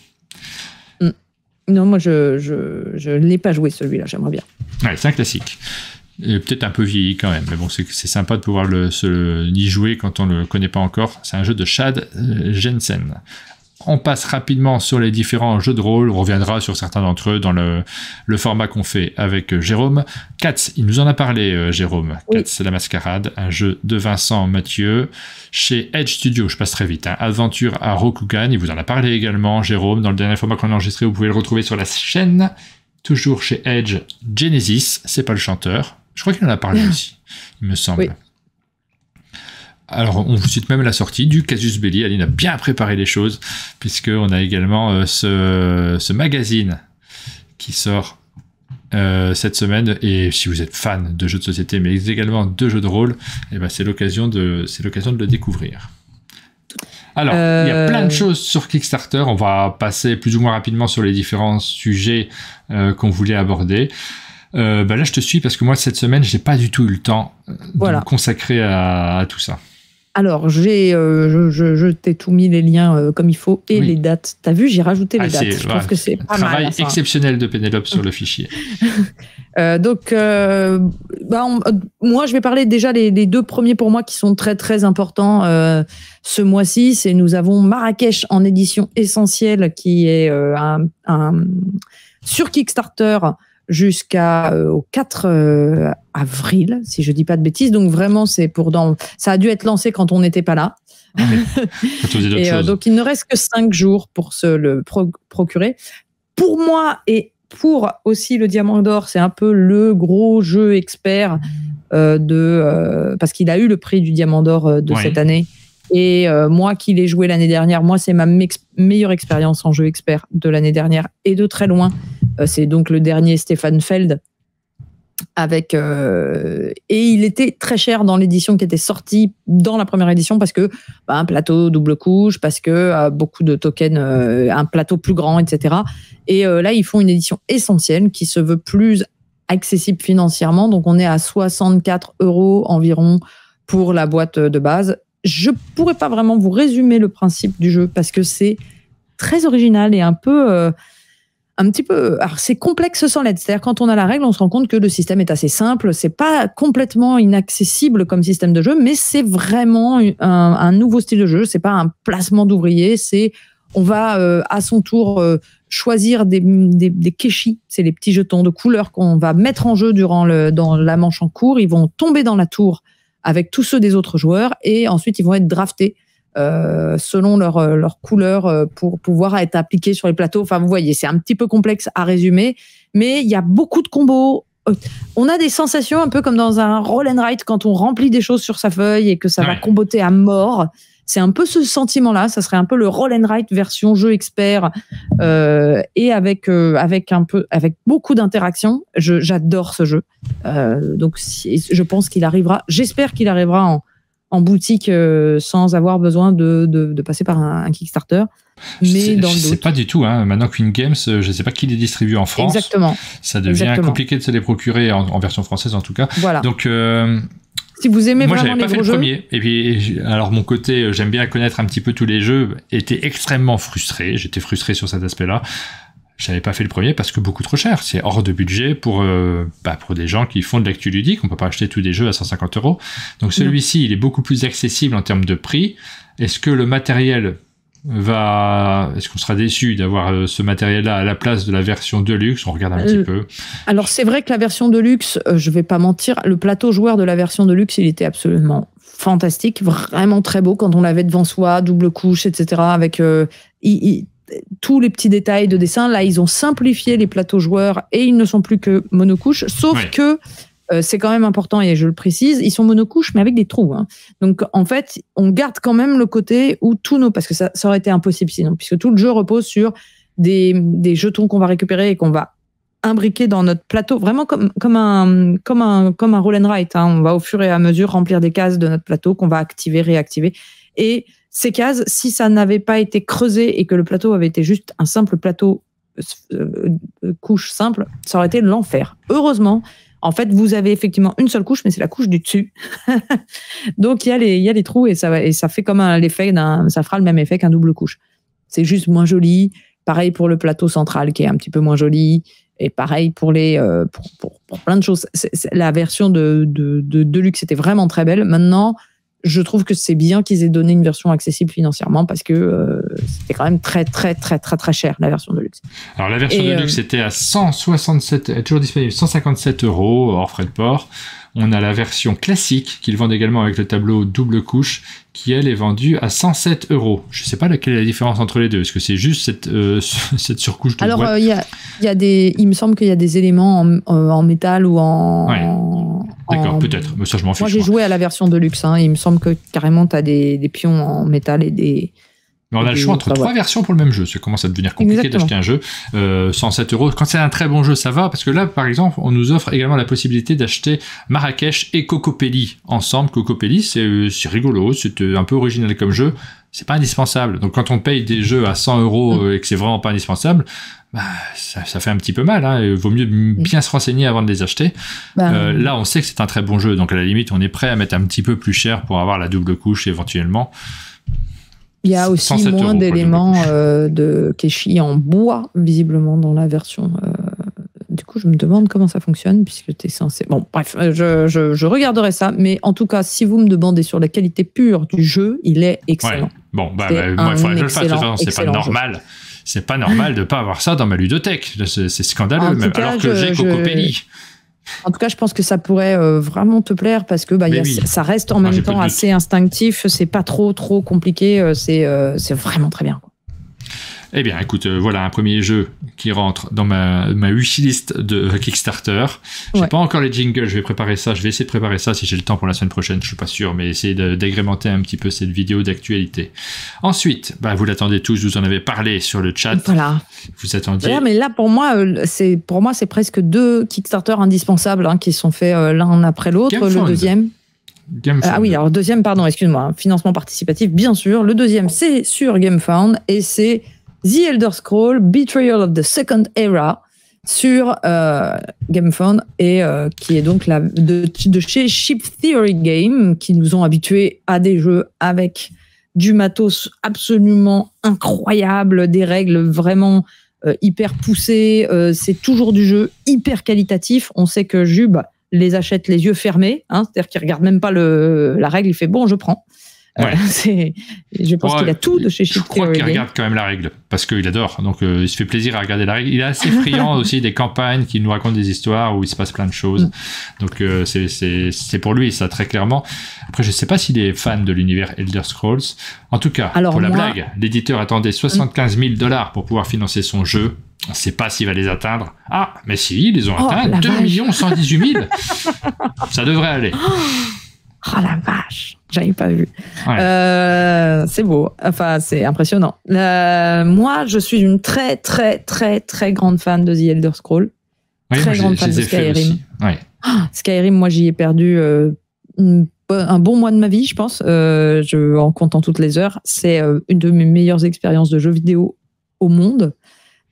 Non, moi, je, je, je n'ai pas joué celui-là, j'aimerais bien. Ouais, c'est un classique. Peut-être un peu vieilli quand même, mais bon, c'est sympa de pouvoir se, y jouer quand on ne le connaît pas encore. C'est un jeu de Chad euh, Jensen, on passe rapidement sur les différents jeux de rôle. On reviendra sur certains d'entre eux dans le, format qu'on fait avec euh, Jérôme. Katz, il nous en a parlé, euh, Jérôme. Katz, c'est la mascarade, un jeu de Vincent Mathieu chez Edge Studio. Je passe très vite. Hein. Aventure à Rokugan. Il vous en a parlé également, Jérôme. Dans le dernier format qu'on a enregistré, vous pouvez le retrouver sur la chaîne. Toujours chez Edge, Genesis. C'est pas le chanteur. Je crois qu'il en a parlé aussi, il me semble. Alors, on vous cite même la sortie du Casus Belli. Aline a bien préparé les choses, puisqu'on a également euh, ce, magazine qui sort euh, cette semaine. Et si vous êtes fan de jeux de société, mais également de jeux de rôle, eh ben, c'est l'occasion de, de le découvrir. Alors, il y a plein de euh. choses sur Kickstarter. On va passer plus ou moins rapidement sur les différents sujets qu'on voulait aborder. Ben là, je te suis parce que moi, cette semaine, je n'ai pas du tout eu le temps de me consacrer à, tout ça. Alors, j'ai, euh, je, t'ai tout mis les liens euh, comme il faut et les dates. T'as vu, j'ai rajouté ah, les dates. Je que c'est pas travail exceptionnel de Pénélope sur le fichier. Euh, donc, bah, moi, je vais parler déjà les, deux premiers pour moi qui sont très très importants ce mois-ci. C'est nous avons Marrakech en édition essentielle qui est sur Kickstarter jusqu'à euh, au 4 euh, avril, si je dis pas de bêtises. Donc vraiment, c'est pour dans. Ça a dû être lancé quand on n'était pas là. Ah euh, donc il ne reste que cinq jours pour se le procurer. Pour moi et pour aussi le Diamant d'Or, c'est un peu le gros jeu expert de parce qu'il a eu le prix du Diamant d'Or de cette année. Et moi qui l'ai joué l'année dernière, moi c'est ma meilleure expérience en jeu expert de l'année dernière et de très loin. Euh, c'est donc le dernier Stéphane Feld. Avec euh, et il était très cher dans l'édition qui était sortie dans la première édition parce que bah, un plateau double couche parce que a euh, beaucoup de tokens un plateau plus grand etc et là ils font une édition essentielle qui se veut plus accessible financièrement donc on est à 64 euros environ pour la boîte de base je pourrais pas vraiment vous résumer le principe du jeu parce que c'est très original et un peu un petit peu. Alors c'est complexe sans l'aide. C'est-à-dire quand on a la règle, on se rend compte que le système est assez simple. C'est pas complètement inaccessible comme système de jeu, mais c'est vraiment un, nouveau style de jeu. C'est pas un placement d'ouvriers. C'est on va euh, à son tour euh, choisir des, des, des c'est les petits jetons de couleur qu'on va mettre en jeu durant le, dans la manche en cours. Ils vont tomber dans la tour avec tous ceux des autres joueurs et ensuite ils vont être draftés euh, selon leur, euh, leur couleur euh, pour pouvoir être appliqués sur les plateaux. Enfin, vous voyez, c'est un petit peu complexe à résumer, mais il y a beaucoup de combos. On a des sensations un peu comme dans un roll and write quand on remplit des choses sur sa feuille et que ça va comboter à mort. C'est un peu ce sentiment-là. Ça serait un peu le roll and write version jeu expert et avec avec un peu avec beaucoup d'interactions. j'adore ce jeu. donc je pense qu'il arrivera. J'espère qu'il arrivera en en boutique euh, sans avoir besoin de, de, passer par un, Kickstarter. Mais je sais pas du tout. Hein. Maintenant, Queen Games, euh, je ne sais pas qui les distribue en France. Exactement. Ça devient compliqué de se les procurer en, version française, en tout cas. Voilà. Donc euh, si vous aimez moi, vraiment les pas fait le premier. Et puis, alors mon côté, j'aime bien connaître un petit peu tous les jeux. Était extrêmement frustré. J'étais frustré sur cet aspect-là. Je n'avais pas fait le premier parce que beaucoup trop cher. C'est hors de budget pour, euh, bah, pour des gens qui font de l'actu ludique. On peut pas acheter tous des jeux à 150 euros. Donc celui-ci, il est beaucoup plus accessible en termes de prix. Est-ce que le matériel va est-ce qu'on sera déçu d'avoir euh, ce matériel là à la place de la version Deluxe on regarde un petit euh, peu alors c'est vrai que la version Deluxe, luxe je vais pas mentir le plateau joueur de la version Deluxe, luxe il était absolument fantastique vraiment très beau quand on l'avait devant soi double couche etc avec tous les petits détails de dessin. Là, ils ont simplifié les plateaux joueurs et ils ne sont plus que monocouches, sauf que euh, c'est quand même important et je le précise, ils sont monocouches mais avec des trous. Hein. Donc en fait, on garde quand même le côté où tous nos parce que ça, aurait été impossible sinon, puisque tout le jeu repose sur des, jetons qu'on va récupérer et qu'on va imbriquer dans notre plateau, vraiment comme, comme un comme un comme un roll and write. Hein. On va au fur et à mesure remplir des cases de notre plateau qu'on va activer, réactiver et ces cases, si ça n'avait pas été creusé et que le plateau avait été juste un simple plateau euh, euh, couche simple, ça aurait été l'enfer. Heureusement, en fait, vous avez effectivement une seule couche, mais c'est la couche du dessus. Donc il y, a les, y les trous et ça, fait comme l'effet d'un, ça fera le même effet qu'un double couche. C'est juste moins joli. Pareil pour le plateau central qui est un petit peu moins joli. Et pareil pour les euh, pour, plein de choses. la version de, de, de Deluxe était vraiment très belle. Maintenant, je trouve que c'est bien qu'ils aient donné une version accessible financièrement parce que euh, c'était quand même très, très, très, très, très cher, la version de luxe. Alors, la version de euh, luxe était à 167, toujours disponible, 157 euros hors frais de port. On a la version classique qu'ils vendent également avec le tableau double couche qui elle est vendue à 107 euros. Je ne sais pas laquelle est la différence entre les deux. Est-ce que c'est juste cette, euh, cette surcouche Alors euh, y a, il me semble qu'il y a des éléments en, euh, métal ou en... D'accord, peut-être. ça, Moi, j'ai joué à la version de luxe. Hein. il me semble que carrément, tu as des, pions en métal et des, on a le choix entre trois versions pour le même jeu. Ça commence à devenir compliqué d'acheter un jeu. Euh, 107 euros. Quand c'est un très bon jeu, ça va. Parce que là, par exemple, on nous offre également la possibilité d'acheter Marrakech et Cocopelli ensemble. Cocopelli, c'est euh, rigolo. C'est euh, un peu original comme jeu. C'est pas indispensable. Donc quand on paye des jeux à 100 euros mm. et que c'est vraiment pas indispensable, bah, ça, ça, fait un petit peu mal. Hein. Il vaut mieux mm. bien se renseigner avant de les acheter. Bah, euh, là, on sait que c'est un très bon jeu. Donc à la limite, on est prêt à mettre un petit peu plus cher pour avoir la double couche éventuellement. Il y a aussi moins d'éléments euh, de Keshi en bois, visiblement, dans la version. Euh, du coup, je me demande comment ça fonctionne, puisque tu es censé. Bon, bref, euh, je, regarderai ça, mais en tout cas, si vous me demandez sur la qualité pure du jeu, il est excellent. Bon, bah, bah moi, il faudrait que je le fasse, c'est pas normal. c'est pas normal de pas avoir ça dans ma ludothèque. C'est scandaleux, alors que j'ai Cocopelli. En tout cas, je pense que ça pourrait euh, vraiment te plaire parce que bah, ça reste en même temps assez instinctif. C'est pas trop trop compliqué. Euh, c'est euh, c'est vraiment très bien. Eh bien, écoute, euh, voilà un premier jeu qui rentre dans ma, ma wishlist de Kickstarter. J'ai n'ai pas encore les jingles, je vais préparer ça, je vais essayer de préparer ça si j'ai le temps pour la semaine prochaine, je suis pas sûr, mais essayer d'agrémenter un petit peu cette vidéo d'actualité. Ensuite, bah, vous l'attendez tous, vous en avez parlé sur le chat. Voilà. Vous attendiez. mais là, pour moi, euh, c'est pour moi, c'est presque deux Kickstarter indispensables hein, qui sont faits euh, l'un après l'autre. Le deuxième. ah oui, alors deuxième, pardon, excuse-moi, hein, financement participatif, bien sûr. Le deuxième, c'est sur GameFound et c'est The Elder Scrolls Betrayal of the Second Era sur euh, GameFound et euh, qui est donc la, de, chez Ship Theory Game qui nous ont habitués à des jeux avec du matos absolument incroyable, des règles vraiment euh, hyper poussées, euh, c'est toujours du jeu hyper qualitatif. On sait que Jube les achète les yeux fermés, hein, c'est-à-dire qu'il regarde même pas la règle, il fait bon, je prends. Euh, je pense qu'il a tout de chez Chip Je crois qu'il regarde quand même la règle parce qu'il adore. Donc euh, il se fait plaisir à regarder la règle. Il est assez friand aussi des campagnes qui nous racontent des histoires où il se passe plein de choses. Mm. Donc euh, c'est pour lui ça très clairement. Après je sais pas s'il est fan de l'univers Elder Scrolls. En tout cas, pour la blague, l'éditeur attendait 75 000 dollars pour pouvoir financer son jeu. On ne sait pas s'il va les atteindre. Ah, mais si, ils les ont oh, atteints. 2 118 000. ça devrait aller. Oh. Oh la vache, j'avais pas vu. Euh, c'est beau, enfin c'est impressionnant. Euh, moi, je suis une très très très très grande fan de The Elder Scrolls. très grande fan de Skyrim. Ah, Skyrim, moi j'y ai perdu euh, un bon mois de ma vie, je pense, je, en comptant toutes les heures. C'est une de mes meilleures expériences de jeux vidéo au monde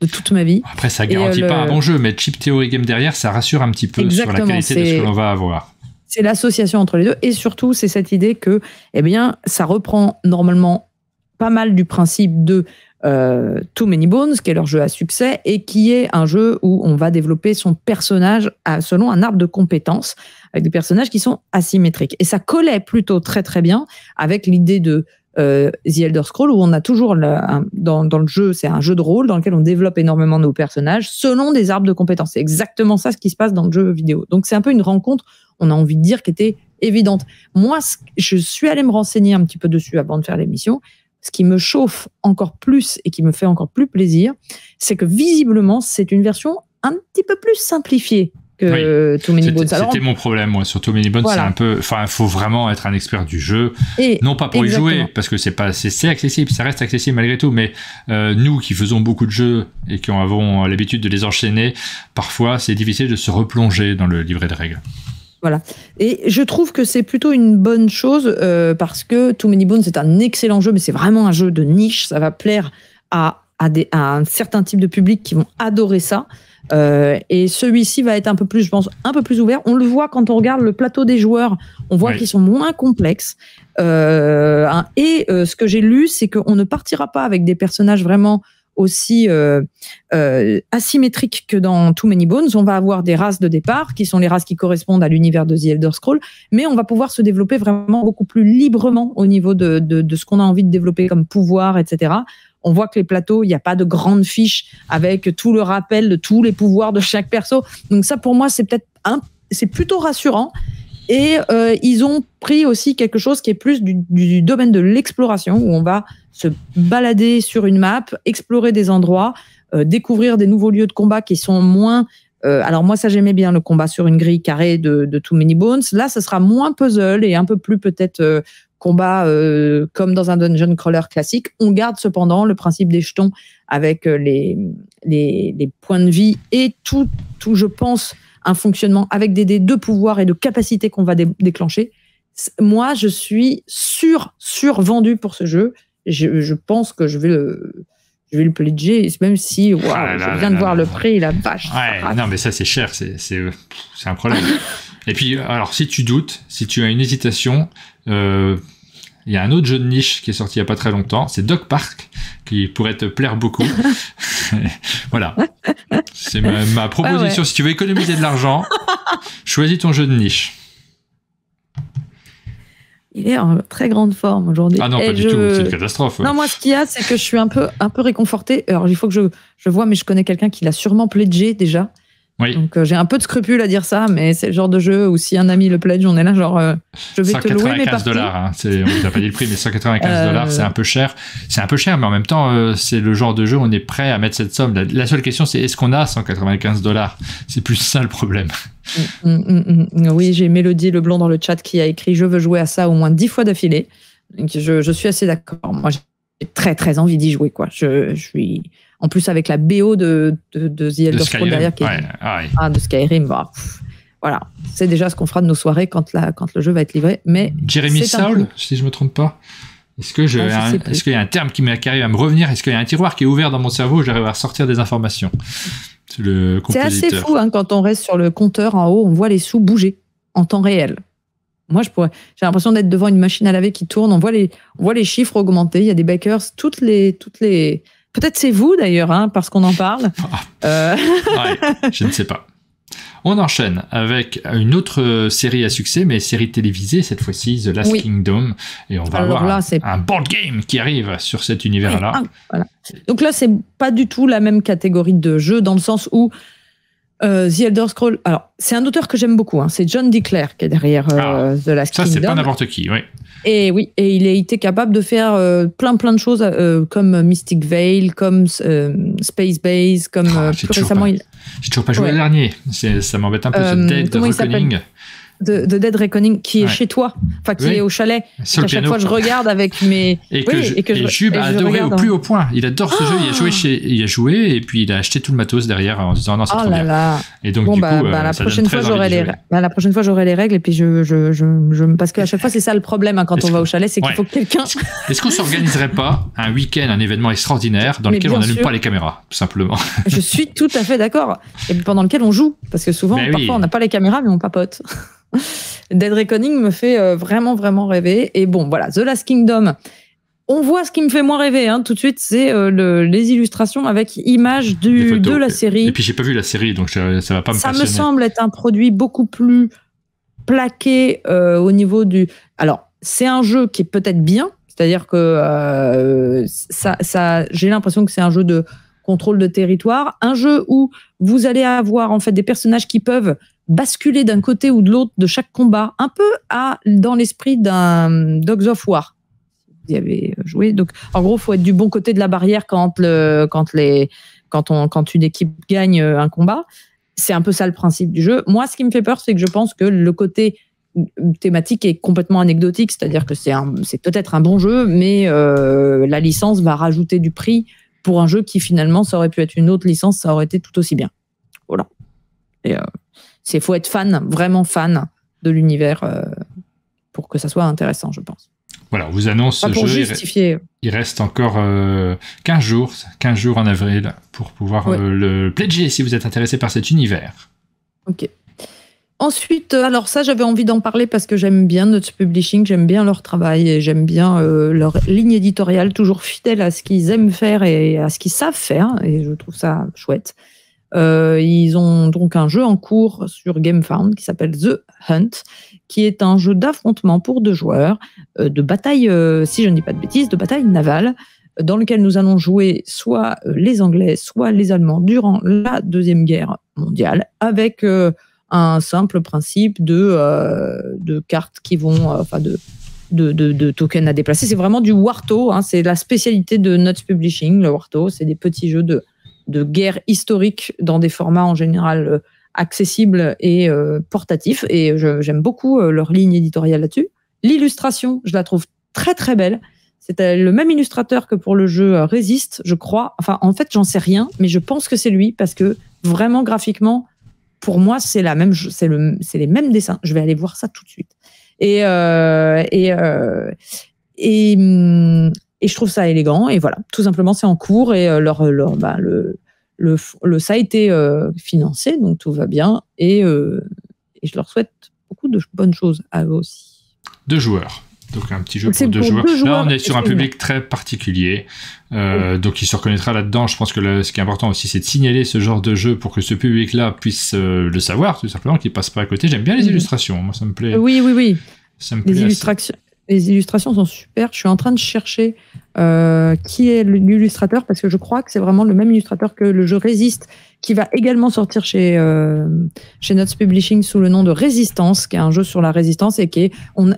de toute ma vie. Après, ça garantit pas un bon jeu, mais Chip Theory Game derrière, ça rassure un petit peu sur la qualité de ce que l'on va avoir. C'est l'association entre les deux. Et surtout, c'est cette idée que, eh bien, ça reprend normalement pas mal du principe de euh, Too Many Bones, qui est leur jeu à succès, et qui est un jeu où on va développer son personnage selon un arbre de compétences, avec des personnages qui sont asymétriques. Et ça collait plutôt très très bien avec l'idée de euh, The Elder Scrolls, où on a toujours dans, dans, le jeu, c'est un jeu de rôle dans lequel on développe énormément nos personnages selon des arbres de compétences. C'est exactement ça ce qui se passe dans le jeu vidéo. Donc c'est un peu une rencontre, on a envie de dire, qui était évidente. Moi, je suis allé me renseigner un petit peu dessus avant de faire l'émission. Ce qui me chauffe encore plus et qui me fait encore plus plaisir, c'est que visiblement, c'est une version un petit peu plus simplifiée que Too Many Bones. C'était mon problème, moi. Sur Too Many Bones, c'est un peu. Enfin, il faut vraiment être un expert du jeu. non pas pour y jouer, parce que c'est pas, accessible, ça reste accessible malgré tout. Mais euh, nous qui faisons beaucoup de jeux et qui avons l'habitude de les enchaîner, parfois c'est difficile de se replonger dans le livret de règles. Voilà. Et je trouve que c'est plutôt une bonne chose euh, parce que Too Many Bones c'est un excellent jeu, mais c'est vraiment un jeu de niche. Ça va plaire à, à un certain type de public qui vont adorer ça. Euh, et celui-ci va être un peu plus, je pense, un peu plus ouvert. On le voit quand on regarde le plateau des joueurs, on voit qu'ils sont moins complexes. Euh, et euh, ce que j'ai lu, c'est qu'on ne partira pas avec des personnages vraiment aussi asymétriques que dans Too Many Bones. On va avoir des races de départ, qui sont les races qui correspondent à l'univers de The Elder Scrolls, mais on va pouvoir se développer vraiment beaucoup plus librement au niveau de, de ce qu'on a envie de développer comme pouvoir, etc on voit que les plateaux, il n'y a pas de grandes fiches avec tout le rappel de tous les pouvoirs de chaque perso. Donc ça, pour moi, c'est peut-être c'est plutôt rassurant. Et euh, ils ont pris aussi quelque chose qui est plus du, domaine de l'exploration, où on va se balader sur une map, explorer des endroits, euh, découvrir des nouveaux lieux de combat qui sont moins... Euh, alors moi, ça j'aimais bien le combat sur une grille carrée de Too Many Bones. Là, ça sera moins puzzle et un peu plus peut-être combat euh, comme dans un dungeon crawler classique. On garde cependant le principe des jetons avec euh, les, les, points de vie et tout, tout, je pense, un fonctionnement avec des dés de pouvoir et de capacité qu'on va déclencher. Moi, je suis sur, sur vendu pour ce jeu. Je, pense que je vais le, je vais le pledger, même si, ah je viens de voir le prix, la vache. Ah, non, mais ça, c'est cher, c'est euh, un problème. Et puis, alors, si tu doutes, si tu as une hésitation, il y a un autre jeu de niche qui est sorti il n'y a pas très longtemps, c'est Dog Park, qui pourrait te plaire beaucoup. voilà. C'est ma, ah proposition. Si tu veux économiser de l'argent, choisis ton jeu de niche. Il est en très grande forme aujourd'hui. Ah non, pas du tout, c'est une catastrophe. Non, moi, ce qu'il y a, c'est que je suis un peu, un peu réconfortée. Alors, il faut que je, je vois, mais je connais quelqu'un qui l'a sûrement pledgé déjà. Oui. Donc euh, j'ai un peu de scrupule à dire ça, mais c'est le genre de jeu où si un ami le pledge, on est là genre euh, je vais te louer mes parties. dollars, hein. on n'a pas dit le prix, mais 195 euh, dollars, c'est un peu cher. C'est un peu cher, mais en même temps, c'est le genre de jeu où on est prêt à mettre cette somme. La, seule question, c'est est-ce qu'on a 195 dollars C'est plus ça le problème. Mm, mm, mm, oui, j'ai Mélodie Leblond dans le chat qui a écrit je veux jouer à ça au moins 10 fois d'affilée. Je, je suis assez d'accord. Moi, j'ai très très envie d'y jouer quoi. Je, je suis en plus, avec la BO de, de, The Elder Scrolls derrière, qui ah ah, de Skyrim. Bah, voilà, c'est déjà ce qu'on fera de nos soirées quand, le jeu va être livré. Mais Jeremy Saul, si je ne me trompe pas. Est-ce que ah, qu'il y a un terme qui m'arrive à me revenir Est-ce qu'il y a un tiroir qui est ouvert dans mon cerveau où j'arrive à ressortir des informations C'est assez fou hein, quand on reste sur le compteur en haut, on voit les sous bouger en temps réel. Moi, J'ai l'impression d'être devant une machine à laver qui tourne. On voit les, chiffres augmenter. Il y a des backers. toutes les, Peut-être c'est vous d'ailleurs, hein, parce qu'on en parle. Ah, ah. Euh. je ne sais pas. On enchaîne avec une autre série à succès, mais série télévisée, cette fois-ci The Last Kingdom. Et on va voir un, board game qui arrive sur cet univers-là. Ah, Donc là, c'est pas du tout la même catégorie de jeu, dans le sens où euh, The Elder Scrolls. Alors, c'est un auteur que j'aime beaucoup. Hein, c'est John D. qui est derrière euh, The Last Kingdom. Ça, c'est pas n'importe qui, oui. Et oui, et il a été capable de faire euh, plein plein de choses euh, comme Mystic Veil, comme euh, Space Base, comme ah, récemment. il... J'ai toujours pas joué le dernier. Ça m'embête un peu. ce Dead Reckoning de, Dead Reckoning qui est chez toi, enfin qui est au chalet. Sur à chaque fois, je regarde avec mes. Et que, oui, je, et que et Jube a adoré au plus haut point. Il adore ce jeu. Il a ah. joué il a joué et puis il a acheté tout le matos derrière en se disant non c'est oh trop bien. Et donc bon, du bah, coup, bah, euh, la prochaine fois j'aurai les, bah, la prochaine fois j'aurai les règles et puis je, je, parce qu'à chaque fois c'est ça le problème hein, quand on va au chalet, c'est qu'il faut que quelqu'un. Est-ce qu'on s'organiserait pas un week-end, un événement extraordinaire dans lequel on n'allume pas les caméras, tout simplement Je suis tout à fait d'accord. Et pendant lequel on joue, parce que souvent ben parfois on n'a pas les caméras mais on papote. Dead Reckoning me fait euh, vraiment, vraiment rêver. Et bon, voilà, The Last Kingdom. On voit ce qui me fait moins rêver hein. tout de suite, c'est euh, les illustrations avec images de la série. Et puis j'ai pas vu la série, donc ça, va pas me Ça me semble être un produit beaucoup plus plaqué euh, au niveau du. Alors, c'est un jeu qui est peut-être bien, c'est-à-dire que ça j'ai l'impression que c'est un jeu de contrôle de territoire, un jeu où vous allez avoir en fait des personnages qui peuvent basculer d'un côté ou de l'autre de chaque combat, un peu à dans l'esprit d'un Dogs of War. Vous y avez joué, donc en gros, faut être du bon côté de la barrière quand le quand les quand on quand une équipe gagne euh, un combat. C'est un peu ça le principe du jeu. Moi, ce qui me fait peur, c'est que je pense que le côté thématique est complètement anecdotique, c'est-à-dire que c'est peut-être un bon jeu, mais euh, la licence va rajouter du prix pour un jeu qui finalement, ça aurait pu être une autre licence, ça aurait été tout aussi bien. Voilà. Et euh, c'est faut être fan, vraiment fan de l'univers euh, pour que ça soit intéressant, je pense. Voilà, vous annonce ce jeu. Il reste encore 15 euh, jours, 15 jours en avril pour pouvoir le pledger si vous êtes intéressé par cet univers. Ok. Ensuite, euh, alors ça, j'avais envie d'en parler parce que j'aime bien notre publishing, j'aime bien leur travail et j'aime bien euh, leur ligne éditoriale, toujours fidèle à ce qu'ils aiment faire et à ce qu'ils savent faire, et je trouve ça chouette. Euh, ils ont donc un jeu en cours sur GameFound qui s'appelle The Hunt, qui est un jeu d'affrontement pour deux joueurs, de bataille, si je ne dis pas de bêtises, de bataille navale, dans lequel nous allons jouer soit les Anglais, soit les Allemands durant la Deuxième Guerre mondiale, avec un simple principe de, euh, de cartes qui vont, euh, enfin de, de, de, tokens à déplacer. C'est vraiment du Warto, hein. c'est la spécialité de Nuts Publishing, le Warto. C'est des petits jeux de, de guerre historique dans des formats en général euh, accessibles et portatifs. Et j'aime beaucoup leur ligne éditoriale là-dessus. L'illustration, je la trouve très très belle. C'est le même illustrateur que pour le jeu Résiste, je crois. Enfin, en fait, j'en sais rien, mais je pense que c'est lui parce que vraiment graphiquement, pour moi, c'est la même, c'est le, c'est les mêmes dessins. Je vais aller voir ça tout de suite. Et euh, et, euh, et mm, et je trouve ça élégant. Et voilà, tout simplement, c'est en cours et euh, leur leur bah, le le, ça a été financé, donc tout va bien. Et, et, je leur souhaite beaucoup de bonnes choses à eux aussi. Deux joueurs. Donc un petit jeu pour, deux, joueurs. Là, on est sur un public très particulier. Euh, donc il se reconnaîtra là-dedans. Je pense que ce qui est important aussi, c'est de signaler ce genre de jeu pour que ce public-là puisse euh, le savoir, tout simplement, qu'il passe pas à côté. J'aime bien les mhm. illustrations, moi ça me plaît. Oui, oui, oui. Ça les, illustrations, les illustrations sont super. Je suis en train de chercher euh, qui est l'illustrateur parce que je crois que c'est vraiment le même illustrateur que le jeu Résiste qui va également sortir chez euh, chez Nuts Publishing sous le nom de Résistance, qui est un jeu sur la résistance et qui est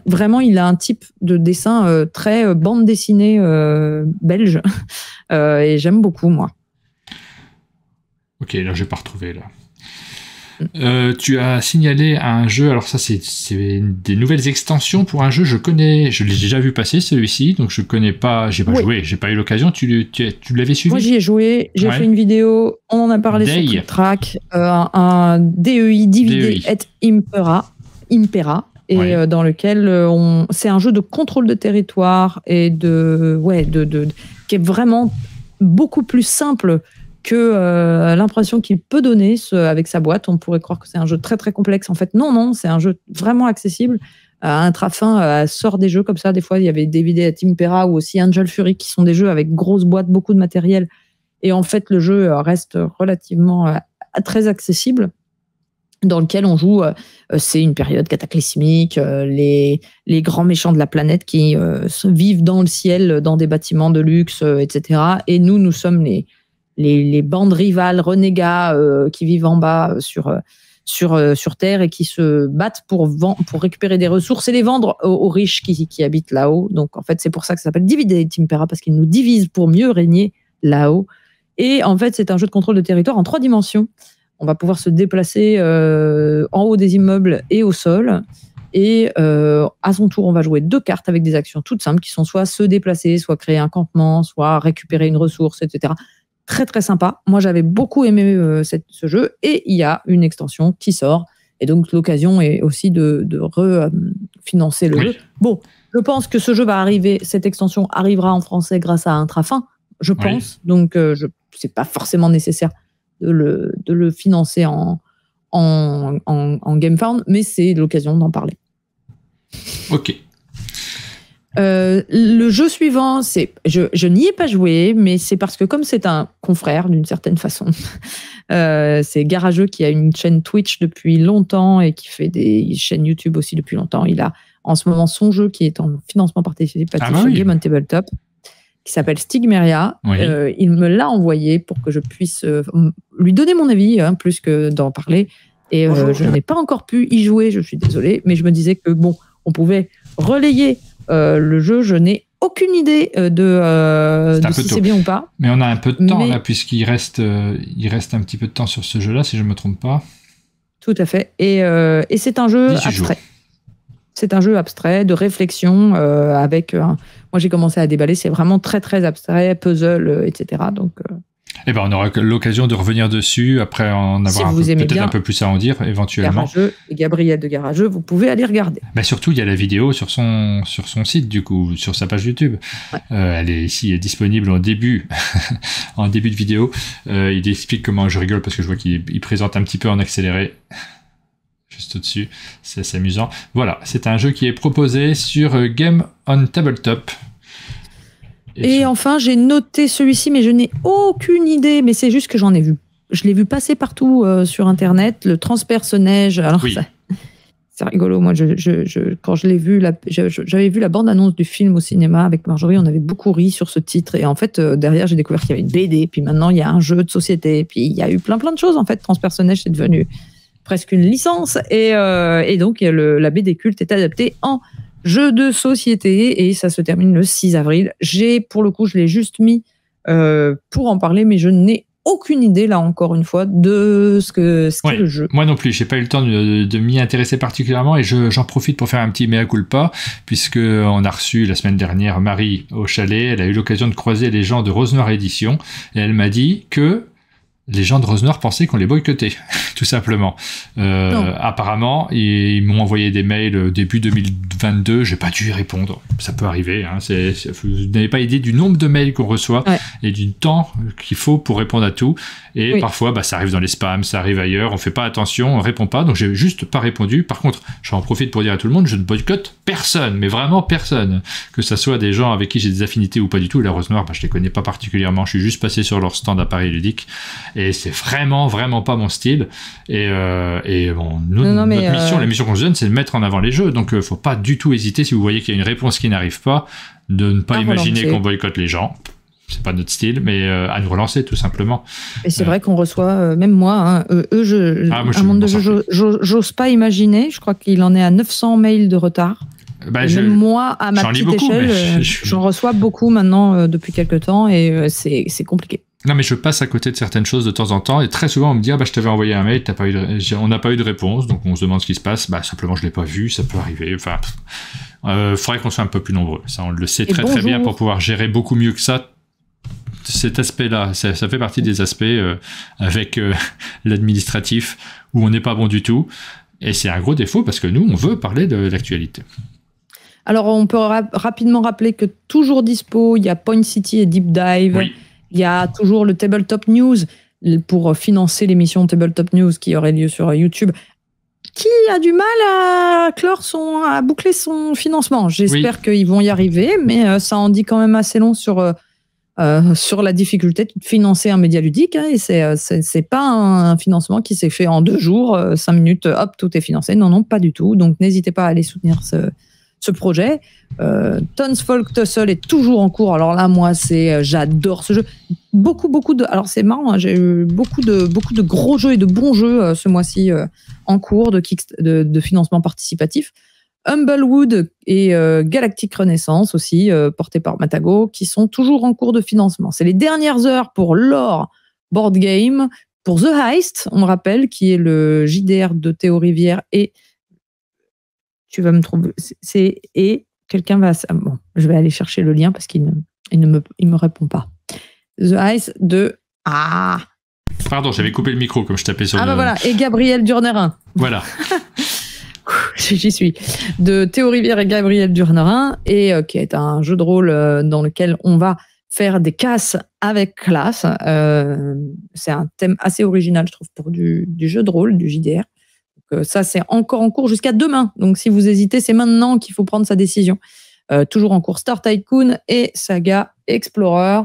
vraiment il a un type de dessin euh, très euh, bande dessinée belge et j'aime beaucoup moi. Ok, là vais pas retrouvé là. Euh, tu as signalé un jeu, alors ça c'est des nouvelles extensions pour un jeu, je connais, je l'ai déjà vu passer celui-ci, donc je connais pas, j'ai pas joué, j'ai pas eu l'occasion, tu, tu, l'avais suivi Moi j'y ai joué, j'ai fait une vidéo, on en a parlé sur Track, euh, un, DEI e et impera, et euh, dans lequel on c'est un jeu de contrôle de territoire et de ouais de qui est vraiment beaucoup plus simple que euh, l'impression qu'il peut donner ce, avec sa boîte. On pourrait croire que c'est un jeu très très complexe. En fait, non, non, c'est un jeu vraiment accessible. À euh, un trafin euh, sort des jeux comme ça. Des fois, il y avait vidéos à Pera ou aussi Angel Fury qui sont des jeux avec grosses boîtes, beaucoup de matériel. Et en fait, le jeu reste relativement très accessible dans lequel on joue, c'est une période cataclysmique, les, les grands méchants de la planète qui vivent dans le ciel, dans des bâtiments de luxe, etc. Et nous, nous sommes les, les, bandes rivales, renégats euh, qui vivent en bas euh, sur, euh, sur, sur Terre et qui se battent pour, pour récupérer des ressources et les vendre aux, riches qui, habitent là-haut. Donc en fait, c'est pour ça que ça s'appelle Divide Impera, parce qu'ils nous divisent pour mieux régner là-haut. Et en fait, c'est un jeu de contrôle de territoire en trois dimensions. On va pouvoir se déplacer en haut des immeubles et au sol. Et à son tour, on va jouer deux cartes avec des actions toutes simples qui sont soit se déplacer, soit créer un campement, soit récupérer une ressource, etc très très sympa. Moi, j'avais beaucoup aimé euh, cette, ce jeu et il y a une extension qui sort. Et donc, l'occasion est aussi de, refinancer euh, le jeu. Bon, je pense que ce jeu va arriver, cette extension arrivera en français grâce à Intrafin, je pense. Donc, euh, je c'est pas forcément nécessaire de le, financer en, en, en, en GameFound, mais c'est l'occasion d'en parler. Ok. Euh, le jeu suivant, c'est je, n'y ai pas joué, mais c'est parce que comme c'est un confrère d'une certaine façon, euh, c'est Garageux qui a une chaîne Twitch depuis longtemps et qui fait des chaînes YouTube aussi depuis longtemps. Il a en ce moment son jeu qui est en financement participatif ah qui s'appelle Stigmeria. Euh, il me l'a envoyé pour que je puisse lui donner mon avis, hein, plus que d'en parler. Et je n'ai pas encore pu y jouer, je suis désolée, mais je me disais que bon, on pouvait relayer euh, le jeu, je n'ai aucune idée euh, de, euh, si c'est bien ou pas. Mais on a un peu de temps là, puisqu'il reste, il reste un petit peu de temps sur ce jeu-là, si je ne me trompe pas. Tout à fait. Et, c'est un jeu abstrait. C'est un jeu abstrait de réflexion avec. Moi, j'ai commencé à déballer. C'est vraiment très très abstrait, puzzle, etc. Donc eh ben, on aura l'occasion de revenir dessus après en avoir peut-être un peu plus à en dire éventuellement. Gabriel de Garageux, vous pouvez aller regarder. Mais bah, surtout, il y a la vidéo sur son, sur son site, du coup, sur sa page YouTube. Euh, elle est ici elle est disponible en début, en début de vidéo. Euh, il explique comment je rigole parce que je vois qu'il présente un petit peu en accéléré juste au-dessus. C'est amusant. Voilà, c'est un jeu qui est proposé sur euh, Game on Tabletop. Et, enfin, j'ai noté celui-ci, mais je n'ai aucune idée, mais c'est juste que j'en ai vu. Je l'ai vu passer partout euh, sur Internet, le transpersonnage. Alors, c'est rigolo. Moi, je, quand je l'ai vu, j'avais vu la bande-annonce du film au cinéma avec Marjorie. On avait beaucoup ri sur ce titre. Et en fait, euh, derrière, j'ai découvert qu'il y avait une BD. Puis maintenant, il y a un jeu de société. Puis il y a eu plein, plein de choses. En fait, Transpersonnage, c'est devenu presque une licence. Et, euh, donc, la BD culte est adaptée en jeu de société et ça se termine le 6 avril. J'ai, pour le coup, je l'ai juste mis euh, pour en parler, mais je n'ai aucune idée, là encore une fois, de ce que c'est le jeu. Moi non plus, j'ai pas eu le temps de, m'y intéresser particulièrement et j'en profite pour faire un petit mea culpa, puisque on a reçu la semaine dernière Marie au chalet, elle a eu l'occasion de croiser les gens de Rose Noire Édition et elle m'a dit que les gens de Noir pensaient qu'on les boycottait, tout simplement. Euh, apparemment, ils, m'ont envoyé des mails euh, début 2022, j'ai pas dû y répondre. Ça peut arriver. Hein, vous n'avez pas idée du nombre de mails qu'on reçoit et du temps qu'il faut pour répondre à tout. Et parfois, bah, ça arrive dans les spams, ça arrive ailleurs. On fait pas attention, on répond pas. Donc j'ai juste pas répondu. Par contre, j'en profite pour dire à tout le monde, je ne boycotte personne, mais vraiment personne. Que ça soit des gens avec qui j'ai des affinités ou pas du tout. La Rose Noir, bah, je les connais pas particulièrement. Je suis juste passé sur leur stand à Paris Ludique et c'est vraiment vraiment pas mon style et, euh, bon nous, notre mission euh, la mission qu'on se donne c'est de mettre en avant les jeux donc ne euh, faut pas du tout hésiter si vous voyez qu'il y a une réponse qui n'arrive pas de ne pas ah, imaginer qu'on boycotte les gens c'est pas notre style, mais à nous relancer tout simplement. Et c'est vrai qu'on reçoit, même moi, hein, eux, je, ah, un monde de j'ose pas imaginer. Je crois qu'il en est à 900 mails de retard. Bah, même moi, à ma petite échelle, j'en reçois beaucoup maintenant depuis quelques temps et c'est compliqué. Non, mais je passe à côté de certaines choses de temps en temps, et très souvent on me dit ah, bah je t'avais envoyé un mail, pas eu on n'a pas eu de réponse, donc on se demande ce qui se passe. Bah simplement je l'ai pas vu, ça peut arriver. Enfin, euh, faudrait qu'on soit un peu plus nombreux. Ça on le sait très très bien pour pouvoir gérer beaucoup mieux que ça cet aspect-là, ça, fait partie des aspects euh, avec euh, l'administratif où on n'est pas bon du tout. Et c'est un gros défaut parce que nous, on veut parler de l'actualité. Alors, on peut rapidement rappeler que toujours dispo, il y a Point City et Deep Dive. Oui. Il y a toujours le Tabletop News pour financer l'émission Tabletop News qui aurait lieu sur YouTube qui a du mal à clore son, à boucler son financement. J'espère qu'ils vont y arriver, mais euh, ça en dit quand même assez long sur, euh, euh, sur la difficulté de financer un média ludique. Hein, et c'est, c'est, pas un, financement qui s'est fait en deux jours, cinq minutes, hop, tout est financé. Non, non, pas du tout. Donc n'hésitez pas à aller soutenir ce, ce projet. Tonsfolk euh, Tons Folk Tussle est toujours en cours. Alors là, moi, c'est euh, j'adore ce jeu. Beaucoup, beaucoup de. Alors c'est marrant, hein, j'ai eu beaucoup de, beaucoup de gros jeux et de bons jeux euh, ce mois-ci en cours de, de, financement participatif. Humblewood et Galactic Renaissance aussi, portés par Matago, qui sont toujours en cours de financement. C'est les dernières heures pour l'or Board Game, pour The Heist, on rappelle, qui est le JDR de Théo Rivière et tu vas me trouver. C'est et quelqu'un va. Ah, bon, je vais aller chercher le lien parce qu'il ne, il me, répond pas. The Ice de ah. Pardon, j'avais coupé le micro comme je tapais sur. Ah bah voilà. Et Gabriel Durnerin. Voilà. J'y suis. De Théo Rivière et Gabriel Durnerin et euh, qui est un jeu de rôle euh, dans lequel on va faire des casses avec classe. Euh, c'est un thème assez original, je trouve, pour du, du jeu de rôle, du JDR ça, c'est encore en cours jusqu'à demain. Donc si vous hésitez, c'est maintenant qu'il faut prendre sa décision. Euh, toujours en cours Star Tycoon et Saga Explorer.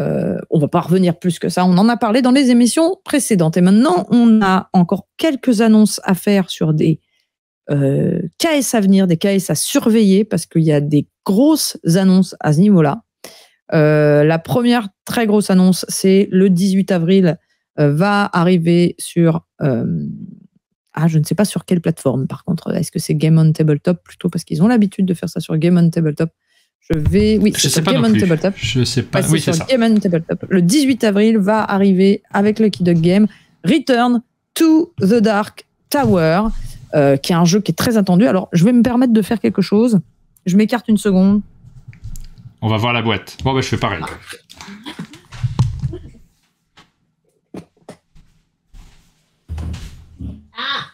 Euh, on ne va pas revenir plus que ça. On en a parlé dans les émissions précédentes. Et maintenant, on a encore quelques annonces à faire sur des euh, KS à venir, des KS à surveiller, parce qu'il y a des grosses annonces à ce niveau-là. la première très grosse annonce, c'est le 18 avril va arriver sur ah, je ne sais pas sur quelle plateforme, par contre. Est-ce que c'est Game on Tabletop plutôt parce qu'ils ont l'habitude de faire ça sur Game on Tabletop Je vais. Oui, je sais pas Game on Tabletop. Je sais pas. oui, c'est ça. Le 18 avril va arriver avec Lucky Dog Game Return to the Dark Tower, euh, qui est un jeu qui est très attendu. Alors, je vais me permettre de faire quelque chose. Je m'écarte une seconde. On va voir la boîte. Bon, bah, je fais pareil. Ah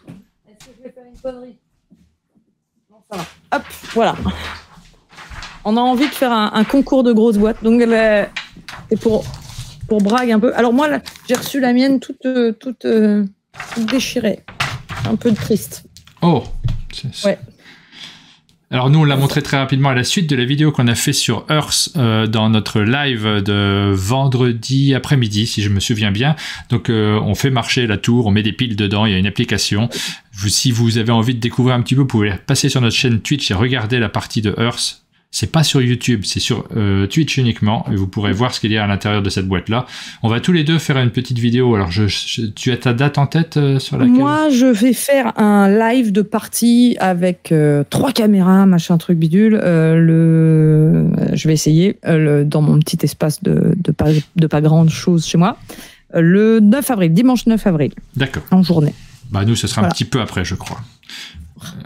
Hop, voilà. On a envie de faire un, concours de grosses boîtes. Donc, eh ben, c'est pour, pour brague un peu. Alors, moi, j'ai reçu la mienne toute, euh, euh, toute, déchirée. Un peu triste. Oh, c'est ouais. Alors nous, on l'a montré très rapidement à la suite de la vidéo qu'on a fait sur Earth euh, dans notre live de vendredi après-midi, si je me souviens bien. Donc euh, on fait marcher la tour, on met des piles dedans, il y a une application. si vous avez envie de découvrir un petit peu, vous pouvez passer sur notre chaîne Twitch et regarder la partie de Earth c'est pas sur YouTube, c'est sur euh, Twitch uniquement. Et vous pourrez voir ce qu'il y a à l'intérieur de cette boîte-là. On va tous les deux faire une petite vidéo. Alors, je, tu as ta date en tête euh, sur laquelle Moi, je vais faire un live de partie avec euh, trois caméras, machin, truc bidule. le, je vais essayer dans mon petit espace de, de, pas, de pas grande chose chez moi. Le 9 avril, dimanche 9 avril. D'accord. En journée. Bah nous, ce sera un petit peu après, je crois.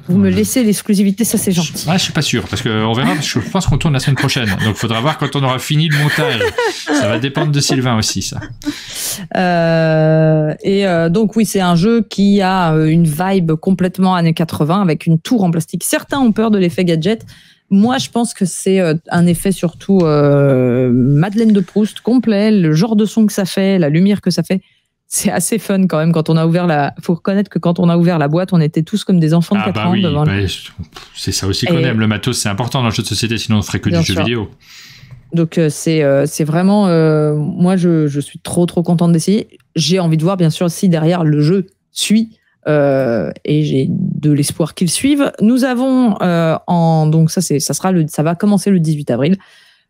Vous me laissez l'exclusivité, ça c'est gentil. Ah, je suis pas sûr, parce qu'on verra, je pense qu'on tourne la semaine prochaine. Donc il faudra voir quand on aura fini le montage. ça va dépendre de Sylvain aussi, ça. Euh, et euh, donc oui, c'est un jeu qui a euh, une vibe complètement années 80 avec une tour en plastique. Certains ont peur de l'effet gadget. Moi, je pense que c'est un effet surtout Madeleine de Proust complet, le genre de son que ça fait, la lumière que ça fait c'est assez fun quand même quand on a ouvert la. Faut reconnaître que quand on a ouvert la boîte, on était tous comme des enfants de 4 ah, bah ans devant bah, C'est ça aussi qu'on aime. Le matos, c'est important dans le jeu de société, sinon on ferait que du jeu vidéo. Donc euh, c'est euh, c'est vraiment euh, moi je, suis trop trop contente d'essayer. J'ai envie de voir bien sûr si derrière le jeu suit et j'ai de l'espoir qu'il suive. Nous avons en donc ça c'est ça sera le ça va commencer le 18 avril.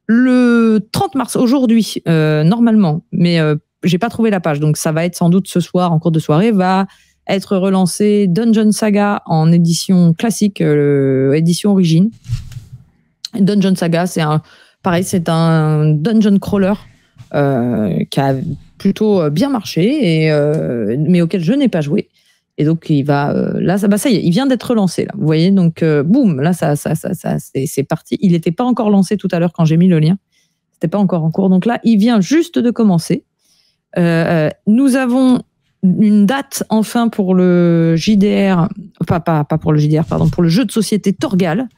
Le 30 mars aujourd'hui normalement, mais j'ai pas trouvé la page, donc ça va être sans doute ce soir, en cours de soirée, va être relancé Dungeon Saga en édition classique, euh, édition origine. Dungeon Saga, c'est un, pareil, c'est un dungeon crawler euh, qui a plutôt euh, bien marché, et, mais auquel je n'ai pas joué. Et donc il va là, ça, bah, ça y est, il vient d'être relancé, là. Vous voyez, donc boum, là ça, ça, ça c'est parti. Il n'était pas encore lancé tout à l'heure quand j'ai mis le lien. C'était pas encore en cours. Donc là, il vient juste de commencer. Euh, euh, nous avons une date enfin pour le JDR, pas, pas, pas, pour le JDR, pardon, pour le jeu de société Torgal.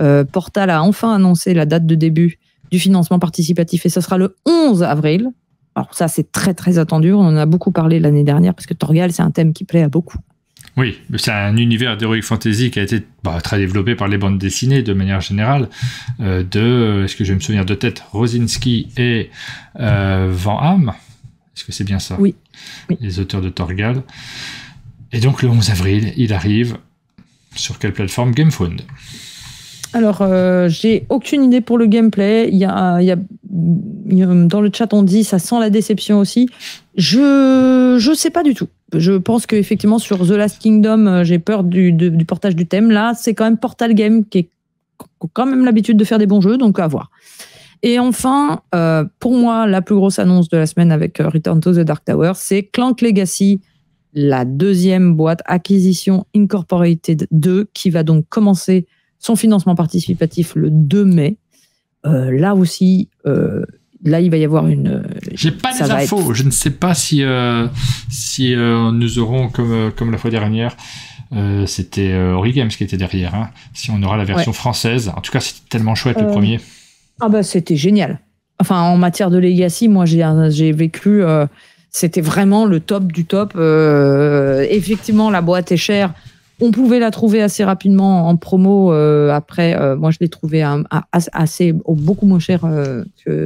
Euh, Portal a enfin annoncé la date de début du financement participatif et ça sera le 11 avril. Alors ça, c'est très très attendu. On en a beaucoup parlé l'année dernière parce que Torgal, c'est un thème qui plaît à beaucoup. Oui, c'est un univers d'heroic fantasy qui a été bah, très développé par les bandes dessinées de manière générale. de, est-ce que je vais me souvenir de tête, Rosinski et Van Ham. Est-ce que c'est bien ça oui. Les auteurs de Torgal. Et donc le 11 avril, il arrive sur quelle plateforme GameFound alors, euh, j'ai aucune idée pour le gameplay. Il y a, dans le chat, on dit ça sent la déception aussi. Je ne sais pas du tout. Je pense qu'effectivement, sur The Last Kingdom, euh, j'ai peur du, portage du thème. Là, c'est quand même Portal Game qui est quand même l'habitude de faire des bons jeux, donc à voir. Et enfin, euh, pour moi, la plus grosse annonce de la semaine avec euh, Return to the Dark Tower, c'est Clank Legacy, la deuxième boîte acquisition Incorporated 2, qui va donc commencer son financement participatif le 2 mai. Euh, là aussi, là, il va y avoir une. J'ai pas les infos. Je ne sais pas si, si nous aurons, comme, comme la fois dernière, euh, c'était Origames qui était derrière. Hein, si on aura la version française. En tout cas, c'était tellement chouette le premier. Ah bah c'était génial. Enfin, en matière de legacy, moi j'ai vécu. Euh, c'était vraiment le top du top. Euh, effectivement, la boîte est chère. On pouvait la trouver assez rapidement en promo. Euh, après, moi je l'ai trouvée assez beaucoup moins chère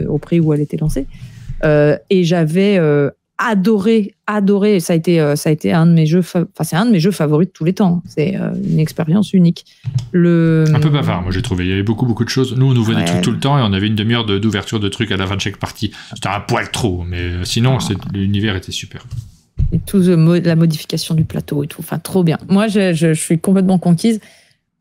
au prix où elle était lancée. et j'avais adoré, adoré. Ça a été, euh, ça a été un de mes jeux, enfin c'est un de mes jeux favoris de tous les temps. C'est euh, une expérience unique. Le un peu bavard, moi j'ai trouvé. Il y avait beaucoup, beaucoup de choses. Nous, on ouvrait des trucs tout le temps et on avait une demi-heure d'ouverture de, trucs à la fin de chaque partie. C'était un poil trop, mais euh, sinon l'univers était super. Et tout la modification du plateau et tout, enfin trop bien. Moi, je suis complètement conquise.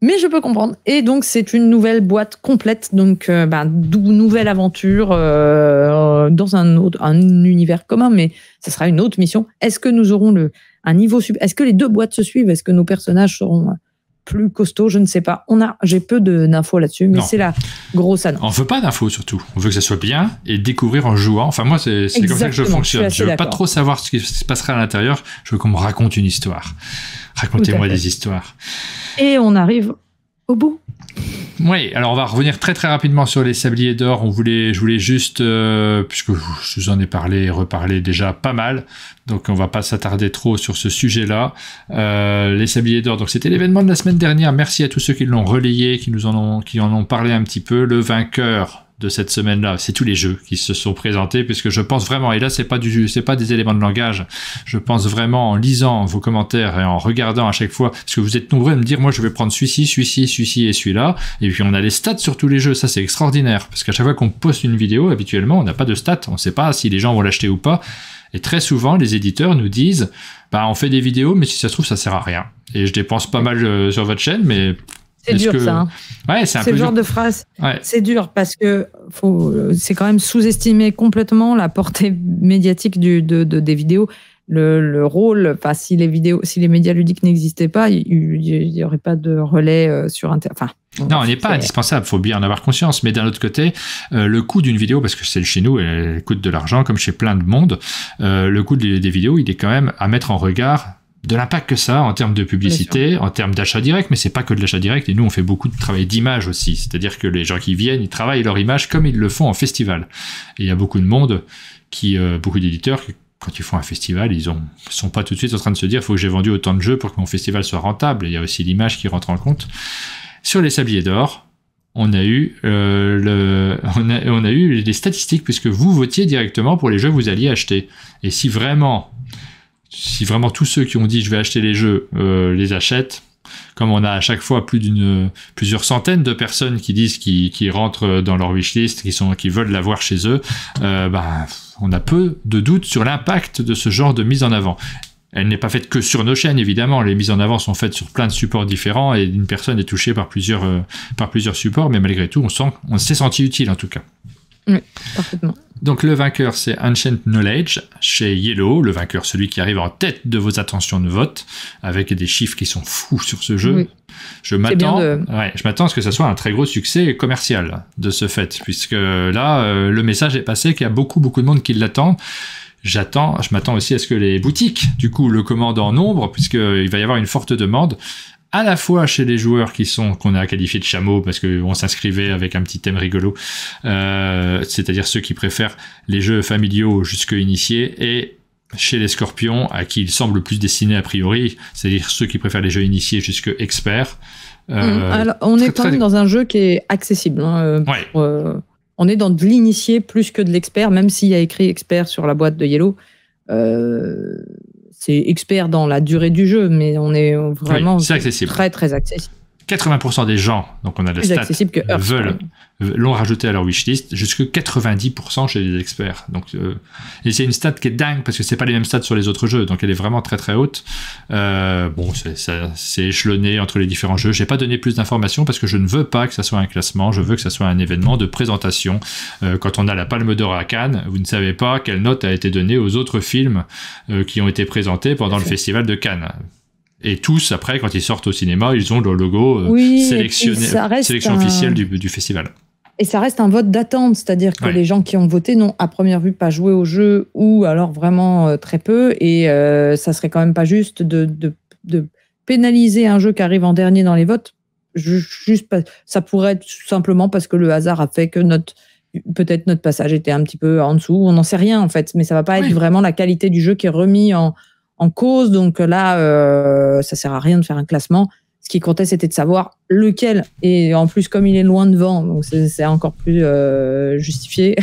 Mais je peux comprendre. Et donc, c'est une nouvelle boîte complète. Donc, euh, bah, nouvelle aventure euh, dans un, autre, un univers commun, mais ce sera une autre mission. Est-ce que nous aurons le, un niveau Est-ce que les deux boîtes se suivent Est-ce que nos personnages seront plus costaud, je ne sais pas. On a, j'ai peu d'infos là-dessus, mais c'est la grosse annonce. On veut pas d'infos surtout. On veut que ça soit bien et découvrir en jouant. Enfin moi c'est comme ça que je fonctionne. Je, je veux pas trop savoir ce qui se passera à l'intérieur. Je veux qu'on me raconte une histoire. Racontez-moi des histoires. Et on arrive au bout. Oui, alors on va revenir très très rapidement sur les sabliers d'or. On voulait, je voulais juste, euh, puisque je vous en ai parlé et reparlé déjà pas mal, donc on va pas s'attarder trop sur ce sujet-là. Euh, les sabliers d'or, donc c'était l'événement de la semaine dernière. Merci à tous ceux qui l'ont relayé, qui nous en ont, qui en ont parlé un petit peu. Le vainqueur de cette semaine-là. C'est tous les jeux qui se sont présentés, puisque je pense vraiment, et là c'est pas du, c'est pas des éléments de langage. Je pense vraiment en lisant vos commentaires et en regardant à chaque fois, ce que vous êtes nombreux à me dire, moi je vais prendre celui-ci, celui-ci, celui-ci et celui-là. Et puis on a les stats sur tous les jeux, ça c'est extraordinaire, parce qu'à chaque fois qu'on poste une vidéo, habituellement on n'a pas de stats, on sait pas si les gens vont l'acheter ou pas. Et très souvent, les éditeurs nous disent, bah, on fait des vidéos, mais si ça se trouve, ça sert à rien. Et je dépense pas mal euh, sur votre chaîne, mais c'est dur ça. Hein. Ouais, c'est un peu le genre de phrase. C'est dur parce que faut... c'est quand même sous-estimer complètement la portée médiatique du, de, de, des vidéos. Le, le rôle, enfin, si les vidéos, si les médias ludiques n'existaient pas, il n'y aurait pas de relais euh, sur Internet. non, on n'est pas indispensable, faut bien en avoir conscience. Mais d'un autre côté, euh, le coût d'une vidéo, parce que celle chez nous, elle, coûte de l'argent, comme chez plein de monde, euh, le coût des, vidéos, il est quand même à mettre en regard de l'impact que ça a en termes de publicité, en termes d'achat direct, mais c'est pas que de l'achat direct. Et nous, on fait beaucoup de travail d'image aussi. C'est-à-dire que les gens qui viennent, ils travaillent leur image comme ils le font en festival. Et il y a beaucoup de monde qui, euh, beaucoup d'éditeurs, quand ils font un festival, ils ont, sont pas tout de suite en train de se dire, faut que j'ai vendu autant de jeux pour que mon festival soit rentable. il y a aussi l'image qui rentre en compte. Sur les sabliers d'or, on a eu euh, le, on a, eu les statistiques puisque vous votiez directement pour les jeux que vous alliez acheter. Et si vraiment si vraiment tous ceux qui ont dit je vais acheter les jeux euh, les achètent, comme on a à chaque fois plus d'une plusieurs centaines de personnes qui disent qui rentrent dans leur wishlist, qui sont qui veulent l'avoir chez eux, euh, bah, on a peu de doutes sur l'impact de ce genre de mise en avant. Elle n'est pas faite que sur nos chaînes, évidemment. Les mises en avant sont faites sur plein de supports différents et une personne est touchée par plusieurs, euh, par plusieurs supports, mais malgré tout, on, sent, on s'est senti utile en tout cas. Oui, parfaitement. Donc le vainqueur, c'est Ancient Knowledge chez Yellow, le vainqueur, celui qui arrive en tête de vos attentions de vote, avec des chiffres qui sont fous sur ce jeu. Je m'attends je m'attends à ce que ça soit un très gros succès commercial de ce fait, puisque là, euh, le message est passé qu'il y a beaucoup, beaucoup de monde qui l'attend. J'attends, je m'attends aussi à ce que les boutiques, du coup, le commandent en nombre, puisqu'il va y avoir une forte demande à la fois chez les joueurs qui sont qu'on a qualifiés de chameaux parce qu'on s'inscrivait avec un petit thème rigolo, euh, c'est-à-dire ceux qui préfèrent les jeux familiaux jusque initiés et chez les scorpions à qui il semble plus destiné a priori, c'est-à-dire ceux qui préfèrent les jeux initiés jusque experts. Euh, hum, alors, on est quand même dans un jeu qui est accessible. Hein, euh, euh, on est dans de l'initié plus que de l'expert, même s'il y a écrit expert sur la boîte de Yellow. Euh, c'est expert dans la durée du jeu, mais on est vraiment très très accessible. 80% des gens, donc on a la stat, veulent, l'ont rajouté à leur wishlist, jusque 90% chez les experts. Donc, euh, et c'est une stat qui est dingue parce que c'est pas les mêmes stats sur les autres jeux, donc elle est vraiment très très haute. Euh, bon, c'est échelonné entre les différents jeux. J'ai pas donné plus d'informations parce que je ne veux pas que ça soit un classement, je veux que ça soit un événement de présentation. Euh, quand on a la Palme d'Or à Cannes, vous ne savez pas quelle note a été donnée aux autres films qui ont été présentés pendant le festival de Cannes. Et tous, après, quand ils sortent au cinéma, ils ont le logo euh, sélectionné, sélection officielle du, festival. Et ça reste un vote d'attente, c'est-à-dire que les gens qui ont voté n'ont à première vue pas joué au jeu ou alors vraiment euh, très peu. Et euh, ça serait quand même pas juste de, pénaliser un jeu qui arrive en dernier dans les votes. Juste ça pourrait être tout simplement parce que le hasard a fait que peut-être notre passage était un petit peu en dessous. On n'en sait rien en fait, mais ça va pas être vraiment la qualité du jeu qui est remis en, en cause. Donc euh, là, euh, ça sert à rien de faire un classement. Ce qui comptait, c'était de savoir lequel. Et en plus, comme il est loin devant, donc c'est encore plus euh, justifié.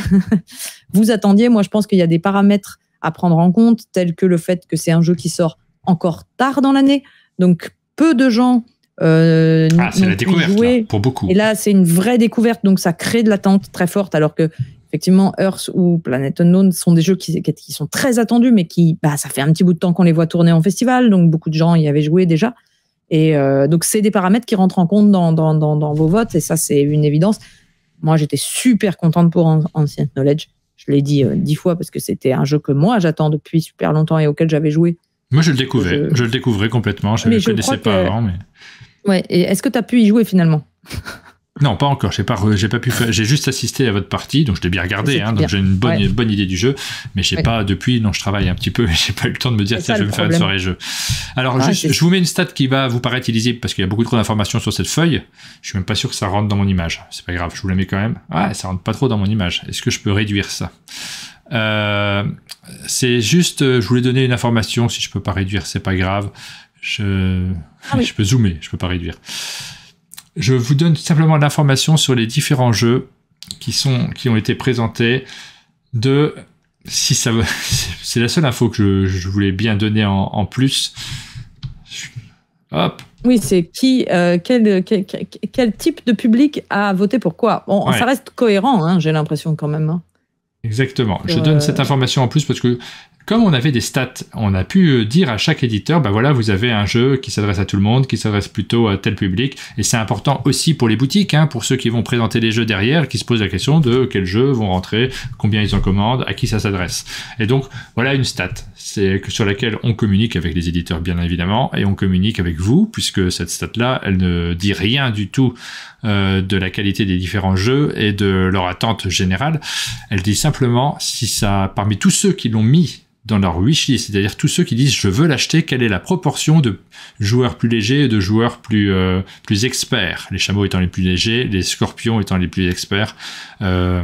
Vous attendiez, moi je pense qu'il y a des paramètres à prendre en compte, tels que le fait que c'est un jeu qui sort encore tard dans l'année. Donc peu de gens... Euh, ah, joué. pour beaucoup. Et là, c'est une vraie découverte, donc ça crée de l'attente très forte, alors que effectivement, Earth ou Planet Unknown sont des jeux qui, sont très attendus, mais qui, bah, ça fait un petit bout de temps qu'on les voit tourner en festival, donc beaucoup de gens y avaient joué déjà. Et euh, donc, c'est des paramètres qui rentrent en compte dans, vos votes, et ça, c'est une évidence. Moi, j'étais super contente pour Ancient Knowledge. Je l'ai dit euh, dix fois parce que c'était un jeu que moi, j'attends depuis super longtemps et auquel j'avais joué. Moi, je le découvrais. Je... le découvrais complètement. Je ne le connaissais pas avant. Mais... Ouais, et est-ce que tu as pu y jouer finalement non, pas encore. J'ai pas, j'ai pas pu. J'ai juste assisté à votre partie, donc je l'ai bien regardé. Hein, donc j'ai une bonne, bonne idée du jeu, mais j'ai pas depuis. Non, je travaille un petit peu. J'ai pas eu le temps de me dire si je vais me faire une soirée jeu. Alors, ah, je vous mets une stat qui va vous paraître illisible parce qu'il y a beaucoup trop d'informations sur cette feuille. Je suis même pas sûr que ça rentre dans mon image. C'est pas grave, je vous la mets quand même. ouais ah, ça rentre pas trop dans mon image. Est-ce que je peux réduire ça euh, C'est juste, euh, je voulais donner une information. Si je peux pas réduire, c'est pas grave. Je, ah je peux zoomer. Je peux pas réduire. Je vous donne simplement l'information sur les différents jeux qui, sont, qui ont été présentés de si ça c'est la seule info que je, voulais bien donner en, plus. Oui, c'est qui, euh, quel, type de public a voté pour quoi bon, Ça reste cohérent, hein, j'ai l'impression quand même. Hein. Exactement. je euh, donne cette information en plus parce que comme on avait des stats, on a pu euh, dire à chaque éditeur, bah voilà, vous avez un jeu qui s'adresse à tout le monde, qui s'adresse plutôt à tel public, et c'est important aussi pour les boutiques, hein, pour ceux qui vont présenter les jeux derrière, qui se posent la question de quels jeux vont rentrer, combien ils en commandent, à qui ça s'adresse. Et donc, voilà une stat, c'est sur laquelle on communique avec les éditeurs, bien évidemment, et on communique avec vous, puisque cette stat-là, elle ne dit rien du tout euh, de la qualité des différents jeux et de leur attente générale. Elle dit simplement si ça, parmi tous ceux qui l'ont mis dans leur wishlist, c'est-à-dire tous ceux qui disent je veux l'acheter, quelle est la proportion de joueurs plus légers et de joueurs plus, euh, plus experts, les chameaux étant les plus légers, les scorpions étant les plus experts. Euh,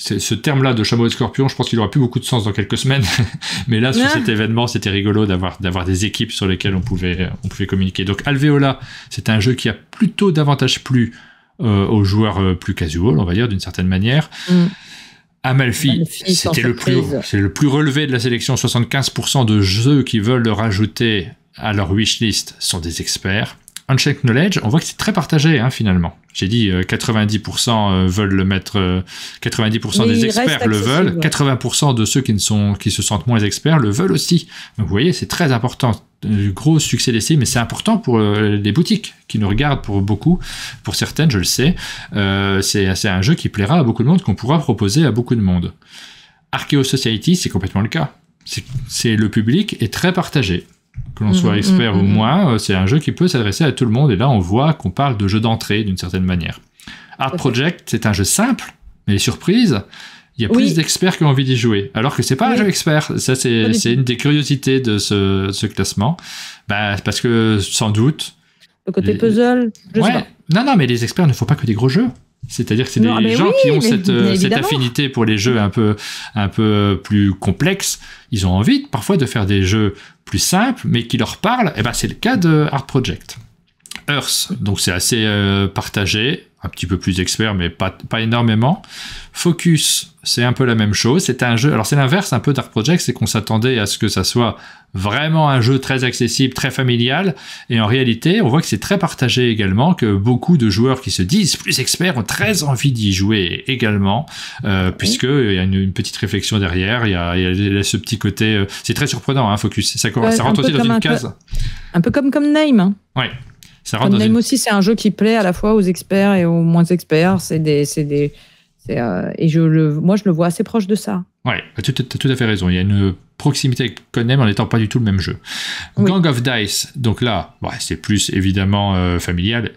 ce terme-là de chameau et scorpion, je pense qu'il n'aura plus beaucoup de sens dans quelques semaines, mais là, sur ah. cet événement, c'était rigolo d'avoir, des équipes sur lesquelles on pouvait, on pouvait communiquer. Donc Alveola, c'est un jeu qui a plutôt davantage plu euh, aux joueurs plus casual, on va dire, d'une certaine manière. Mm. Amalfi, c'était le plus, c'est le plus relevé de la sélection. 75% de jeux qui veulent le rajouter à leur wishlist sont des experts. Unchecked Knowledge, on voit que c'est très partagé hein, finalement. J'ai dit 90% euh, euh, veulent le mettre, 90% euh, des experts le veulent, 80% de ceux qui, ne sont, qui se sentent moins experts le veulent aussi. Donc vous voyez, c'est très important gros succès d'essai, mais c'est important pour les boutiques qui nous regardent pour beaucoup, pour certaines, je le sais. Euh, c'est un jeu qui plaira à beaucoup de monde, qu'on pourra proposer à beaucoup de monde. Archaeo Society, c'est complètement le cas. C'est le public est très partagé que l'on soit mm-hmm. expert ou mm-hmm. moins, euh, c'est un jeu qui peut s'adresser à tout le monde. Et là, on voit qu'on parle de jeu d'entrée d'une certaine manière. Art Project, c'est un jeu simple, mais surprise il y a plus d'experts qui ont envie d'y jouer. Alors que c'est pas un jeu expert. Ça, c'est une des curiosités de ce, classement. Bah, parce que, sans doute. Le côté puzzle. Non, non, mais les experts ne font pas que des gros jeux. C'est-à-dire que c'est des ah ben gens qui ont cette, euh, affinité pour les jeux un peu, un peu plus complexes. Ils ont envie parfois de faire des jeux plus simples, mais qui leur parlent. Et eh ben, c'est le cas de Art Project. Earth, donc c'est assez euh, partagé un petit peu plus expert, mais pas, pas énormément. Focus, c'est un peu la même chose. C'est un jeu. Alors, c'est l'inverse un peu d'Art Project, c'est qu'on s'attendait à ce que ça soit vraiment un jeu très accessible, très familial. Et en réalité, on voit que c'est très partagé également, que beaucoup de joueurs qui se disent plus experts ont très envie d'y jouer également, euh, puisqu'il y a une, petite réflexion derrière. Il y a, ce petit côté. Euh, c'est très surprenant, hein, Focus. Ça, ça, rentre aussi dans une case. un peu comme, comme Name. Hein. Ouais. Ça aussi, c'est un jeu qui plaît à la fois aux experts et aux moins experts. C'est des, des euh, et je le, moi, je le vois assez proche de ça. Ouais, tu as tout à fait raison. Il y a une proximité avec Conem en n'étant pas du tout le même jeu. Gang of Dice, donc là, bah, c'est plus évidemment euh, familial.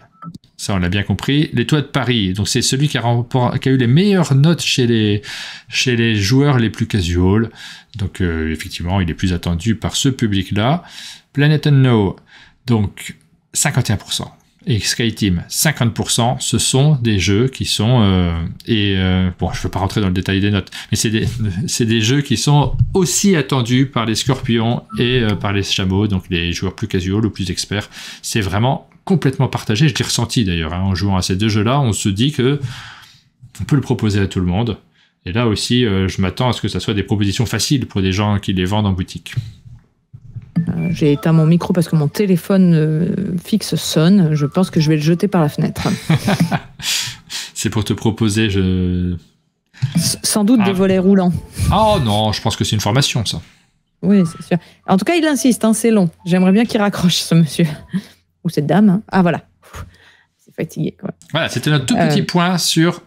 Ça, on l'a bien compris. Les Toits de Paris, donc c'est celui qui a, a, eu les meilleures notes chez les, chez les joueurs les plus casual. Donc, euh, effectivement, il est plus attendu par ce public-là. Planet No, donc 51%. Et Team, 50%, ce sont des jeux qui sont... Euh, et euh, bon, je ne veux pas rentrer dans le détail des notes, mais c'est des, jeux qui sont aussi attendus par les scorpions et euh, par les chameaux, donc les joueurs plus casuels, ou plus experts. C'est vraiment complètement partagé, je l'ai ressenti d'ailleurs, hein. en jouant à ces deux jeux-là, on se dit que on peut le proposer à tout le monde. Et là aussi, je m'attends à ce que ça soit des propositions faciles pour des gens qui les vendent en boutique. Euh, j'ai éteint mon micro parce que mon téléphone euh, fixe sonne. Je pense que je vais le jeter par la fenêtre. C'est pour te proposer, je. sans doute des ah. volets roulants. Oh non, je pense que c'est une formation, ça. Oui, c'est sûr. En tout cas, il insiste, hein, c'est long. J'aimerais bien qu'il raccroche ce monsieur. Ou cette dame. Hein. Ah voilà. C'est fatigué. Voilà, c'était notre tout petit euh. point sur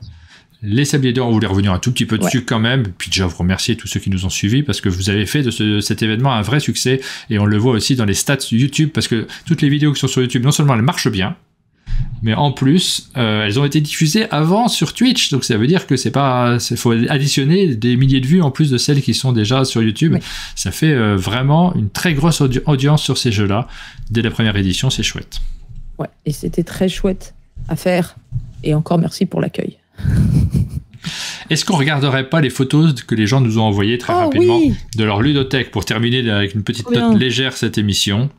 les Sabliers d'Or, on voulait revenir un tout petit peu dessus quand même. Puis déjà, vous remercier tous ceux qui nous ont suivis parce que vous avez fait de cet événement un vrai succès. Et on le voit aussi dans les stats YouTube parce que toutes les vidéos qui sont sur YouTube, non seulement elles marchent bien, mais en plus, euh, elles ont été diffusées avant sur Twitch. Donc ça veut dire que c'est pas, il faut additionner des milliers de vues en plus de celles qui sont déjà sur YouTube. Ça fait euh, vraiment une très grosse audience sur ces jeux-là dès la première édition. C'est chouette. Ouais, et c'était très chouette à faire. Et encore merci pour l'accueil. Est-ce qu'on regarderait pas les photos que les gens nous ont envoyées très ah rapidement de leur ludothèque pour terminer avec une petite note légère cette émission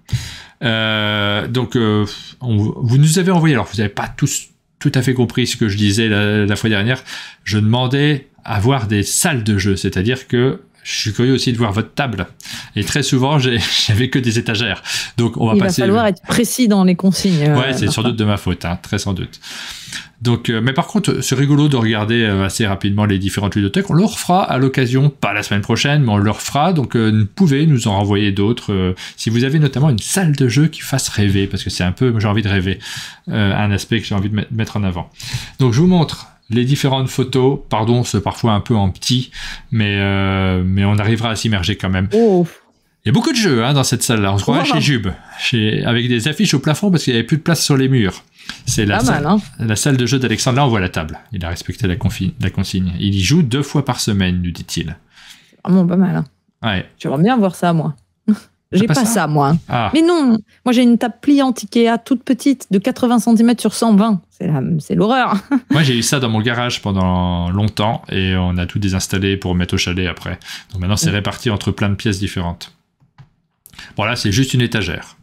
euh, Donc, euh, vous nous avez envoyé, alors vous n'avez pas tous tout à fait compris ce que je disais la, fois dernière, je demandais à voir des salles de jeu, c'est-à-dire que je suis curieux aussi de voir votre table. Et très souvent, j'avais que des étagères. Donc, on va Il passer. Il va falloir être précis dans les consignes. Euh, ouais, c'est sans doute de ma faute, hein, très sans doute. Donc, euh, mais par contre, c'est rigolo de regarder euh, assez rapidement les différentes ludothèques. On le refera à l'occasion, pas la semaine prochaine, mais on le refera. Donc, euh, vous pouvez nous en renvoyer d'autres. Euh, si vous avez notamment une salle de jeu qui fasse rêver, parce que c'est un peu, j'ai envie de rêver, un aspect que j'ai envie de mettre en avant. Donc, je vous montre les différentes photos. Pardon, c'est parfois un peu en petit, mais, mais on arrivera à s'immerger quand même. Oh. Il y a beaucoup de jeux hein, dans cette salle-là. On se croirait chez Jube, chez... avec des affiches au plafond parce qu'il n'y avait plus de place sur les murs. C'est la, salle... Hein. la salle de jeu d'Alexandre. Là, on voit la table. Il a respecté la, la consigne. Il y joue deux fois par semaine, nous dit-il. C'est ah vraiment pas mal. Hein. Ouais. J'aimerais bien voir ça, moi. j'ai pas, ça, moi. Ah. Mais non, moi j'ai une table pliante Ikea toute petite de 80 cm sur 120. C'est l'horreur. moi j'ai eu ça dans mon garage pendant longtemps et on a tout désinstallé pour mettre au chalet après. Donc maintenant c'est mm. réparti entre plein de pièces différentes. Voilà, c'est juste une étagère.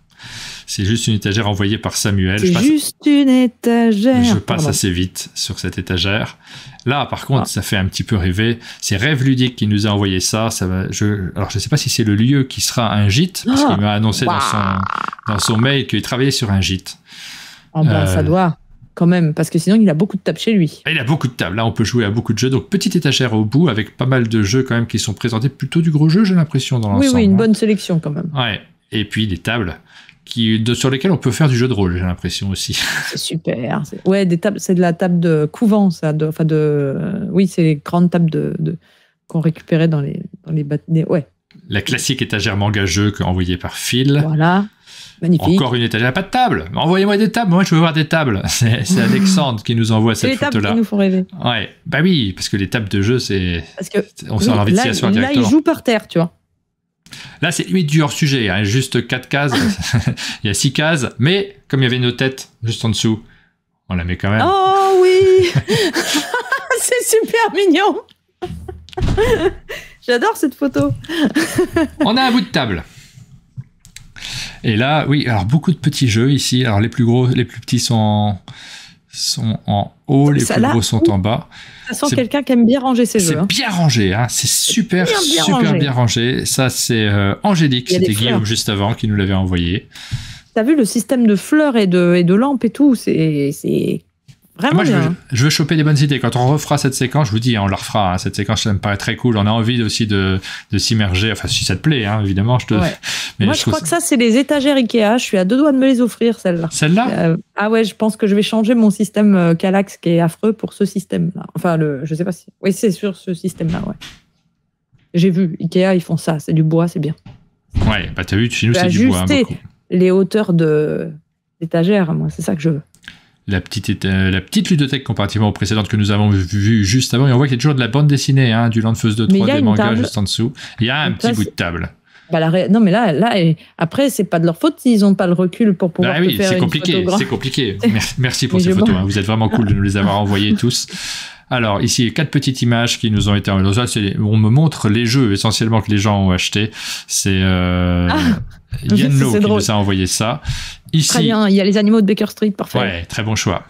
C'est juste une étagère envoyée par Samuel. C'est juste une étagère. Je passe assez vite sur cette étagère. Là, par contre, ah. ça fait un petit peu rêver. C'est Rêve Ludique qui nous a envoyé ça. ça alors, je ne sais pas si c'est le lieu qui sera un gîte, parce ah. qu'il m'a annoncé dans, son, mail qu'il travaillait sur un gîte. Ah ben, ça euh, doit quand même, parce que sinon il a beaucoup de tables chez lui. Ah, il a beaucoup de tables, là on peut jouer à beaucoup de jeux, donc petite étagère au bout avec pas mal de jeux quand même qui sont présentés, plutôt du gros jeu j'ai l'impression dans l'ensemble. Oui, oui, une hein. bonne sélection quand même. Ouais, et puis des tables qui, de, sur lesquelles on peut faire du jeu de rôle j'ai l'impression aussi. C'est super. Ouais, des tables, c'est de la table de couvent, ça, enfin de, euh, oui c'est les grandes tables de, qu'on récupérait dans les, dans les, ouais. La classique étagère manga jeu envoyée par fil. Voilà. Encore une étagère. pas de table. Envoyez-moi des tables. Moi, je veux voir des tables. C'est Alexandre qui nous envoie cette photo-là. Les tables qui nous font rêver. Ouais. Bah oui, parce que les tables de jeu, c'est. On s'en de Là, il joue par terre, tu vois. Là, c'est limite du hors-sujet. a hein. Juste 4 cases. il y a 6 cases. Mais, comme il y avait nos têtes juste en dessous, on la met quand même. Oh oui C'est super mignon J'adore cette photo. on a un bout de table. Et là, oui, alors beaucoup de petits jeux ici. Alors les plus gros, les plus petits sont sont en haut, les plus gros sont en bas. Ça sent quelqu'un qui aime bien ranger ses jeux. C'est hein. bien rangé, hein. c'est super, super bien rangé. Ça, c'est euh, Angélique, c'était Guillaume juste avant qui nous l'avait envoyé. T'as vu le système de fleurs et de, et de lampes et tout, c'est moi, Je veux, choper des bonnes idées. Quand on refera cette séquence, je vous dis, on la refera. Hein. cette séquence, ça me paraît très cool. On a envie aussi de, s'immerger. Enfin, si ça te plaît, hein, évidemment. Je te... Moi, je, crois que ça, c'est les étagères Ikea. Je suis à deux doigts de me les offrir, celle là celle là euh, Ah ouais, je pense que je vais changer mon système euh, Calax qui est affreux pour ce système-là. Enfin, le, je sais pas si. Oui, c'est sur ce système-là, ouais. J'ai vu, Ikea, ils font ça. C'est du bois, c'est bien. Ouais, bah t'as vu, chez nous, c'est du bois. Hein, les hauteurs de moi, c'est ça que je veux la petite, la petite ludothèque comparativement aux précédentes que nous avons vues juste avant. Et on voit qu'il y a toujours de la bande dessinée, hein, du Landfeuse de 3, des mangas juste en dessous. Il y a un petit bout de table. Bah, non, mais là, là après, c'est pas de leur faute s'ils n'ont pas le recul pour pouvoir. Bah, oui, c'est compliqué, c'est compliqué. Merci pour ces photos. Hein. Vous êtes vraiment cool de nous les avoir envoyées tous. Alors ici, quatre petites images qui nous ont été envoyées. On me montre les jeux essentiellement que les gens ont achetés. C'est euh, ah, qui nous a envoyé ça. Ici, très bien, il y a les animaux de Baker Street, parfait. Ouais, très bon choix.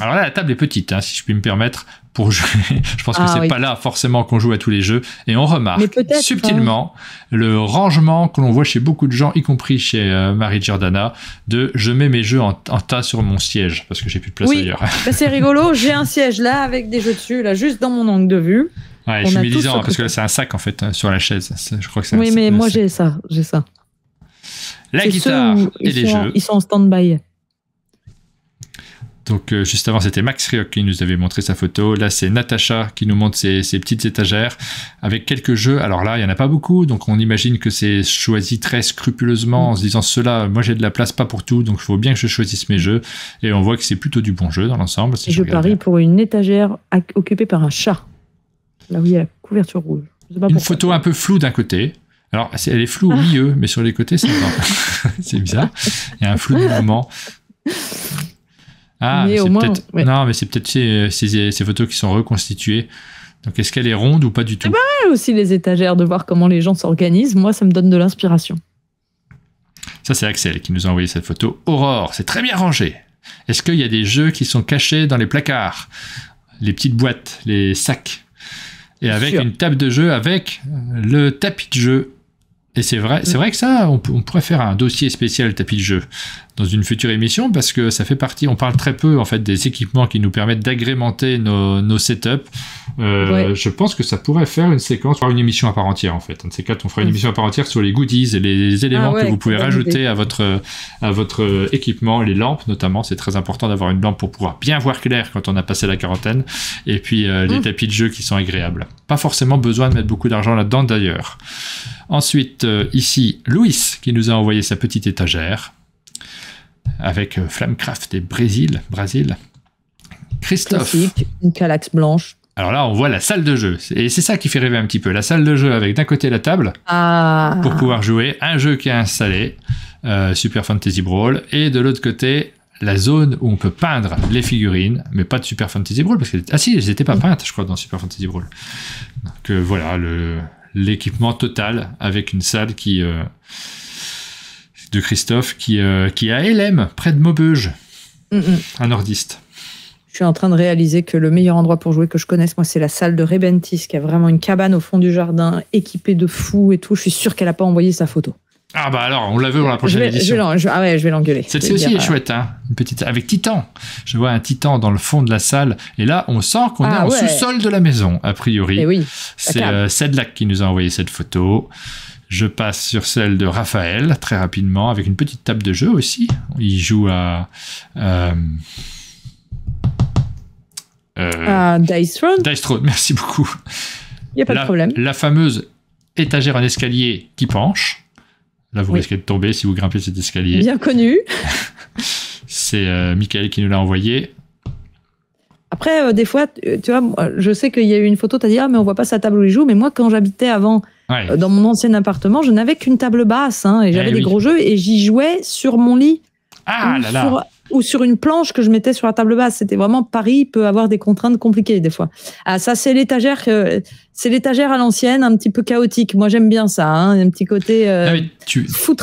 Alors là, la table est petite, hein, si je puis me permettre pour jouer. je pense que ah c'est pas là forcément qu'on joue à tous les jeux. Et on remarque hein. subtilement le rangement que l'on voit chez beaucoup de gens, y compris chez euh, Marie Giordana, de je mets mes jeux en, tas sur mon siège parce que j'ai plus de place oui. ailleurs. Bah, c'est rigolo, j'ai un siège là avec des jeux dessus, là juste dans mon angle de vue. Ouais, je me médisant parce que c'est un sac en fait euh, sur la chaise. Je crois que c'est. Oui, mais moi j'ai ça, j'ai ça. La guitare et les jeux. Ils sont en stand-by. Donc euh, juste avant c'était Max Rioc qui nous avait montré sa photo. Là c'est Natacha qui nous montre ses, petites étagères avec quelques jeux. Alors là il y en a pas beaucoup, donc on imagine que c'est choisi très scrupuleusement en se disant cela, moi j'ai de la place pas pour tout, donc il faut bien que je choisisse mes jeux. Et on voit que c'est plutôt du bon jeu dans l'ensemble. Si je, parie pour une étagère occupée par un chat. Là où il y a la couverture rouge. une photo un peu floue d'un côté, alors, elle est floue au milieu, mais sur les côtés, c'est bizarre. Il y a un flou de mouvement. Ah, mais Non, mais c'est peut-être euh, ces, photos qui sont reconstituées. Donc, est-ce qu'elle est ronde ou pas du tout bah, Aussi les étagères, de voir comment les gens s'organisent. Moi, ça me donne de l'inspiration. Ça, c'est Axel qui nous a envoyé cette photo. Aurore, c'est très bien rangé. Est-ce qu'il y a des jeux qui sont cachés dans les placards Les petites boîtes, les sacs. Et avec une table de jeu, avec euh, le tapis de jeu et c'est vrai, c'est mm. vrai que ça, on, pourrait faire un dossier spécial tapis de jeu dans une future émission parce que ça fait partie. On parle très peu en fait des équipements qui nous permettent d'agrémenter nos, nos, setups. Euh, je pense que ça pourrait faire une séquence, une émission à part entière en fait. on ces quatre, on ferait une mm. émission à part entière sur les goodies et les éléments ah que vous pouvez rajouter à votre à votre euh, équipement, les lampes notamment. C'est très important d'avoir une lampe pour pouvoir bien voir clair quand on a passé la quarantaine. Et puis euh, les mm. tapis de jeu qui sont agréables. Pas forcément besoin de mettre beaucoup d'argent là-dedans d'ailleurs. Ensuite, euh, ici, Louis qui nous a envoyé sa petite étagère avec euh, Flamcraft et Brésil. Brésil. Christophe. une calax blanche. Alors là, on voit la salle de jeu. Et c'est ça qui fait rêver un petit peu. La salle de jeu avec d'un côté la table ah. pour pouvoir jouer, un jeu qui est installé, euh, Super Fantasy Brawl, et de l'autre côté, la zone où on peut peindre les figurines, mais pas de Super Fantasy Brawl. Parce que, ah si, elles n'étaient pas peintes, je crois, dans Super Fantasy Brawl. Donc voilà, le, l'équipement total avec une salle qui euh, de Christophe qui, euh, qui est à LM, près de Maubeuge, mm, mm. un nordiste. Je suis en train de réaliser que le meilleur endroit pour jouer que je connaisse, moi, c'est la salle de Rebentis, qui a vraiment une cabane au fond du jardin, équipée de fous et tout. Je suis sûr qu'elle n'a pas envoyé sa photo. Ah bah alors, on la veut pour la prochaine édition. Je vais ah ouais, je vais l'engueuler. Celle-ci aussi est chouette, hein. petite avec Titan. Je vois un Titan dans le fond de la salle, et là, on sent qu'on est ah en sous-sol de la maison, a priori. Eh oui. C'est euh, qui nous a envoyé cette photo. Je passe sur celle de Raphaël très rapidement, avec une petite table de jeu aussi. Il joue à. Euh, euh Dice Throne. Dice Throne, merci beaucoup. Il n'y a pas de problème. La fameuse étagère en escalier qui penche. Là, vous risquez de tomber si vous grimpez cet escalier. Bien connu. c'est euh, Michael qui nous l'a envoyé. Après, euh, des fois, tu vois, je sais qu'il y a eu une photo, tu as dit, ah, mais on voit pas sa table où il joue. Mais moi, quand j'habitais avant, euh, dans mon ancien appartement, je n'avais qu'une table basse hein, et j'avais eh des gros jeux et j'y jouais sur mon lit. Ah là là! ou sur une planche que je mettais sur la table basse. C'était vraiment Paris peut avoir des contraintes compliquées des fois. Ah, ça, c'est l'étagère, euh, c'est l'étagère à l'ancienne, un petit peu chaotique. Moi, j'aime bien ça, hein, un petit côté euh,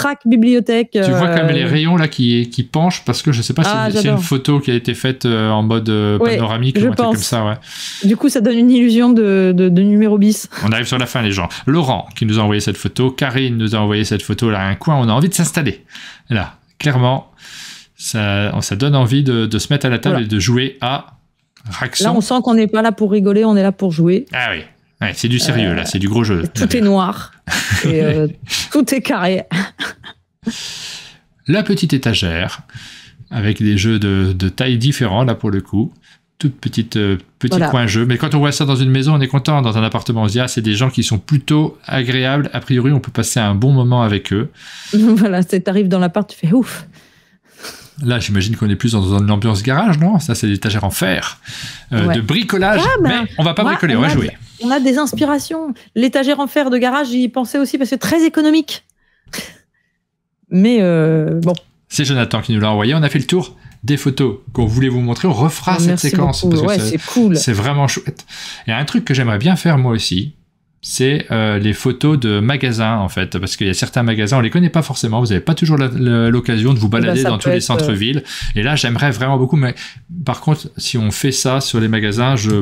ah, bibliothèque. Tu vois comme les euh, rayons là qui, qui penchent parce que je sais pas si ah, c'est une photo qui a été faite euh, en mode panoramique ou un comme ça. Du coup, ça donne une illusion de, de, numéro bis. On arrive sur la fin, les gens. Laurent qui nous a envoyé cette photo, Karine nous a envoyé cette photo là, un coin, on a envie de s'installer. Là, clairement, ça, donne envie de, se mettre à la table et de jouer à Raxon. Là, on sent qu'on n'est pas là pour rigoler, on est là pour jouer. Ah oui, c'est du sérieux, là, euh, c'est du gros jeu. Tout ah est noir, et, euh, tout est carré. la petite étagère, avec des jeux de, taille différents, là, pour le coup toute petite euh, petit coin jeu. Mais quand on voit ça dans une maison, on est content. Dans un appartement, on se dit ah, c'est des gens qui sont plutôt agréables. A priori, on peut passer un bon moment avec eux. voilà, ça arrives dans l'appart, tu fais ouf. Là, j'imagine qu'on est plus dans une ambiance garage, non Ça, c'est l'étagère en fer, euh, de bricolage. Ah, ben, mais on va pas bricoler, on, va jouer. on a des inspirations. L'étagère en fer de garage, j'y pensais aussi parce que très économique. Mais euh, bon. C'est Jonathan qui nous l'a envoyé. On a fait le tour des photos qu'on voulait vous montrer. On refera ah, cette séquence. c'est cool. C'est vraiment chouette. Et un truc que j'aimerais bien faire moi aussi, c'est euh, les photos de magasins en fait, parce qu'il y a certains magasins, on les connaît pas forcément, vous n'avez pas toujours l'occasion de vous eh ben, balader dans tous les euh, centres-villes. Et là, j'aimerais vraiment beaucoup, mais par contre, si on fait ça sur les magasins, je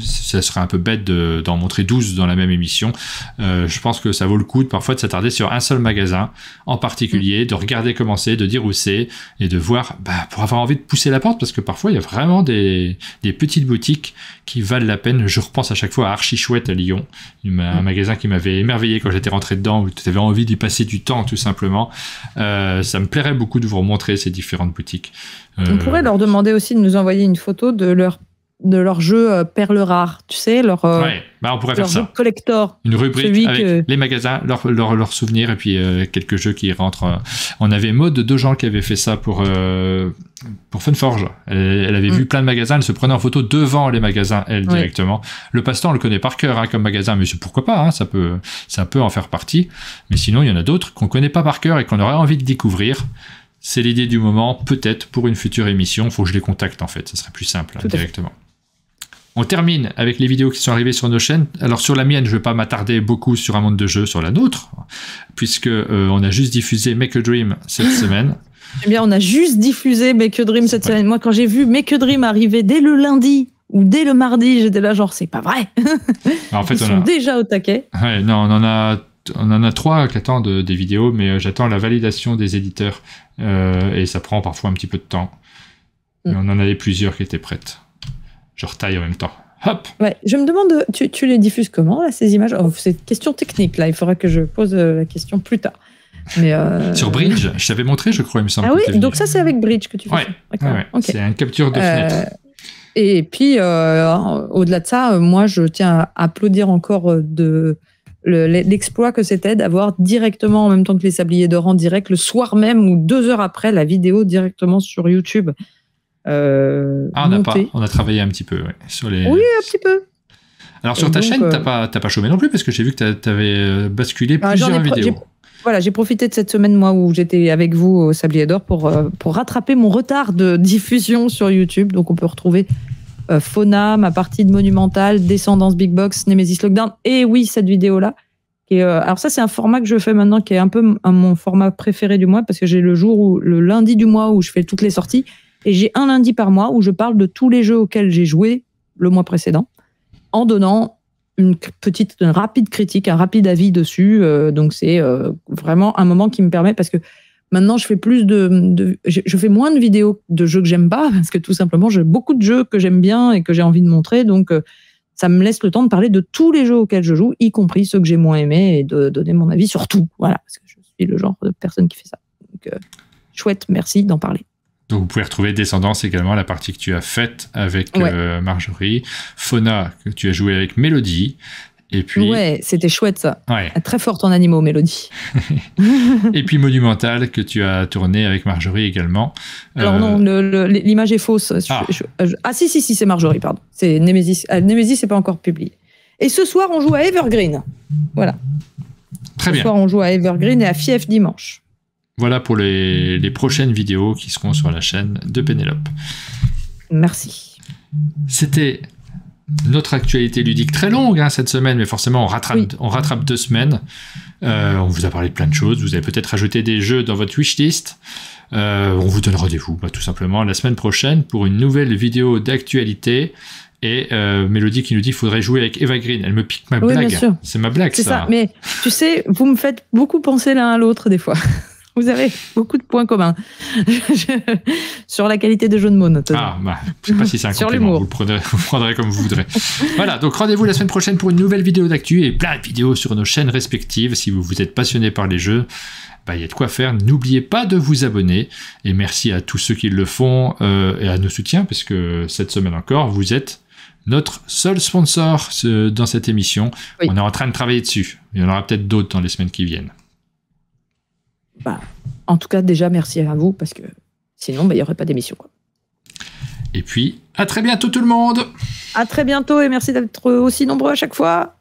ça serait un peu bête d'en montrer 12 dans la même émission. Euh, je pense que ça vaut le coup de, parfois de s'attarder sur un seul magasin en particulier, mm. de regarder comment c'est, de dire où c'est et de voir bah, pour avoir envie de pousser la porte parce que parfois il y a vraiment des, petites boutiques qui valent la peine. Je repense à chaque fois à Archichouette à Lyon, un mm. magasin qui m'avait émerveillé quand j'étais rentré dedans, où tu avais envie d'y passer du temps tout simplement. Euh, ça me plairait beaucoup de vous remontrer ces différentes boutiques. On euh, pourrait leur demander aussi de nous envoyer une photo de leur de leur jeu euh, perle rare, tu sais, leur, euh, ouais. bah, on pourrait faire ça. collector. Une rubrique avec les magasins, leurs leur, souvenirs et puis euh, quelques jeux qui rentrent. On avait mode de deux gens qui avaient fait ça pour, pour Funforge. Elle, elle avait mm. vu plein de magasins, elle se prenait en photo devant les magasins, elle, directement. Le passe-temps, on le connaît par cœur hein, comme magasin, mais pourquoi pas, hein, ça, peut, ça peut en faire partie. Mais sinon, il y en a d'autres qu'on connaît pas par cœur et qu'on aurait envie de découvrir. C'est l'idée du moment, peut-être pour une future émission, faut que je les contacte en fait, ça serait plus simple hein, directement. On termine avec les vidéos qui sont arrivées sur nos chaînes. Alors sur la mienne, je ne vais pas m'attarder beaucoup sur un monde de jeu, sur la nôtre, puisque euh, on a juste diffusé Make a Dream cette semaine. Eh bien, on a juste diffusé Make a Dream cette semaine. Moi, quand j'ai vu Make a Dream arriver dès le lundi ou dès le mardi, j'étais là genre c'est pas vrai. Bah, en fait, Ils on sont déjà au taquet. non, on en a on en a trois qui attendent euh, des vidéos, mais euh, j'attends la validation des éditeurs et ça prend parfois un petit peu de temps. Mm. on en avait plusieurs qui étaient prêtes je retaille en même temps. Hop. Ouais, je me demande, tu, tu, les diffuses comment, ces images oh, C'est une question technique, là. Il faudra que je pose euh, la question plus tard. Mais euh, Sur Bridge, je t'avais montré, je crois, il me semble. Ah oui, donc ça, c'est avec Bridge que tu fais. Ouais, c'est un capture de euh, fenêtre. et puis, au-delà de ça, moi, je tiens à applaudir encore de l'exploit que c'était d'avoir directement, en même temps que les sabliers de en direct, le soir même ou deux heures après, la vidéo directement sur YouTube. Euh, ah, on a travaillé un petit peu sur les. Oui, un petit peu. Alors sur ta chaîne, euh, t'as pas, pas chômé non plus parce que j'ai vu que t'avais euh, basculé ah, plusieurs vidéos. Voilà, j'ai profité de cette semaine moi où j'étais avec vous au Sablier d'Or pour pour rattraper mon retard de diffusion sur YouTube. Donc on peut retrouver Fauna, ma partie de Monumental, Descendance Big Box, Nemesis Lockdown et oui cette vidéo là. Et alors ça c'est un format que je fais maintenant qui est un peu mon format préféré du mois parce que j'ai le jour où le lundi du mois où je fais toutes les sorties et j'ai un lundi par mois où je parle de tous les jeux auxquels j'ai joué le mois précédent, en donnant une petite, une rapide critique, un rapide avis dessus. Euh, donc c'est euh, vraiment un moment qui me permet parce que maintenant je fais plus de, je, fais moins de vidéos de jeux que j'aime pas parce que tout simplement j'ai beaucoup de jeux que j'aime bien et que j'ai envie de montrer. Donc euh, ça me laisse le temps de parler de tous les jeux auxquels je joue, y compris ceux que j'ai moins aimés et de donner mon avis sur tout. Voilà, parce que je suis le genre de personne qui fait ça. Donc chouette, merci d'en parler. Donc vous pouvez retrouver Descendance également, la partie que tu as faite avec euh, Marjorie, Fauna que tu as joué avec Mélodie, et puis, ouais, c'était chouette ça. Ah, très forte en animaux, Mélodie. et puis Monumental, que tu as tourné avec Marjorie également. Alors non, euh, l'image est fausse. Ah. Euh, ah. si, si, si, c'est Marjorie, pardon. C'est Nemesis. Nemesis, c'est pas encore publié. Et ce soir, on joue à Evergreen. Voilà. Très bien. Ce soir, on joue à Evergreen et à Fief dimanche. Voilà pour les, prochaines vidéos qui seront sur la chaîne de Pénélope. Merci. C'était notre actualité ludique très longue hein, cette semaine, mais forcément on rattrape, deux semaines. Euh, on vous a parlé de plein de choses. Vous avez peut-être ajouté des jeux dans votre wishlist. Euh, on vous donne rendez-vous bah, tout simplement la semaine prochaine pour une nouvelle vidéo d'actualité. Et euh, Mélodie qui nous dit qu'il faudrait jouer avec Eva Green. Elle me pique ma blague. C'est ma blague, ça. ça. Mais tu sais, vous me faites beaucoup penser l'un à l'autre des fois. Vous avez beaucoup de points communs. sur la qualité de jeu de mots, notamment. Ah, bah, je sais pas si c'est un Vous le, vous prendrez comme vous voudrez. voilà, donc rendez-vous la semaine prochaine pour une nouvelle vidéo d'actu et plein de vidéos sur nos chaînes respectives. Si vous vous êtes passionné par les jeux, bah, il y a de quoi faire. N'oubliez pas de vous abonner et merci à tous ceux qui le font euh, et à nos soutiens puisque cette semaine encore, vous êtes notre seul sponsor dans cette émission. On est en train de travailler dessus. Il y en aura peut-être d'autres dans les semaines qui viennent. Bah, en tout cas, déjà, merci à vous, parce que sinon, bah, il n'y aurait pas d'émission. Et puis, à très bientôt tout le monde À très bientôt et merci d'être aussi nombreux à chaque fois